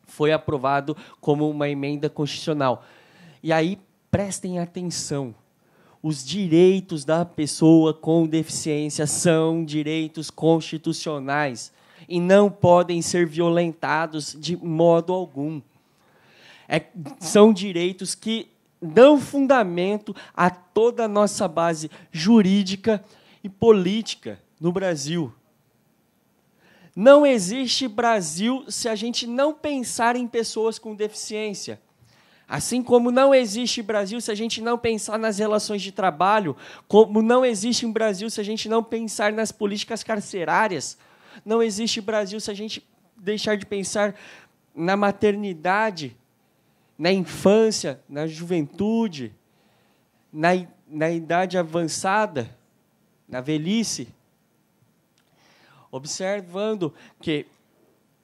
foi aprovado como uma emenda constitucional. E aí prestem atenção, os direitos da pessoa com deficiência são direitos constitucionais e não podem ser violentados de modo algum. É, são direitos que dão fundamento a toda a nossa base jurídica e política no Brasil. Não existe Brasil se a gente não pensar em pessoas com deficiência. Assim como não existe Brasil se a gente não pensar nas relações de trabalho, como não existe um Brasil se a gente não pensar nas políticas carcerárias, não existe Brasil se a gente deixar de pensar na maternidade, na infância, na juventude, na, na idade avançada, na velhice. Observando que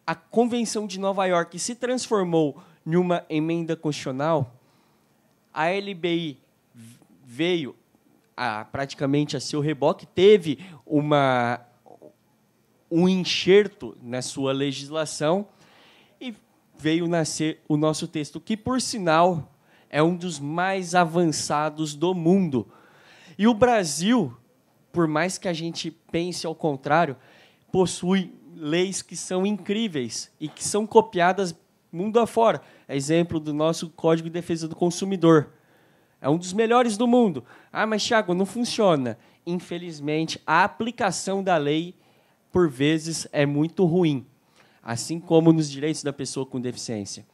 a Convenção de Nova York se transformou numa emenda constitucional, a LBI veio a, praticamente a seu reboque, teve uma, um enxerto na sua legislação e veio nascer o nosso texto, que, por sinal, é um dos mais avançados do mundo. E o Brasil, por mais que a gente pense ao contrário, possui leis que são incríveis e que são copiadas mundo afora. É exemplo do nosso Código de Defesa do Consumidor. É um dos melhores do mundo. Ah, mas Thiago, não funciona. Infelizmente, a aplicação da lei por vezes é muito ruim, assim como nos direitos da pessoa com deficiência.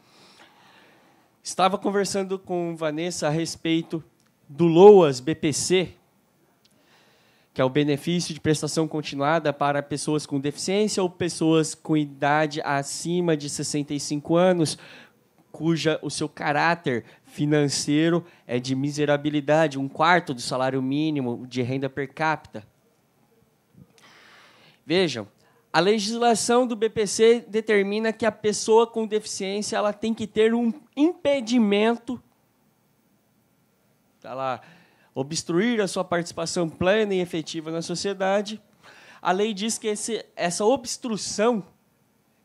Estava conversando com Vanessa a respeito do LOAS BPC, que é o benefício de prestação continuada para pessoas com deficiência ou pessoas com idade acima de 65 anos, cuja o seu caráter financeiro é de miserabilidade, um quarto do salário mínimo de renda per capita. Vejam, a legislação do BPC determina que a pessoa com deficiência ela tem que ter um impedimento. Tá lá, obstruir a sua participação plena e efetiva na sociedade. A lei diz que esse, essa obstrução,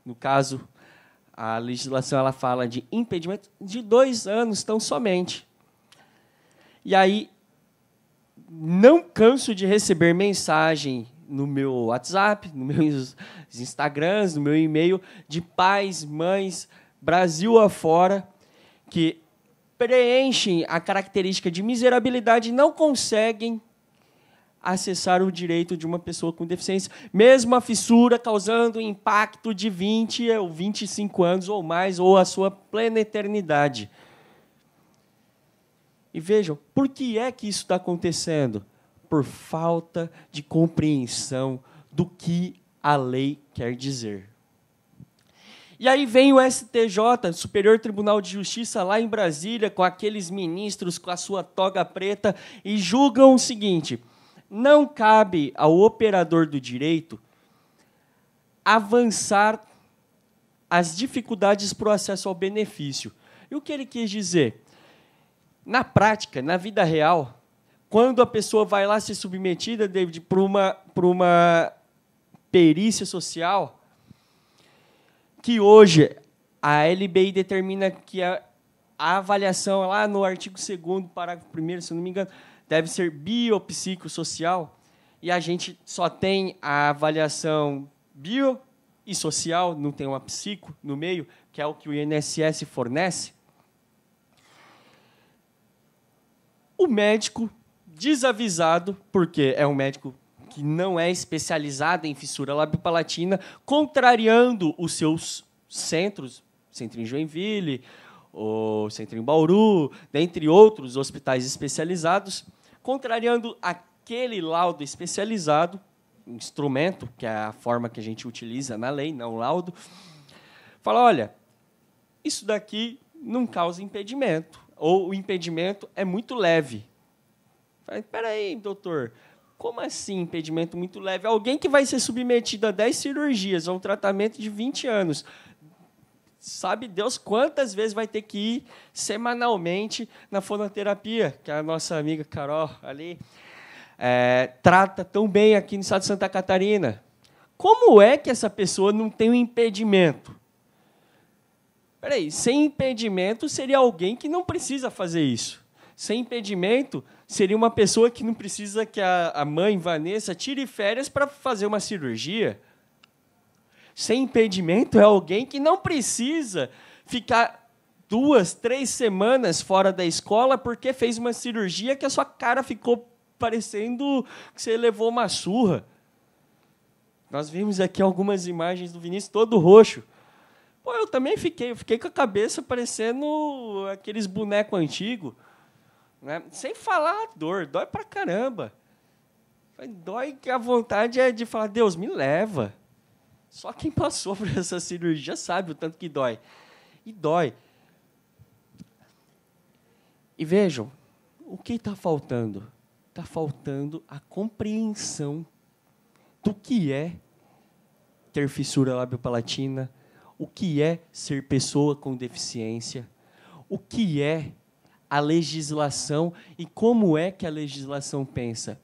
no caso, a legislação ela fala de impedimento de dois anos tão somente. E aí, não canso de receber mensagem no meu WhatsApp, no meus Instagrams, no meu e-mail, de pais, mães, Brasil afora, que preenchem a característica de miserabilidade não conseguem acessar o direito de uma pessoa com deficiência, mesmo a fissura causando um impacto de 20 ou 25 anos ou mais, ou a sua plena eternidade. E vejam, por que é que isso está acontecendo? Por falta de compreensão do que a lei quer dizer. E aí vem o STJ, Superior Tribunal de Justiça, lá em Brasília, com aqueles ministros com a sua toga preta, e julgam o seguinte: não cabe ao operador do direito avançar as dificuldades para o acesso ao benefício. E o que ele quis dizer? Na prática, na vida real, quando a pessoa vai lá ser submetida, David, para uma, para uma perícia social, que hoje a LBI determina que a, a avaliação lá no artigo 2 parágrafo 1 se não me engano, deve ser biopsicossocial, e a gente só tem a avaliação bio e social, não tem uma psico no meio, que é o que o INSS fornece. O médico desavisado, porque é um médico que não é especializada em fissura labiopalatina, contrariando os seus centros, centro em Joinville, o centro em Bauru, dentre outros hospitais especializados, contrariando aquele laudo especializado, instrumento, que é a forma que a gente utiliza na lei, não laudo, fala, olha, isso daqui não causa impedimento, ou o impedimento é muito leve. Espera aí doutor, como assim impedimento muito leve? Alguém que vai ser submetido a 10 cirurgias, a um tratamento de 20 anos, sabe Deus quantas vezes vai ter que ir semanalmente na fonoterapia, que a nossa amiga Carol ali é, trata tão bem aqui no estado de Santa Catarina. Como é que essa pessoa não tem um impedimento? Peraí, sem impedimento seria alguém que não precisa fazer isso. Sem impedimento seria uma pessoa que não precisa que a, a mãe Vanessa tire férias para fazer uma cirurgia. Sem impedimento é alguém que não precisa ficar duas, três semanas fora da escola porque fez uma cirurgia que a sua cara ficou parecendo que você levou uma surra. Nós vimos aqui algumas imagens do Vinícius todo roxo. Pô, eu também fiquei, eu fiquei com a cabeça parecendo aqueles bonecos antigos. Né? Sem falar a dor, dói pra caramba. Dói que a vontade é de falar, Deus, me leva. Só quem passou por essa cirurgia sabe o tanto que dói. E dói. E vejam, o que está faltando? Está faltando a compreensão do que é ter fissura lábio-palatina, o que é ser pessoa com deficiência, o que é a legislação e como é que a legislação pensa.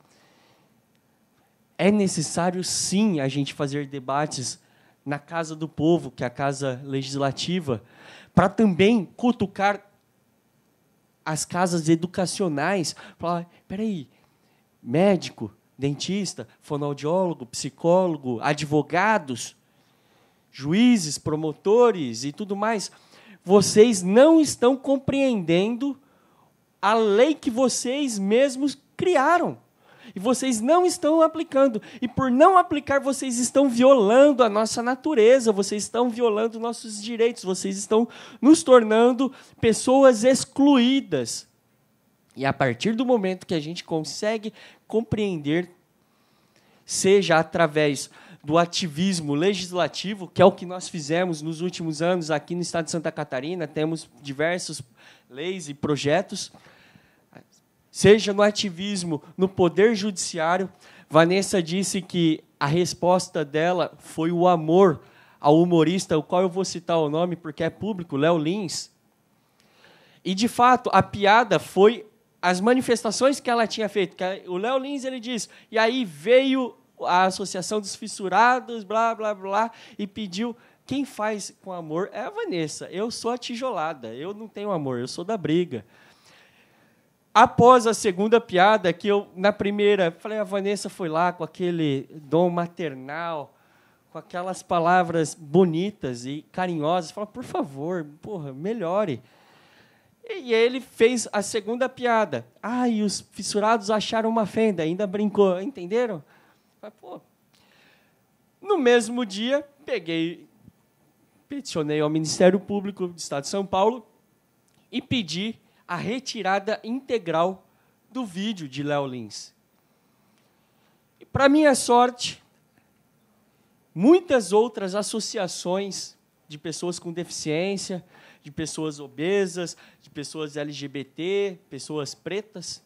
É necessário, sim, a gente fazer debates na Casa do Povo, que é a Casa Legislativa, para também cutucar as casas educacionais. Falar: aí médico, dentista, fonoaudiólogo, psicólogo, advogados, juízes, promotores e tudo mais, vocês não estão compreendendo a lei que vocês mesmos criaram. E vocês não estão aplicando. E por não aplicar, vocês estão violando a nossa natureza, vocês estão violando nossos direitos, vocês estão nos tornando pessoas excluídas. E a partir do momento que a gente consegue compreender, seja através do ativismo legislativo, que é o que nós fizemos nos últimos anos aqui no estado de Santa Catarina, temos diversas leis e projetos seja no ativismo, no poder judiciário. Vanessa disse que a resposta dela foi o amor ao humorista, o qual eu vou citar o nome porque é público, Léo Lins. E de fato, a piada foi as manifestações que ela tinha feito. o Léo Lins ele diz: "E aí veio a Associação dos Fissurados, blá blá blá, e pediu quem faz com amor é a Vanessa. Eu sou a tijolada, eu não tenho amor, eu sou da briga após a segunda piada, que eu, na primeira, falei, a ah, Vanessa foi lá com aquele dom maternal, com aquelas palavras bonitas e carinhosas, fala, por favor, porra, melhore. E ele fez a segunda piada. Ah, e os fissurados acharam uma fenda, ainda brincou, entenderam? Falei, pô. No mesmo dia, peguei, peticionei ao Ministério Público do Estado de São Paulo e pedi a retirada integral do vídeo de Léo Lins. Para minha sorte, muitas outras associações de pessoas com deficiência, de pessoas obesas, de pessoas LGBT, pessoas pretas,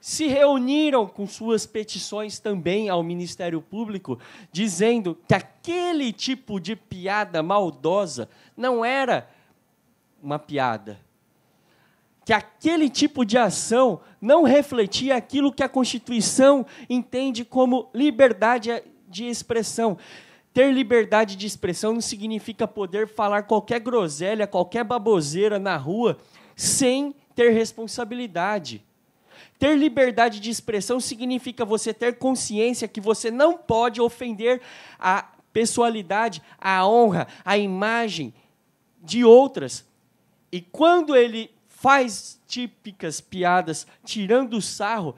se reuniram com suas petições também ao Ministério Público, dizendo que aquele tipo de piada maldosa não era uma piada, que aquele tipo de ação não refletia aquilo que a Constituição entende como liberdade de expressão. Ter liberdade de expressão não significa poder falar qualquer groselha, qualquer baboseira na rua sem ter responsabilidade. Ter liberdade de expressão significa você ter consciência que você não pode ofender a pessoalidade, a honra, a imagem de outras. E quando ele faz típicas piadas, tirando sarro,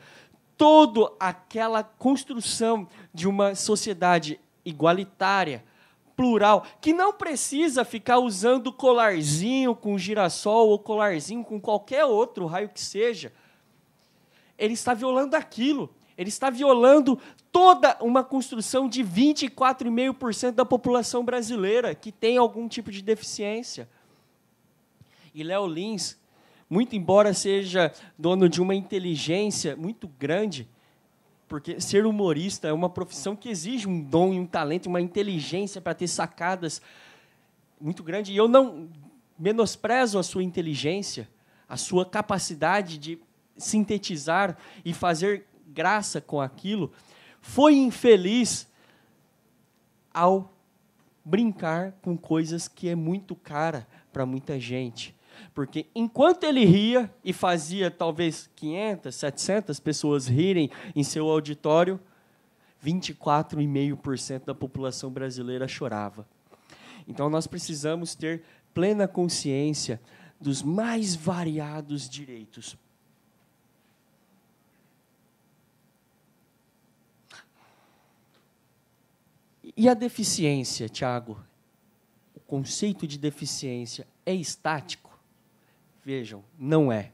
toda aquela construção de uma sociedade igualitária, plural, que não precisa ficar usando colarzinho com girassol ou colarzinho com qualquer outro raio que seja. Ele está violando aquilo. Ele está violando toda uma construção de 24,5% da população brasileira que tem algum tipo de deficiência. E Léo Lins muito embora seja dono de uma inteligência muito grande, porque ser humorista é uma profissão que exige um dom e um talento, uma inteligência para ter sacadas muito grande. E eu não menosprezo a sua inteligência, a sua capacidade de sintetizar e fazer graça com aquilo. Foi infeliz ao brincar com coisas que é muito cara para muita gente. Porque enquanto ele ria e fazia talvez 500, 700 pessoas rirem em seu auditório, 24,5% da população brasileira chorava. Então nós precisamos ter plena consciência dos mais variados direitos. E a deficiência, Tiago? O conceito de deficiência é estático? Vejam, não é.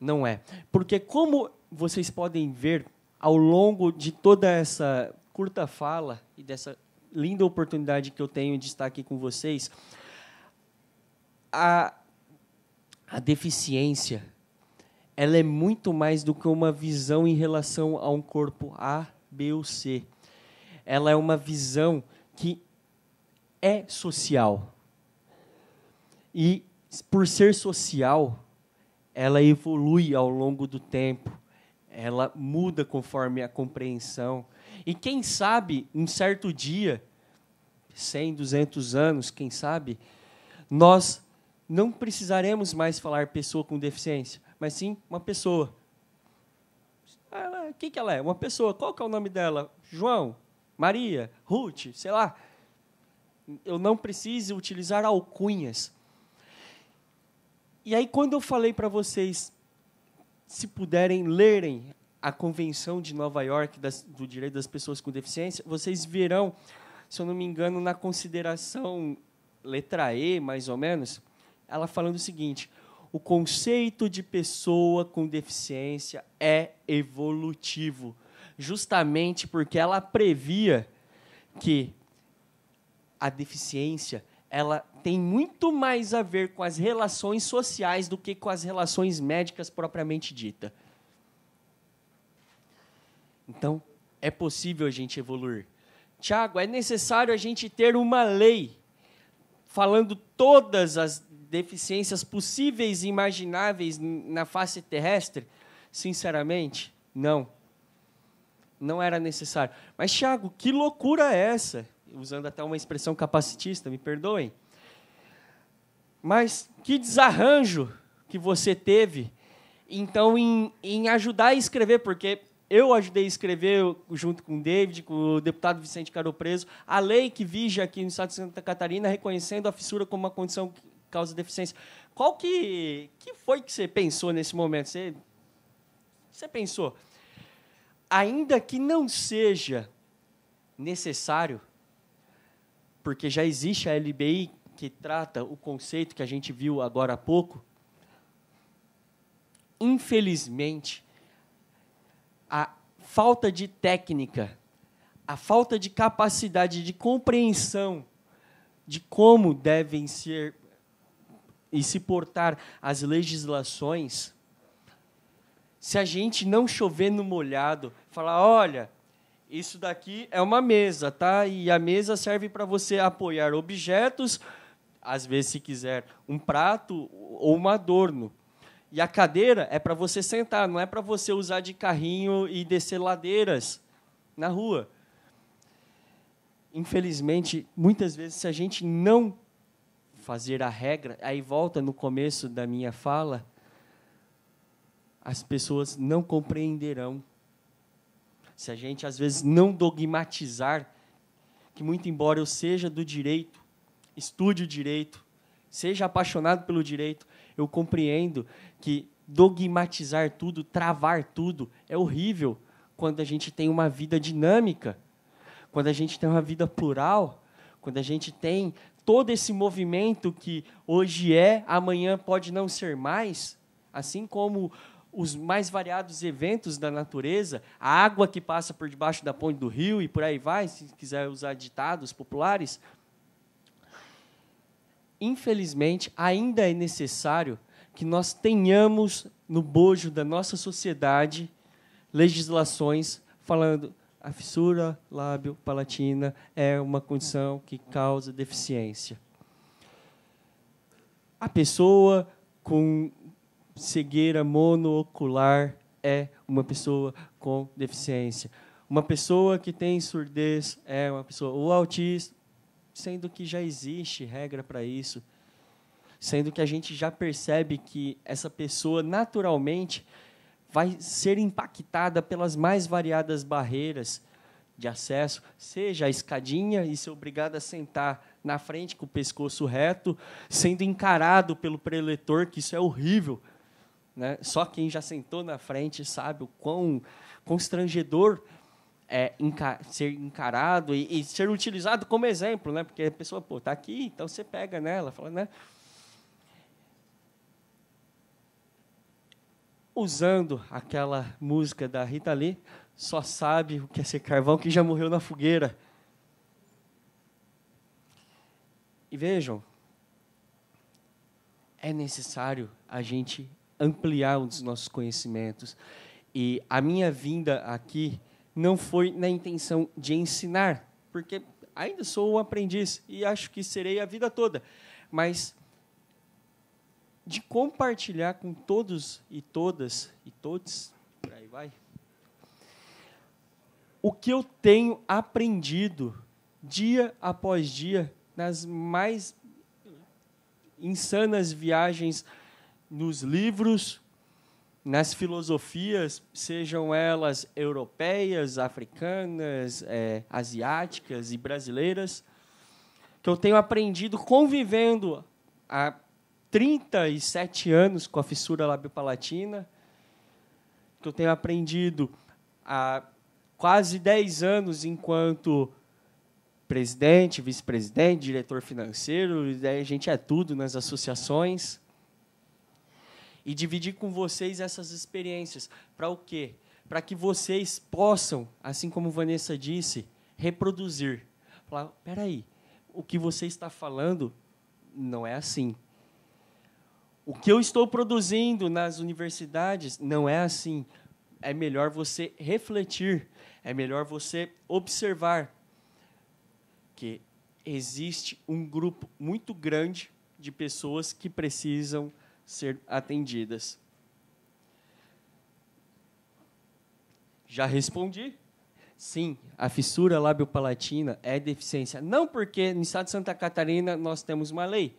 Não é. Porque, como vocês podem ver ao longo de toda essa curta fala e dessa linda oportunidade que eu tenho de estar aqui com vocês, a, a deficiência ela é muito mais do que uma visão em relação a um corpo A, B ou C. Ela é uma visão que é social. E por ser social, ela evolui ao longo do tempo, ela muda conforme a compreensão. E quem sabe, um certo dia, 100, 200 anos, quem sabe, nós não precisaremos mais falar pessoa com deficiência, mas sim uma pessoa. Ela, quem que ela é? Uma pessoa. Qual que é o nome dela? João, Maria, Ruth, sei lá. Eu não preciso utilizar alcunhas e aí, quando eu falei para vocês, se puderem lerem a Convenção de Nova York das, do Direito das Pessoas com Deficiência, vocês verão, se eu não me engano, na consideração letra E, mais ou menos, ela falando o seguinte: o conceito de pessoa com deficiência é evolutivo, justamente porque ela previa que a deficiência ela tem muito mais a ver com as relações sociais do que com as relações médicas propriamente dita. Então, é possível a gente evoluir. Tiago, é necessário a gente ter uma lei falando todas as deficiências possíveis e imagináveis na face terrestre? Sinceramente, não. Não era necessário. Mas, Tiago, que loucura é essa? Usando até uma expressão capacitista, me perdoem. Mas que desarranjo que você teve, então, em, em ajudar a escrever, porque eu ajudei a escrever, junto com o David, com o deputado Vicente Caro Preso, a lei que vige aqui no estado de Santa Catarina, reconhecendo a fissura como uma condição que causa deficiência. Qual que, que foi que você pensou nesse momento? Você, você pensou, ainda que não seja necessário, porque já existe a LBI que trata o conceito que a gente viu agora há pouco, infelizmente, a falta de técnica, a falta de capacidade de compreensão de como devem ser e se portar as legislações, se a gente não chover no molhado, falar, olha, isso daqui é uma mesa, tá? E a mesa serve para você apoiar objetos às vezes, se quiser, um prato ou um adorno. E a cadeira é para você sentar, não é para você usar de carrinho e descer ladeiras na rua. Infelizmente, muitas vezes, se a gente não fazer a regra, aí volta no começo da minha fala, as pessoas não compreenderão. Se a gente, às vezes, não dogmatizar, que muito embora eu seja do direito, estude o direito, seja apaixonado pelo direito. Eu compreendo que dogmatizar tudo, travar tudo, é horrível quando a gente tem uma vida dinâmica, quando a gente tem uma vida plural, quando a gente tem todo esse movimento que hoje é, amanhã pode não ser mais, assim como os mais variados eventos da natureza, a água que passa por debaixo da ponte do rio e por aí vai, se quiser usar ditados populares, infelizmente, ainda é necessário que nós tenhamos no bojo da nossa sociedade legislações falando a fissura lábio palatina é uma condição que causa deficiência. A pessoa com cegueira monocular é uma pessoa com deficiência. Uma pessoa que tem surdez é uma pessoa. O autista, sendo que já existe regra para isso, sendo que a gente já percebe que essa pessoa naturalmente vai ser impactada pelas mais variadas barreiras de acesso, seja a escadinha e ser obrigado a sentar na frente com o pescoço reto, sendo encarado pelo preletor, que isso é horrível. Né? Só quem já sentou na frente sabe o quão constrangedor é, enca ser encarado e, e, ser utilizado como exemplo, né? Porque a pessoa, pô, tá aqui, então você pega nela, fala, né? Usando aquela música da Rita Lee, só sabe o que é ser carvão que já morreu na fogueira. E vejam, é necessário a gente ampliar os nossos conhecimentos. E a minha vinda aqui não foi na intenção de ensinar, porque ainda sou um aprendiz e acho que serei a vida toda, mas de compartilhar com todos e todas e todos, por aí vai, o que eu tenho aprendido dia após dia nas mais insanas viagens nos livros, nas filosofias, sejam elas europeias, africanas, é, asiáticas e brasileiras, que eu tenho aprendido convivendo há 37 anos com a fissura labiopalatina, que eu tenho aprendido há quase 10 anos enquanto presidente, vice-presidente, diretor financeiro, e daí a gente é tudo nas associações e dividir com vocês essas experiências. Para o quê? Para que vocês possam, assim como Vanessa disse, reproduzir. Falar, peraí, o que você está falando não é assim. O que eu estou produzindo nas universidades não é assim. É melhor você refletir, é melhor você observar que existe um grupo muito grande de pessoas que precisam ser atendidas. Já respondi. Sim, a fissura lábio-palatina é deficiência. Não porque no estado de Santa Catarina nós temos uma lei,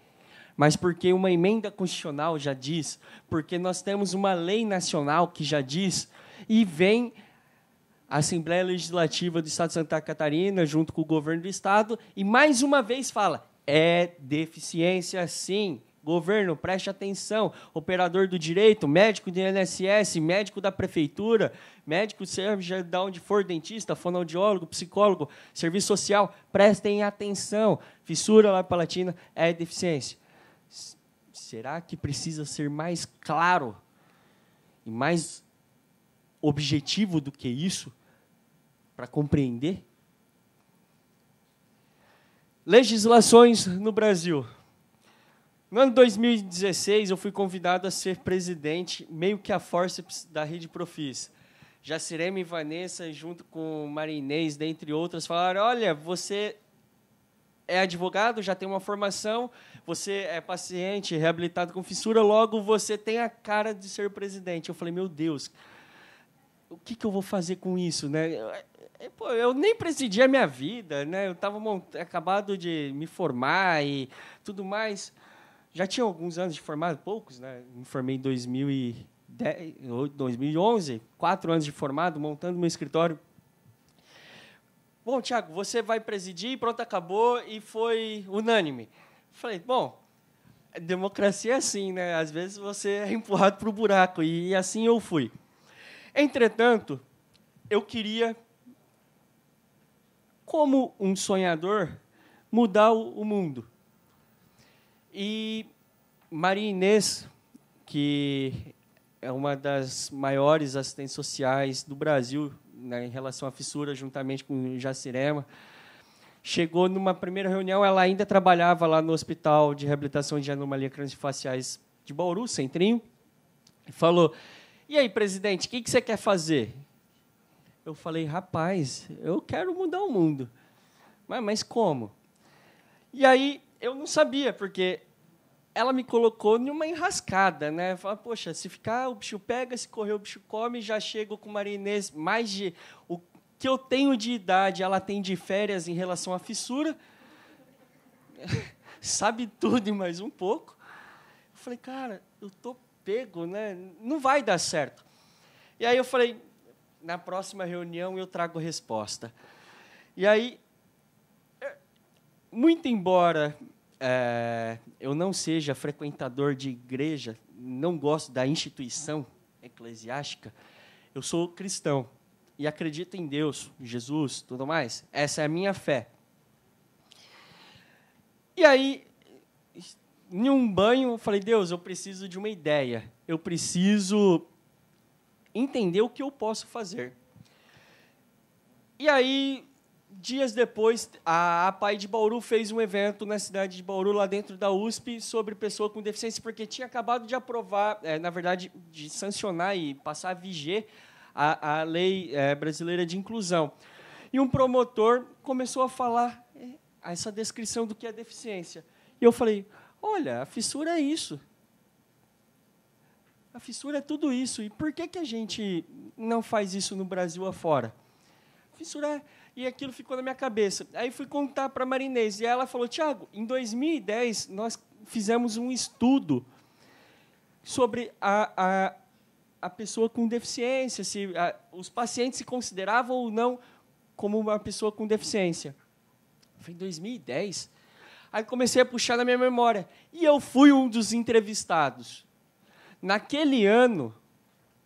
mas porque uma emenda constitucional já diz, porque nós temos uma lei nacional que já diz, e vem a Assembleia Legislativa do Estado de Santa Catarina, junto com o governo do Estado, e mais uma vez fala: é deficiência sim. Governo, preste atenção. Operador do direito, médico do INSS, médico da prefeitura, médico, seja de onde for, dentista, fonoaudiólogo, psicólogo, serviço social, prestem atenção. Fissura lá palatina é deficiência. Será que precisa ser mais claro e mais objetivo do que isso para compreender? Legislações no Brasil. No ano 2016, eu fui convidado a ser presidente, meio que a forceps da Rede Profis. Jacirema e Vanessa, junto com Marinês, dentre outras, falaram: olha, você é advogado, já tem uma formação, você é paciente, reabilitado com fissura, logo você tem a cara de ser presidente. Eu falei: meu Deus, o que, que eu vou fazer com isso, né? É, é, pô, eu nem presidi a minha vida, né? Eu estava acabado de me formar e tudo mais já tinha alguns anos de formado, poucos, né? Me formei em 2010, 2011, quatro anos de formado, montando meu escritório. Bom, Tiago, você vai presidir, pronto, acabou, e foi unânime. Falei, bom, democracia é assim, né? Às vezes você é empurrado para o buraco, e assim eu fui. Entretanto, eu queria, como um sonhador, mudar o mundo. E Maria Inês, que é uma das maiores assistentes sociais do Brasil né, em relação à fissura, juntamente com Jacirema, chegou numa primeira reunião, ela ainda trabalhava lá no Hospital de Reabilitação de Anomalias Craniofaciais de Bauru, Centrinho, e falou, e aí, presidente, o que, que você quer fazer? Eu falei, rapaz, eu quero mudar o mundo. Mas, mas como? E aí eu não sabia, porque ela me colocou numa enrascada, né? Fala, poxa, se ficar o bicho pega, se correr o bicho come, já chego com Maria Inês mais de o que eu tenho de idade, ela tem de férias em relação à fissura. Sabe tudo e mais um pouco. Eu falei, cara, eu tô pego, né? Não vai dar certo. E aí eu falei, na próxima reunião eu trago resposta. E aí muito embora é, eu não seja frequentador de igreja, não gosto da instituição eclesiástica, eu sou cristão e acredito em Deus, Jesus, tudo mais. Essa é a minha fé. E aí, em um banho, eu falei: Deus, eu preciso de uma ideia. Eu preciso entender o que eu posso fazer. E aí, Dias depois, a pai de Bauru fez um evento na cidade de Bauru, lá dentro da USP, sobre pessoa com deficiência, porque tinha acabado de aprovar, é, na verdade, de sancionar e passar a viger a, a lei é, brasileira de inclusão. E um promotor começou a falar é, essa descrição do que é deficiência. E eu falei: olha, a fissura é isso. A fissura é tudo isso. E por que, que a gente não faz isso no Brasil afora? A fissura é e aquilo ficou na minha cabeça. Aí fui contar para a Marinês. E ela falou: Tiago, em 2010 nós fizemos um estudo sobre a, a, a pessoa com deficiência, se a, os pacientes se consideravam ou não como uma pessoa com deficiência. Foi em 2010. Aí comecei a puxar na minha memória. E eu fui um dos entrevistados. Naquele ano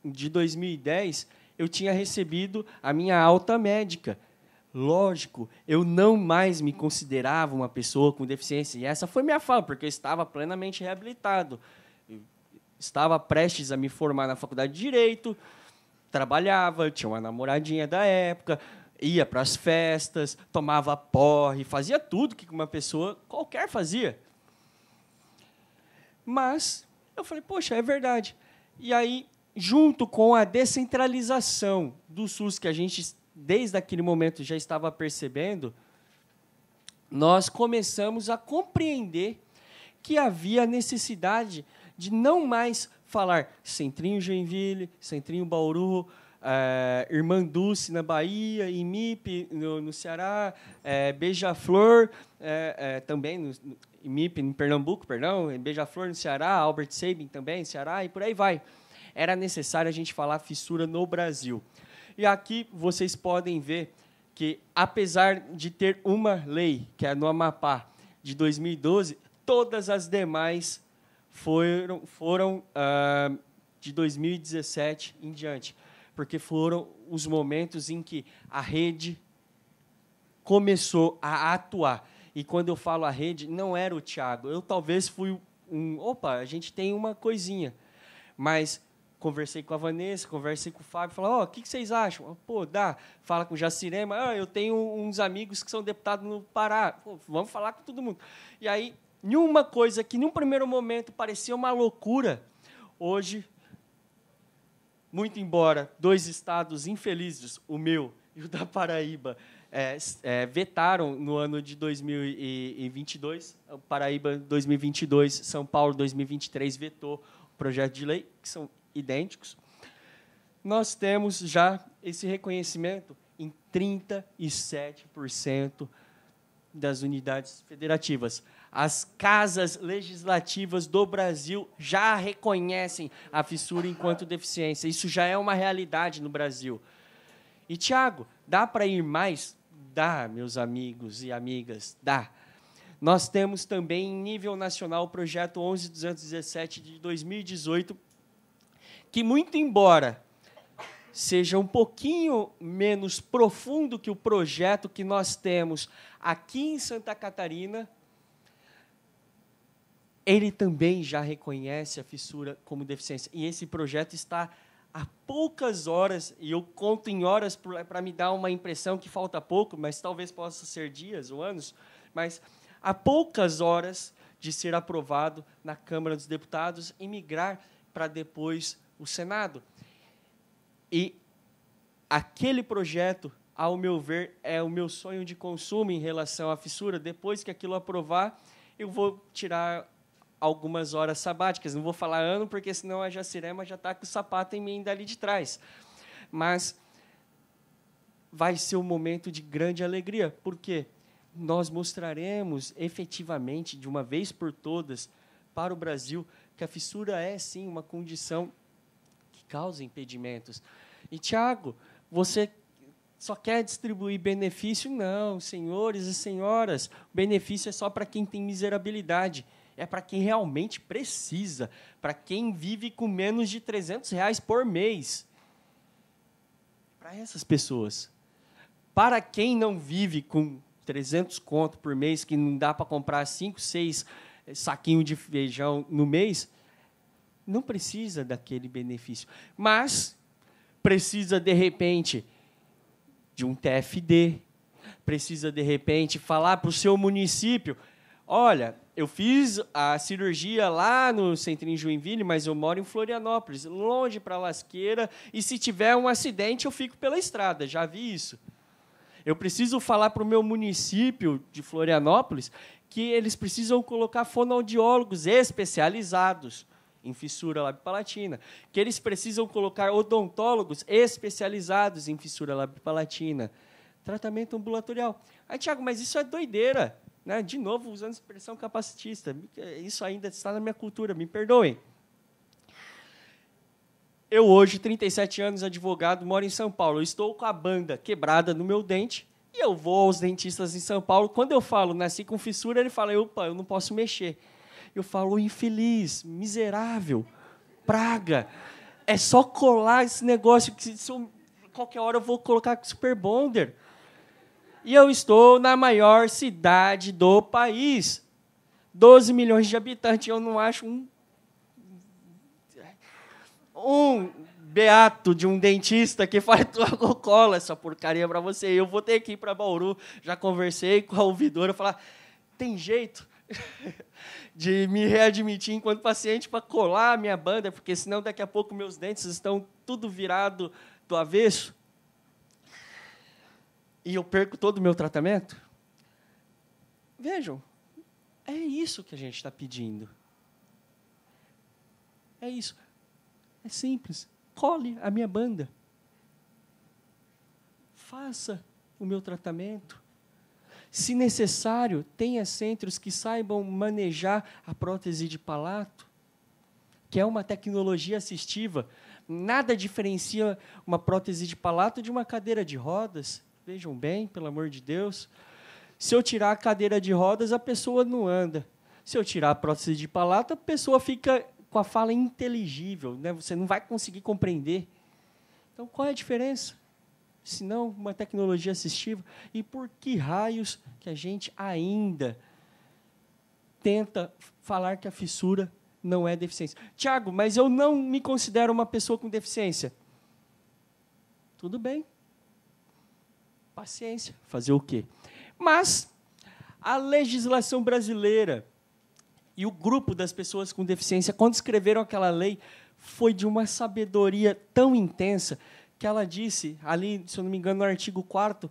de 2010, eu tinha recebido a minha alta médica. Lógico, eu não mais me considerava uma pessoa com deficiência. E essa foi minha fala, porque eu estava plenamente reabilitado. Eu estava prestes a me formar na faculdade de Direito, trabalhava, tinha uma namoradinha da época, ia para as festas, tomava porre, fazia tudo que uma pessoa qualquer fazia. Mas eu falei, poxa, é verdade. E aí, junto com a descentralização do SUS que a gente desde aquele momento já estava percebendo, nós começamos a compreender que havia necessidade de não mais falar Centrinho Joinville, Centrinho Bauru, é, Irmã Dulce na Bahia, IMIP no, no Ceará, é, Beija-Flor é, também, no, no, em Pernambuco, perdão, Beija-Flor no Ceará, Albert Sabin também, no Ceará, e por aí vai. Era necessário a gente falar fissura no Brasil. E aqui vocês podem ver que, apesar de ter uma lei, que é no Amapá, de 2012, todas as demais foram, foram ah, de 2017 em diante, porque foram os momentos em que a rede começou a atuar. E quando eu falo a rede, não era o Tiago. Eu talvez fui um. Opa, a gente tem uma coisinha. Mas conversei com a Vanessa, conversei com o Fábio, falei, ó, oh, o que, vocês acham? Pô, dá, fala com o Jacirema, ah, eu tenho uns amigos que são deputados no Pará, Pô, vamos falar com todo mundo. E aí, nenhuma coisa que, num primeiro momento, parecia uma loucura, hoje, muito embora dois estados infelizes, o meu e o da Paraíba, é, é, vetaram no ano de 2022, Paraíba 2022, São Paulo 2023 vetou o projeto de lei, que são idênticos, nós temos já esse reconhecimento em 37% das unidades federativas. As casas legislativas do Brasil já reconhecem a fissura enquanto deficiência. Isso já é uma realidade no Brasil. E, Tiago, dá para ir mais? Dá, meus amigos e amigas, dá. Nós temos também, em nível nacional, o projeto 11217 de 2018, que, muito embora seja um pouquinho menos profundo que o projeto que nós temos aqui em Santa Catarina, ele também já reconhece a fissura como deficiência. E esse projeto está há poucas horas, e eu conto em horas para me dar uma impressão que falta pouco, mas talvez possa ser dias ou anos, mas há poucas horas de ser aprovado na Câmara dos Deputados e migrar para depois o Senado. E aquele projeto, ao meu ver, é o meu sonho de consumo em relação à fissura. Depois que aquilo aprovar, eu vou tirar algumas horas sabáticas. Não vou falar ano, porque senão a Jacirema já está com o sapato em mim dali de trás. Mas vai ser um momento de grande alegria, porque nós mostraremos efetivamente, de uma vez por todas, para o Brasil, que a fissura é sim uma condição causa impedimentos. E, Tiago, você só quer distribuir benefício? Não, senhores e senhoras, benefício é só para quem tem miserabilidade. É para quem realmente precisa, para quem vive com menos de 300 reais por mês. Para essas pessoas. Para quem não vive com 300 conto por mês, que não dá para comprar 5, 6 saquinhos de feijão no mês, não precisa daquele benefício, mas precisa de repente de um TFD, precisa de repente falar para o seu município, olha, eu fiz a cirurgia lá no Centro em Joinville, mas eu moro em Florianópolis, longe para Lasqueira, e se tiver um acidente eu fico pela estrada, já vi isso. Eu preciso falar para o meu município de Florianópolis que eles precisam colocar fonoaudiólogos especializados em fissura lábio-palatina, que eles precisam colocar odontólogos especializados em fissura lábio-palatina. Tratamento ambulatorial. Aí, Tiago, mas isso é doideira. Né? De novo, usando expressão capacitista. Isso ainda está na minha cultura, me perdoem. Eu hoje, 37 anos, advogado, moro em São Paulo. Eu estou com a banda quebrada no meu dente e eu vou aos dentistas em São Paulo. Quando eu falo nasci com fissura, ele fala, opa, eu não posso mexer. Eu falo, infeliz, miserável, praga. É só colar esse negócio que eu, qualquer hora eu vou colocar Super Bonder. E eu estou na maior cidade do país. 12 milhões de habitantes, eu não acho um um beato de um dentista que faz cola essa porcaria para você. Eu vou ter que ir para Bauru. Já conversei com a ouvidora, falar: tem jeito? de me readmitir enquanto paciente para colar a minha banda, porque senão daqui a pouco meus dentes estão tudo virado do avesso e eu perco todo o meu tratamento. Vejam, é isso que a gente está pedindo. É isso. É simples. Cole a minha banda. Faça o meu tratamento. Se necessário, tenha centros que saibam manejar a prótese de palato, que é uma tecnologia assistiva. Nada diferencia uma prótese de palato de uma cadeira de rodas. Vejam bem, pelo amor de Deus. Se eu tirar a cadeira de rodas, a pessoa não anda. Se eu tirar a prótese de palato, a pessoa fica com a fala inteligível, né? você não vai conseguir compreender. Então, qual é a diferença? se não uma tecnologia assistiva, e por que raios que a gente ainda tenta falar que a fissura não é deficiência. Tiago, mas eu não me considero uma pessoa com deficiência. Tudo bem. Paciência, fazer o quê? Mas a legislação brasileira e o grupo das pessoas com deficiência, quando escreveram aquela lei, foi de uma sabedoria tão intensa que ela disse, ali, se eu não me engano, no artigo 4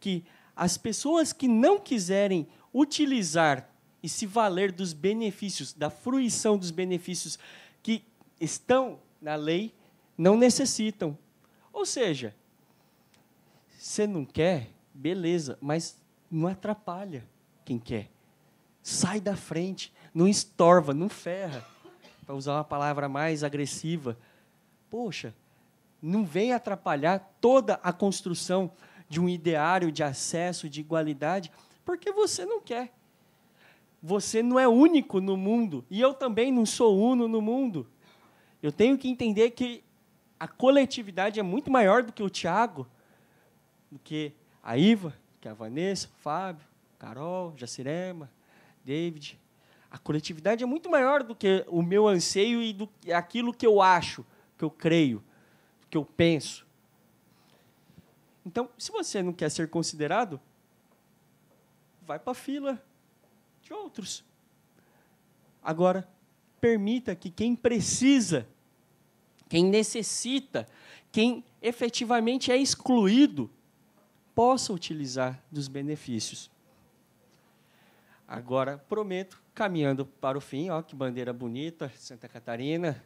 que as pessoas que não quiserem utilizar e se valer dos benefícios, da fruição dos benefícios que estão na lei, não necessitam. Ou seja, você não quer, beleza, mas não atrapalha quem quer. Sai da frente, não estorva, não ferra. Para usar uma palavra mais agressiva. Poxa, não vem atrapalhar toda a construção de um ideário de acesso, de igualdade, porque você não quer. Você não é único no mundo e eu também não sou uno no mundo. Eu tenho que entender que a coletividade é muito maior do que o Tiago, do que a Iva, que a Vanessa, o Fábio, Carol, Jacirema, David. A coletividade é muito maior do que o meu anseio e do aquilo que eu acho, que eu creio que eu penso. Então, se você não quer ser considerado, vai para a fila de outros. Agora, permita que quem precisa, quem necessita, quem efetivamente é excluído, possa utilizar dos benefícios. Agora, prometo, caminhando para o fim, ó, que bandeira bonita, Santa Catarina,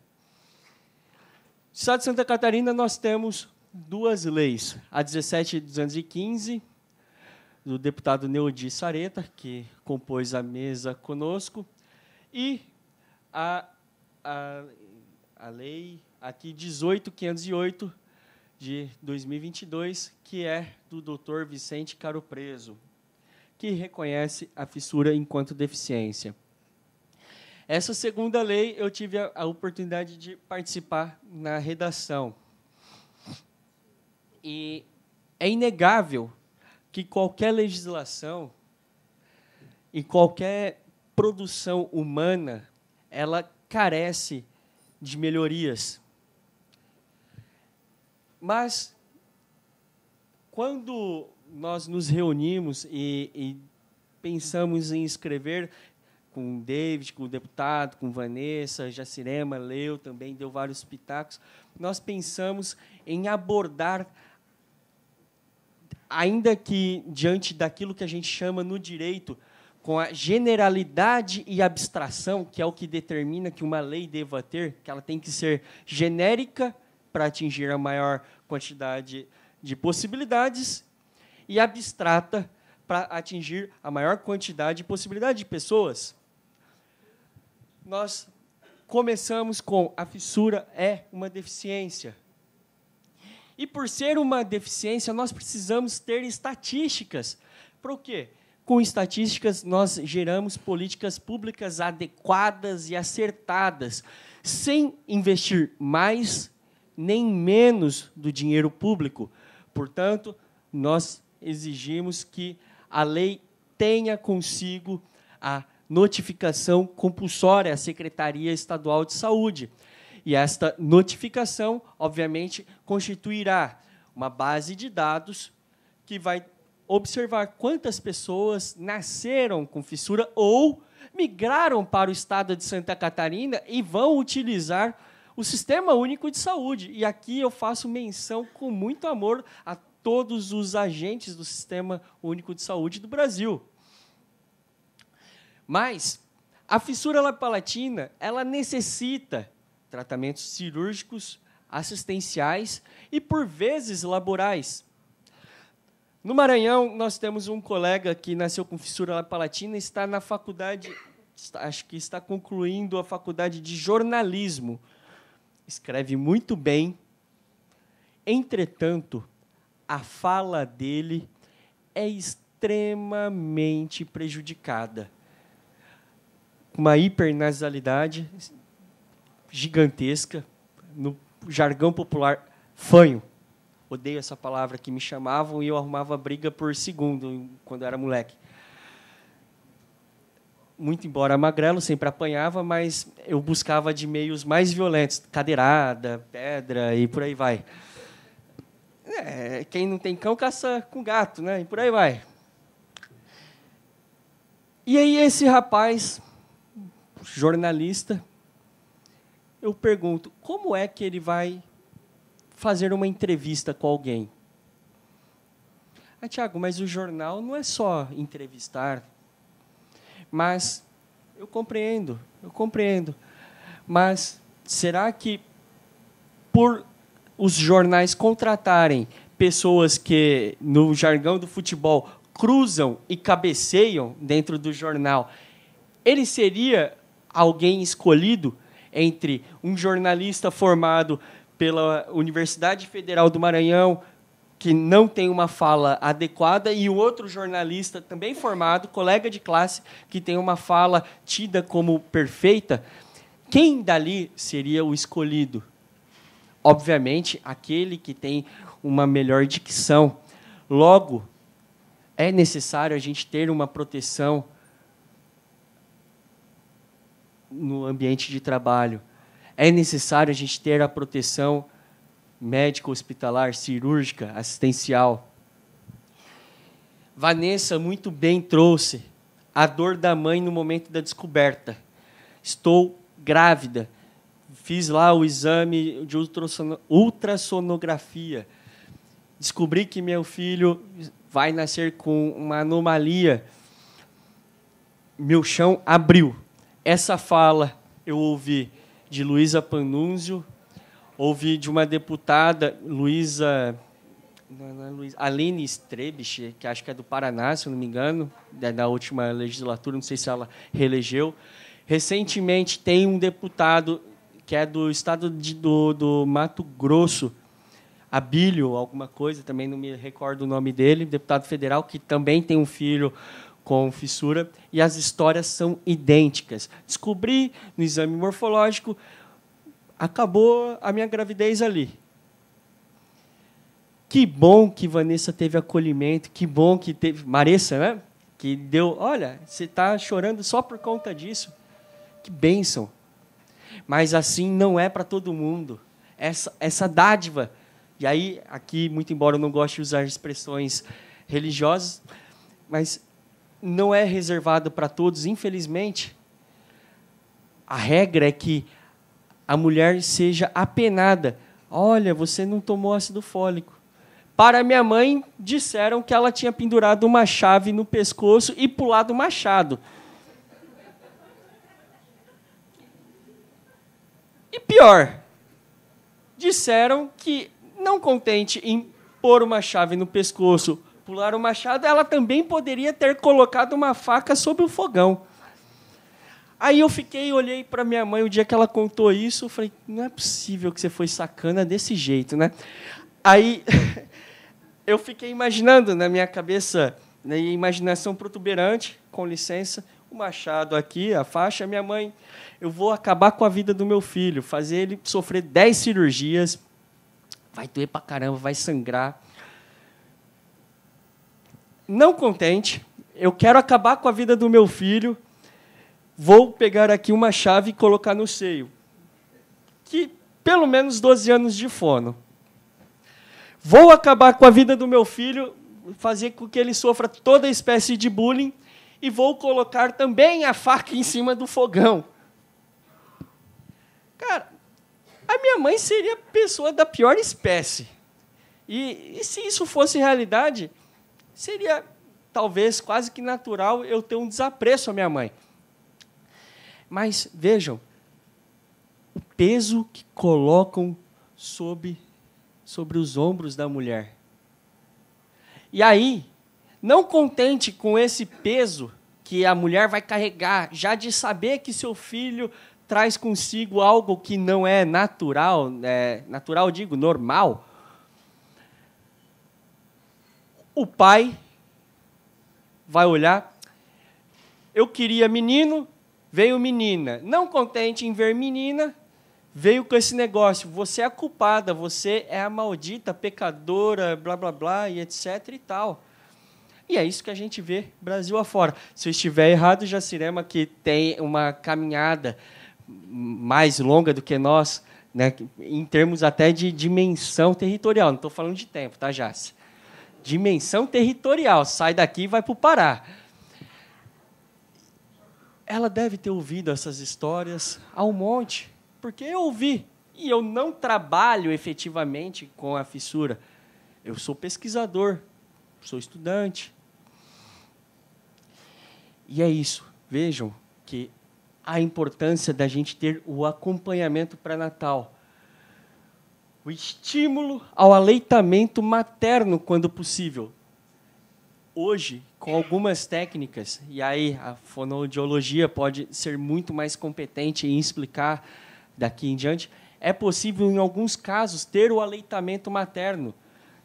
Estado de Santa Catarina, nós temos duas leis, a 17.215, do deputado Neudi Sareta, que compôs a mesa conosco, e a, a, a lei aqui 18.508, de 2022, que é do doutor Vicente Caropreso que reconhece a fissura enquanto deficiência. Essa segunda lei eu tive a, a oportunidade de participar na redação. E é inegável que qualquer legislação e qualquer produção humana ela carece de melhorias. Mas quando nós nos reunimos e, e pensamos em escrever, com o David, com o deputado, com Vanessa, Jacirema, Leu também deu vários pitacos. Nós pensamos em abordar, ainda que diante daquilo que a gente chama no direito, com a generalidade e abstração, que é o que determina que uma lei deva ter, que ela tem que ser genérica para atingir a maior quantidade de possibilidades e abstrata para atingir a maior quantidade de possibilidade de pessoas nós começamos com a fissura é uma deficiência. E por ser uma deficiência, nós precisamos ter estatísticas. Para o quê? Com estatísticas, nós geramos políticas públicas adequadas e acertadas, sem investir mais nem menos do dinheiro público. Portanto, nós exigimos que a lei tenha consigo a notificação compulsória à Secretaria Estadual de Saúde. E esta notificação, obviamente, constituirá uma base de dados que vai observar quantas pessoas nasceram com fissura ou migraram para o estado de Santa Catarina e vão utilizar o Sistema Único de Saúde. E aqui eu faço menção com muito amor a todos os agentes do Sistema Único de Saúde do Brasil. Mas a fissura palatina ela necessita tratamentos cirúrgicos, assistenciais e, por vezes, laborais. No Maranhão, nós temos um colega que nasceu com fissura palatina e está na faculdade, acho que está concluindo a faculdade de jornalismo. Escreve muito bem. Entretanto, a fala dele é extremamente prejudicada uma hipernasalidade gigantesca, no jargão popular, fanho. Odeio essa palavra que me chamavam e eu arrumava briga por segundo quando era moleque. Muito embora magrelo, sempre apanhava, mas eu buscava de meios mais violentos, cadeirada, pedra e por aí vai. É, quem não tem cão caça com gato, né? E por aí vai. E aí esse rapaz jornalista, eu pergunto: como é que ele vai fazer uma entrevista com alguém? Ah, Tiago, mas o jornal não é só entrevistar. Mas eu compreendo, eu compreendo. Mas será que por os jornais contratarem pessoas que, no jargão do futebol, cruzam e cabeceiam dentro do jornal, ele seria alguém escolhido entre um jornalista formado pela Universidade Federal do Maranhão, que não tem uma fala adequada, e o outro jornalista também formado, colega de classe, que tem uma fala tida como perfeita, quem dali seria o escolhido? Obviamente, aquele que tem uma melhor dicção. Logo, é necessário a gente ter uma proteção no ambiente de trabalho. É necessário a gente ter a proteção médica, hospitalar, cirúrgica, assistencial. Vanessa muito bem trouxe a dor da mãe no momento da descoberta. Estou grávida. Fiz lá o exame de ultrassonografia. Descobri que meu filho vai nascer com uma anomalia. Meu chão abriu. Essa fala eu ouvi de Luísa Panunzio, ouvi de uma deputada, Luísa. É, é Aline Strebich, que acho que é do Paraná, se não me engano, é da última legislatura, não sei se ela reelegeu. Recentemente, tem um deputado que é do estado de, do, do Mato Grosso, Abílio, alguma coisa, também não me recordo o nome dele, deputado federal, que também tem um filho com fissura e as histórias são idênticas. Descobri no exame morfológico, acabou a minha gravidez ali. Que bom que Vanessa teve acolhimento, que bom que teve. Maressa, né? Que deu. Olha, você está chorando só por conta disso. Que bênção. Mas assim não é para todo mundo. Essa, essa dádiva. E aí, aqui, muito embora eu não goste de usar expressões religiosas, mas não é reservado para todos, infelizmente. A regra é que a mulher seja apenada. Olha, você não tomou ácido fólico. Para minha mãe, disseram que ela tinha pendurado uma chave no pescoço e pulado o machado. E pior, disseram que, não contente em pôr uma chave no pescoço Pular o machado, ela também poderia ter colocado uma faca sobre o fogão. Aí eu fiquei, olhei para minha mãe o dia que ela contou isso, eu falei: "Não é possível que você foi sacana desse jeito, né?" Aí eu fiquei imaginando na minha cabeça, na né, imaginação protuberante, com licença, o machado aqui, a faixa, minha mãe, eu vou acabar com a vida do meu filho, fazer ele sofrer 10 cirurgias, vai doer para caramba, vai sangrar não contente, eu quero acabar com a vida do meu filho, vou pegar aqui uma chave e colocar no seio. Que pelo menos 12 anos de fono. Vou acabar com a vida do meu filho, fazer com que ele sofra toda espécie de bullying e vou colocar também a faca em cima do fogão. Cara, a minha mãe seria pessoa da pior espécie. E, e se isso fosse realidade, seria talvez quase que natural eu ter um desapreço à minha mãe. Mas vejam o peso que colocam sobre, sobre os ombros da mulher. E aí, não contente com esse peso que a mulher vai carregar, já de saber que seu filho traz consigo algo que não é natural, é, natural digo, normal, o pai vai olhar. Eu queria menino, veio menina. Não contente em ver menina, veio com esse negócio. Você é a culpada, você é a maldita, pecadora, blá blá blá e etc e tal. E é isso que a gente vê Brasil afora. Se eu estiver errado, Jacirema, que tem uma caminhada mais longa do que nós, né, em termos até de dimensão territorial, não estou falando de tempo, tá, Jace? dimensão territorial, sai daqui e vai para o Pará. Ela deve ter ouvido essas histórias ao monte, porque eu ouvi. E eu não trabalho efetivamente com a fissura. Eu sou pesquisador, sou estudante. E é isso. Vejam que a importância da gente ter o acompanhamento pré-natal o estímulo ao aleitamento materno quando possível. Hoje, com algumas técnicas, e aí a fonoaudiologia pode ser muito mais competente em explicar daqui em diante, é possível, em alguns casos, ter o aleitamento materno.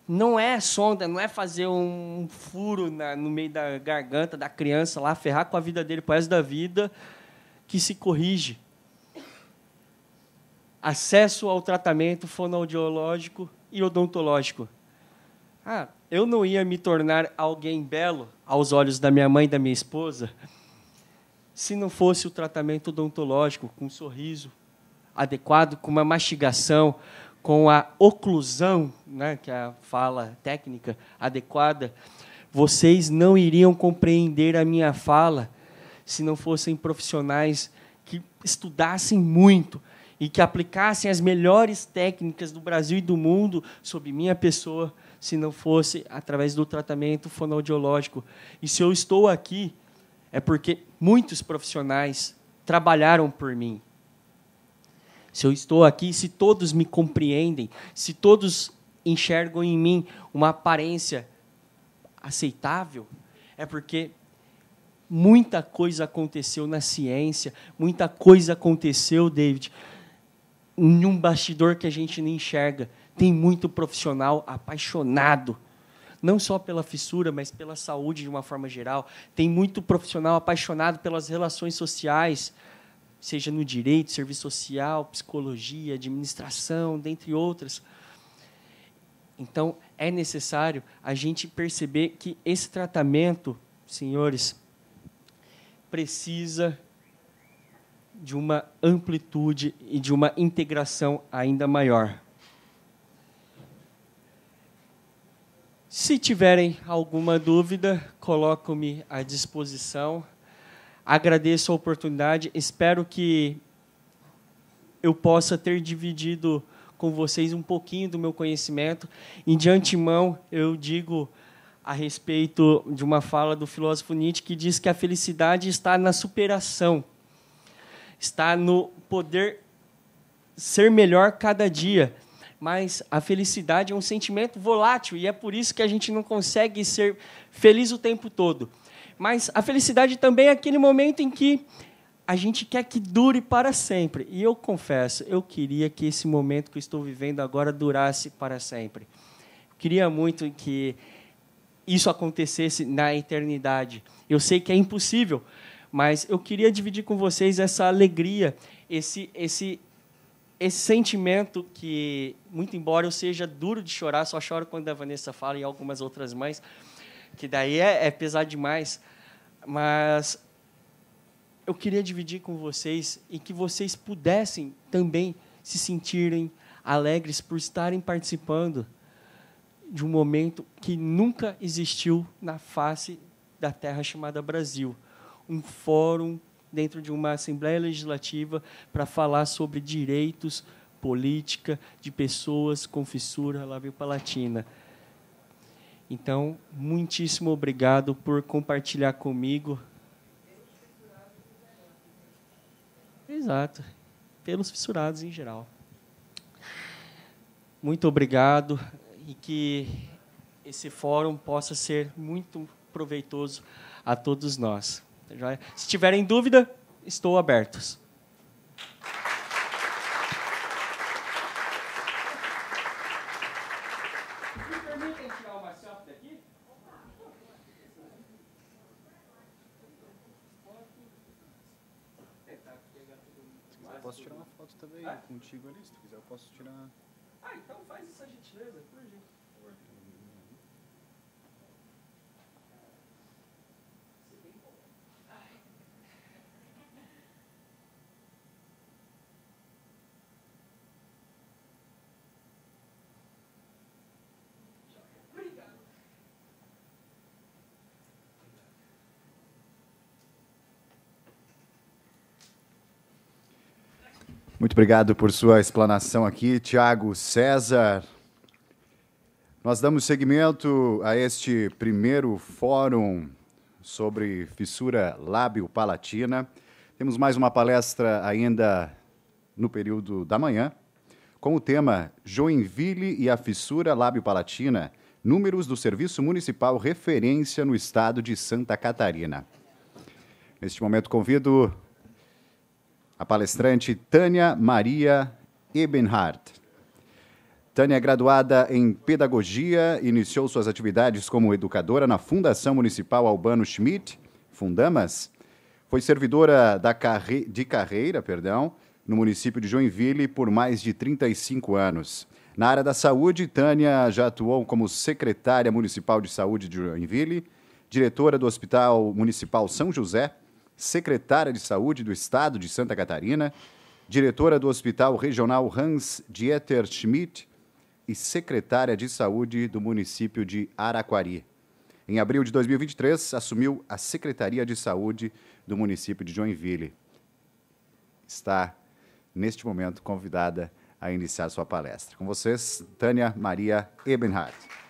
Não é sonda, não é fazer um furo na, no meio da garganta da criança lá, ferrar com a vida dele por resto da vida, que se corrige acesso ao tratamento fonoaudiológico e odontológico. Ah, eu não ia me tornar alguém belo aos olhos da minha mãe e da minha esposa se não fosse o tratamento odontológico, com um sorriso adequado, com uma mastigação, com a oclusão, né, que é a fala técnica adequada. Vocês não iriam compreender a minha fala se não fossem profissionais que estudassem muito, e que aplicassem as melhores técnicas do Brasil e do mundo sobre minha pessoa, se não fosse através do tratamento fonoaudiológico. E se eu estou aqui, é porque muitos profissionais trabalharam por mim. Se eu estou aqui, se todos me compreendem, se todos enxergam em mim uma aparência aceitável, é porque muita coisa aconteceu na ciência, muita coisa aconteceu, David, em um bastidor que a gente nem enxerga. Tem muito profissional apaixonado, não só pela fissura, mas pela saúde de uma forma geral. Tem muito profissional apaixonado pelas relações sociais, seja no direito, serviço social, psicologia, administração, dentre outras. Então, é necessário a gente perceber que esse tratamento, senhores, precisa de uma amplitude e de uma integração ainda maior. Se tiverem alguma dúvida, coloco-me à disposição. Agradeço a oportunidade. Espero que eu possa ter dividido com vocês um pouquinho do meu conhecimento. E de antemão, eu digo a respeito de uma fala do filósofo Nietzsche que diz que a felicidade está na superação está no poder ser melhor cada dia. Mas a felicidade é um sentimento volátil e é por isso que a gente não consegue ser feliz o tempo todo. Mas a felicidade também é aquele momento em que a gente quer que dure para sempre. E eu confesso, eu queria que esse momento que estou vivendo agora durasse para sempre. Eu queria muito que isso acontecesse na eternidade. Eu sei que é impossível, mas eu queria dividir com vocês essa alegria, esse, esse, esse sentimento que, muito embora eu seja duro de chorar, só choro quando a Vanessa fala e algumas outras mães, que daí é, é pesar demais, mas eu queria dividir com vocês e que vocês pudessem também se sentirem alegres por estarem participando de um momento que nunca existiu na face da terra chamada Brasil um fórum dentro de uma Assembleia Legislativa para falar sobre direitos, política de pessoas com fissura Palatina. Então, muitíssimo obrigado por compartilhar comigo. Exato, pelos fissurados em geral. Muito obrigado e que esse fórum possa ser muito proveitoso a todos nós. Tá joia? Se tiverem dúvida, estou abertos. posso tirar uma foto também ah. contigo ali, se tu quiser, eu posso tirar. Ah, então Muito obrigado por sua explanação aqui, Tiago César. Nós damos seguimento a este primeiro fórum sobre fissura lábio-palatina. Temos mais uma palestra ainda no período da manhã, com o tema Joinville e a fissura lábio-palatina, números do Serviço Municipal Referência no Estado de Santa Catarina. Neste momento, convido a palestrante Tânia Maria Ebenhardt. Tânia é graduada em Pedagogia, iniciou suas atividades como educadora na Fundação Municipal Albano Schmidt, Fundamas. Foi servidora carre... de carreira perdão, no município de Joinville por mais de 35 anos. Na área da saúde, Tânia já atuou como secretária municipal de saúde de Joinville, diretora do Hospital Municipal São José secretária de Saúde do Estado de Santa Catarina, diretora do Hospital Regional Hans Dieter Schmidt e secretária de Saúde do município de Araquari. Em abril de 2023, assumiu a Secretaria de Saúde do município de Joinville. Está, neste momento, convidada a iniciar sua palestra. Com vocês, Tânia Maria Ebenhardt.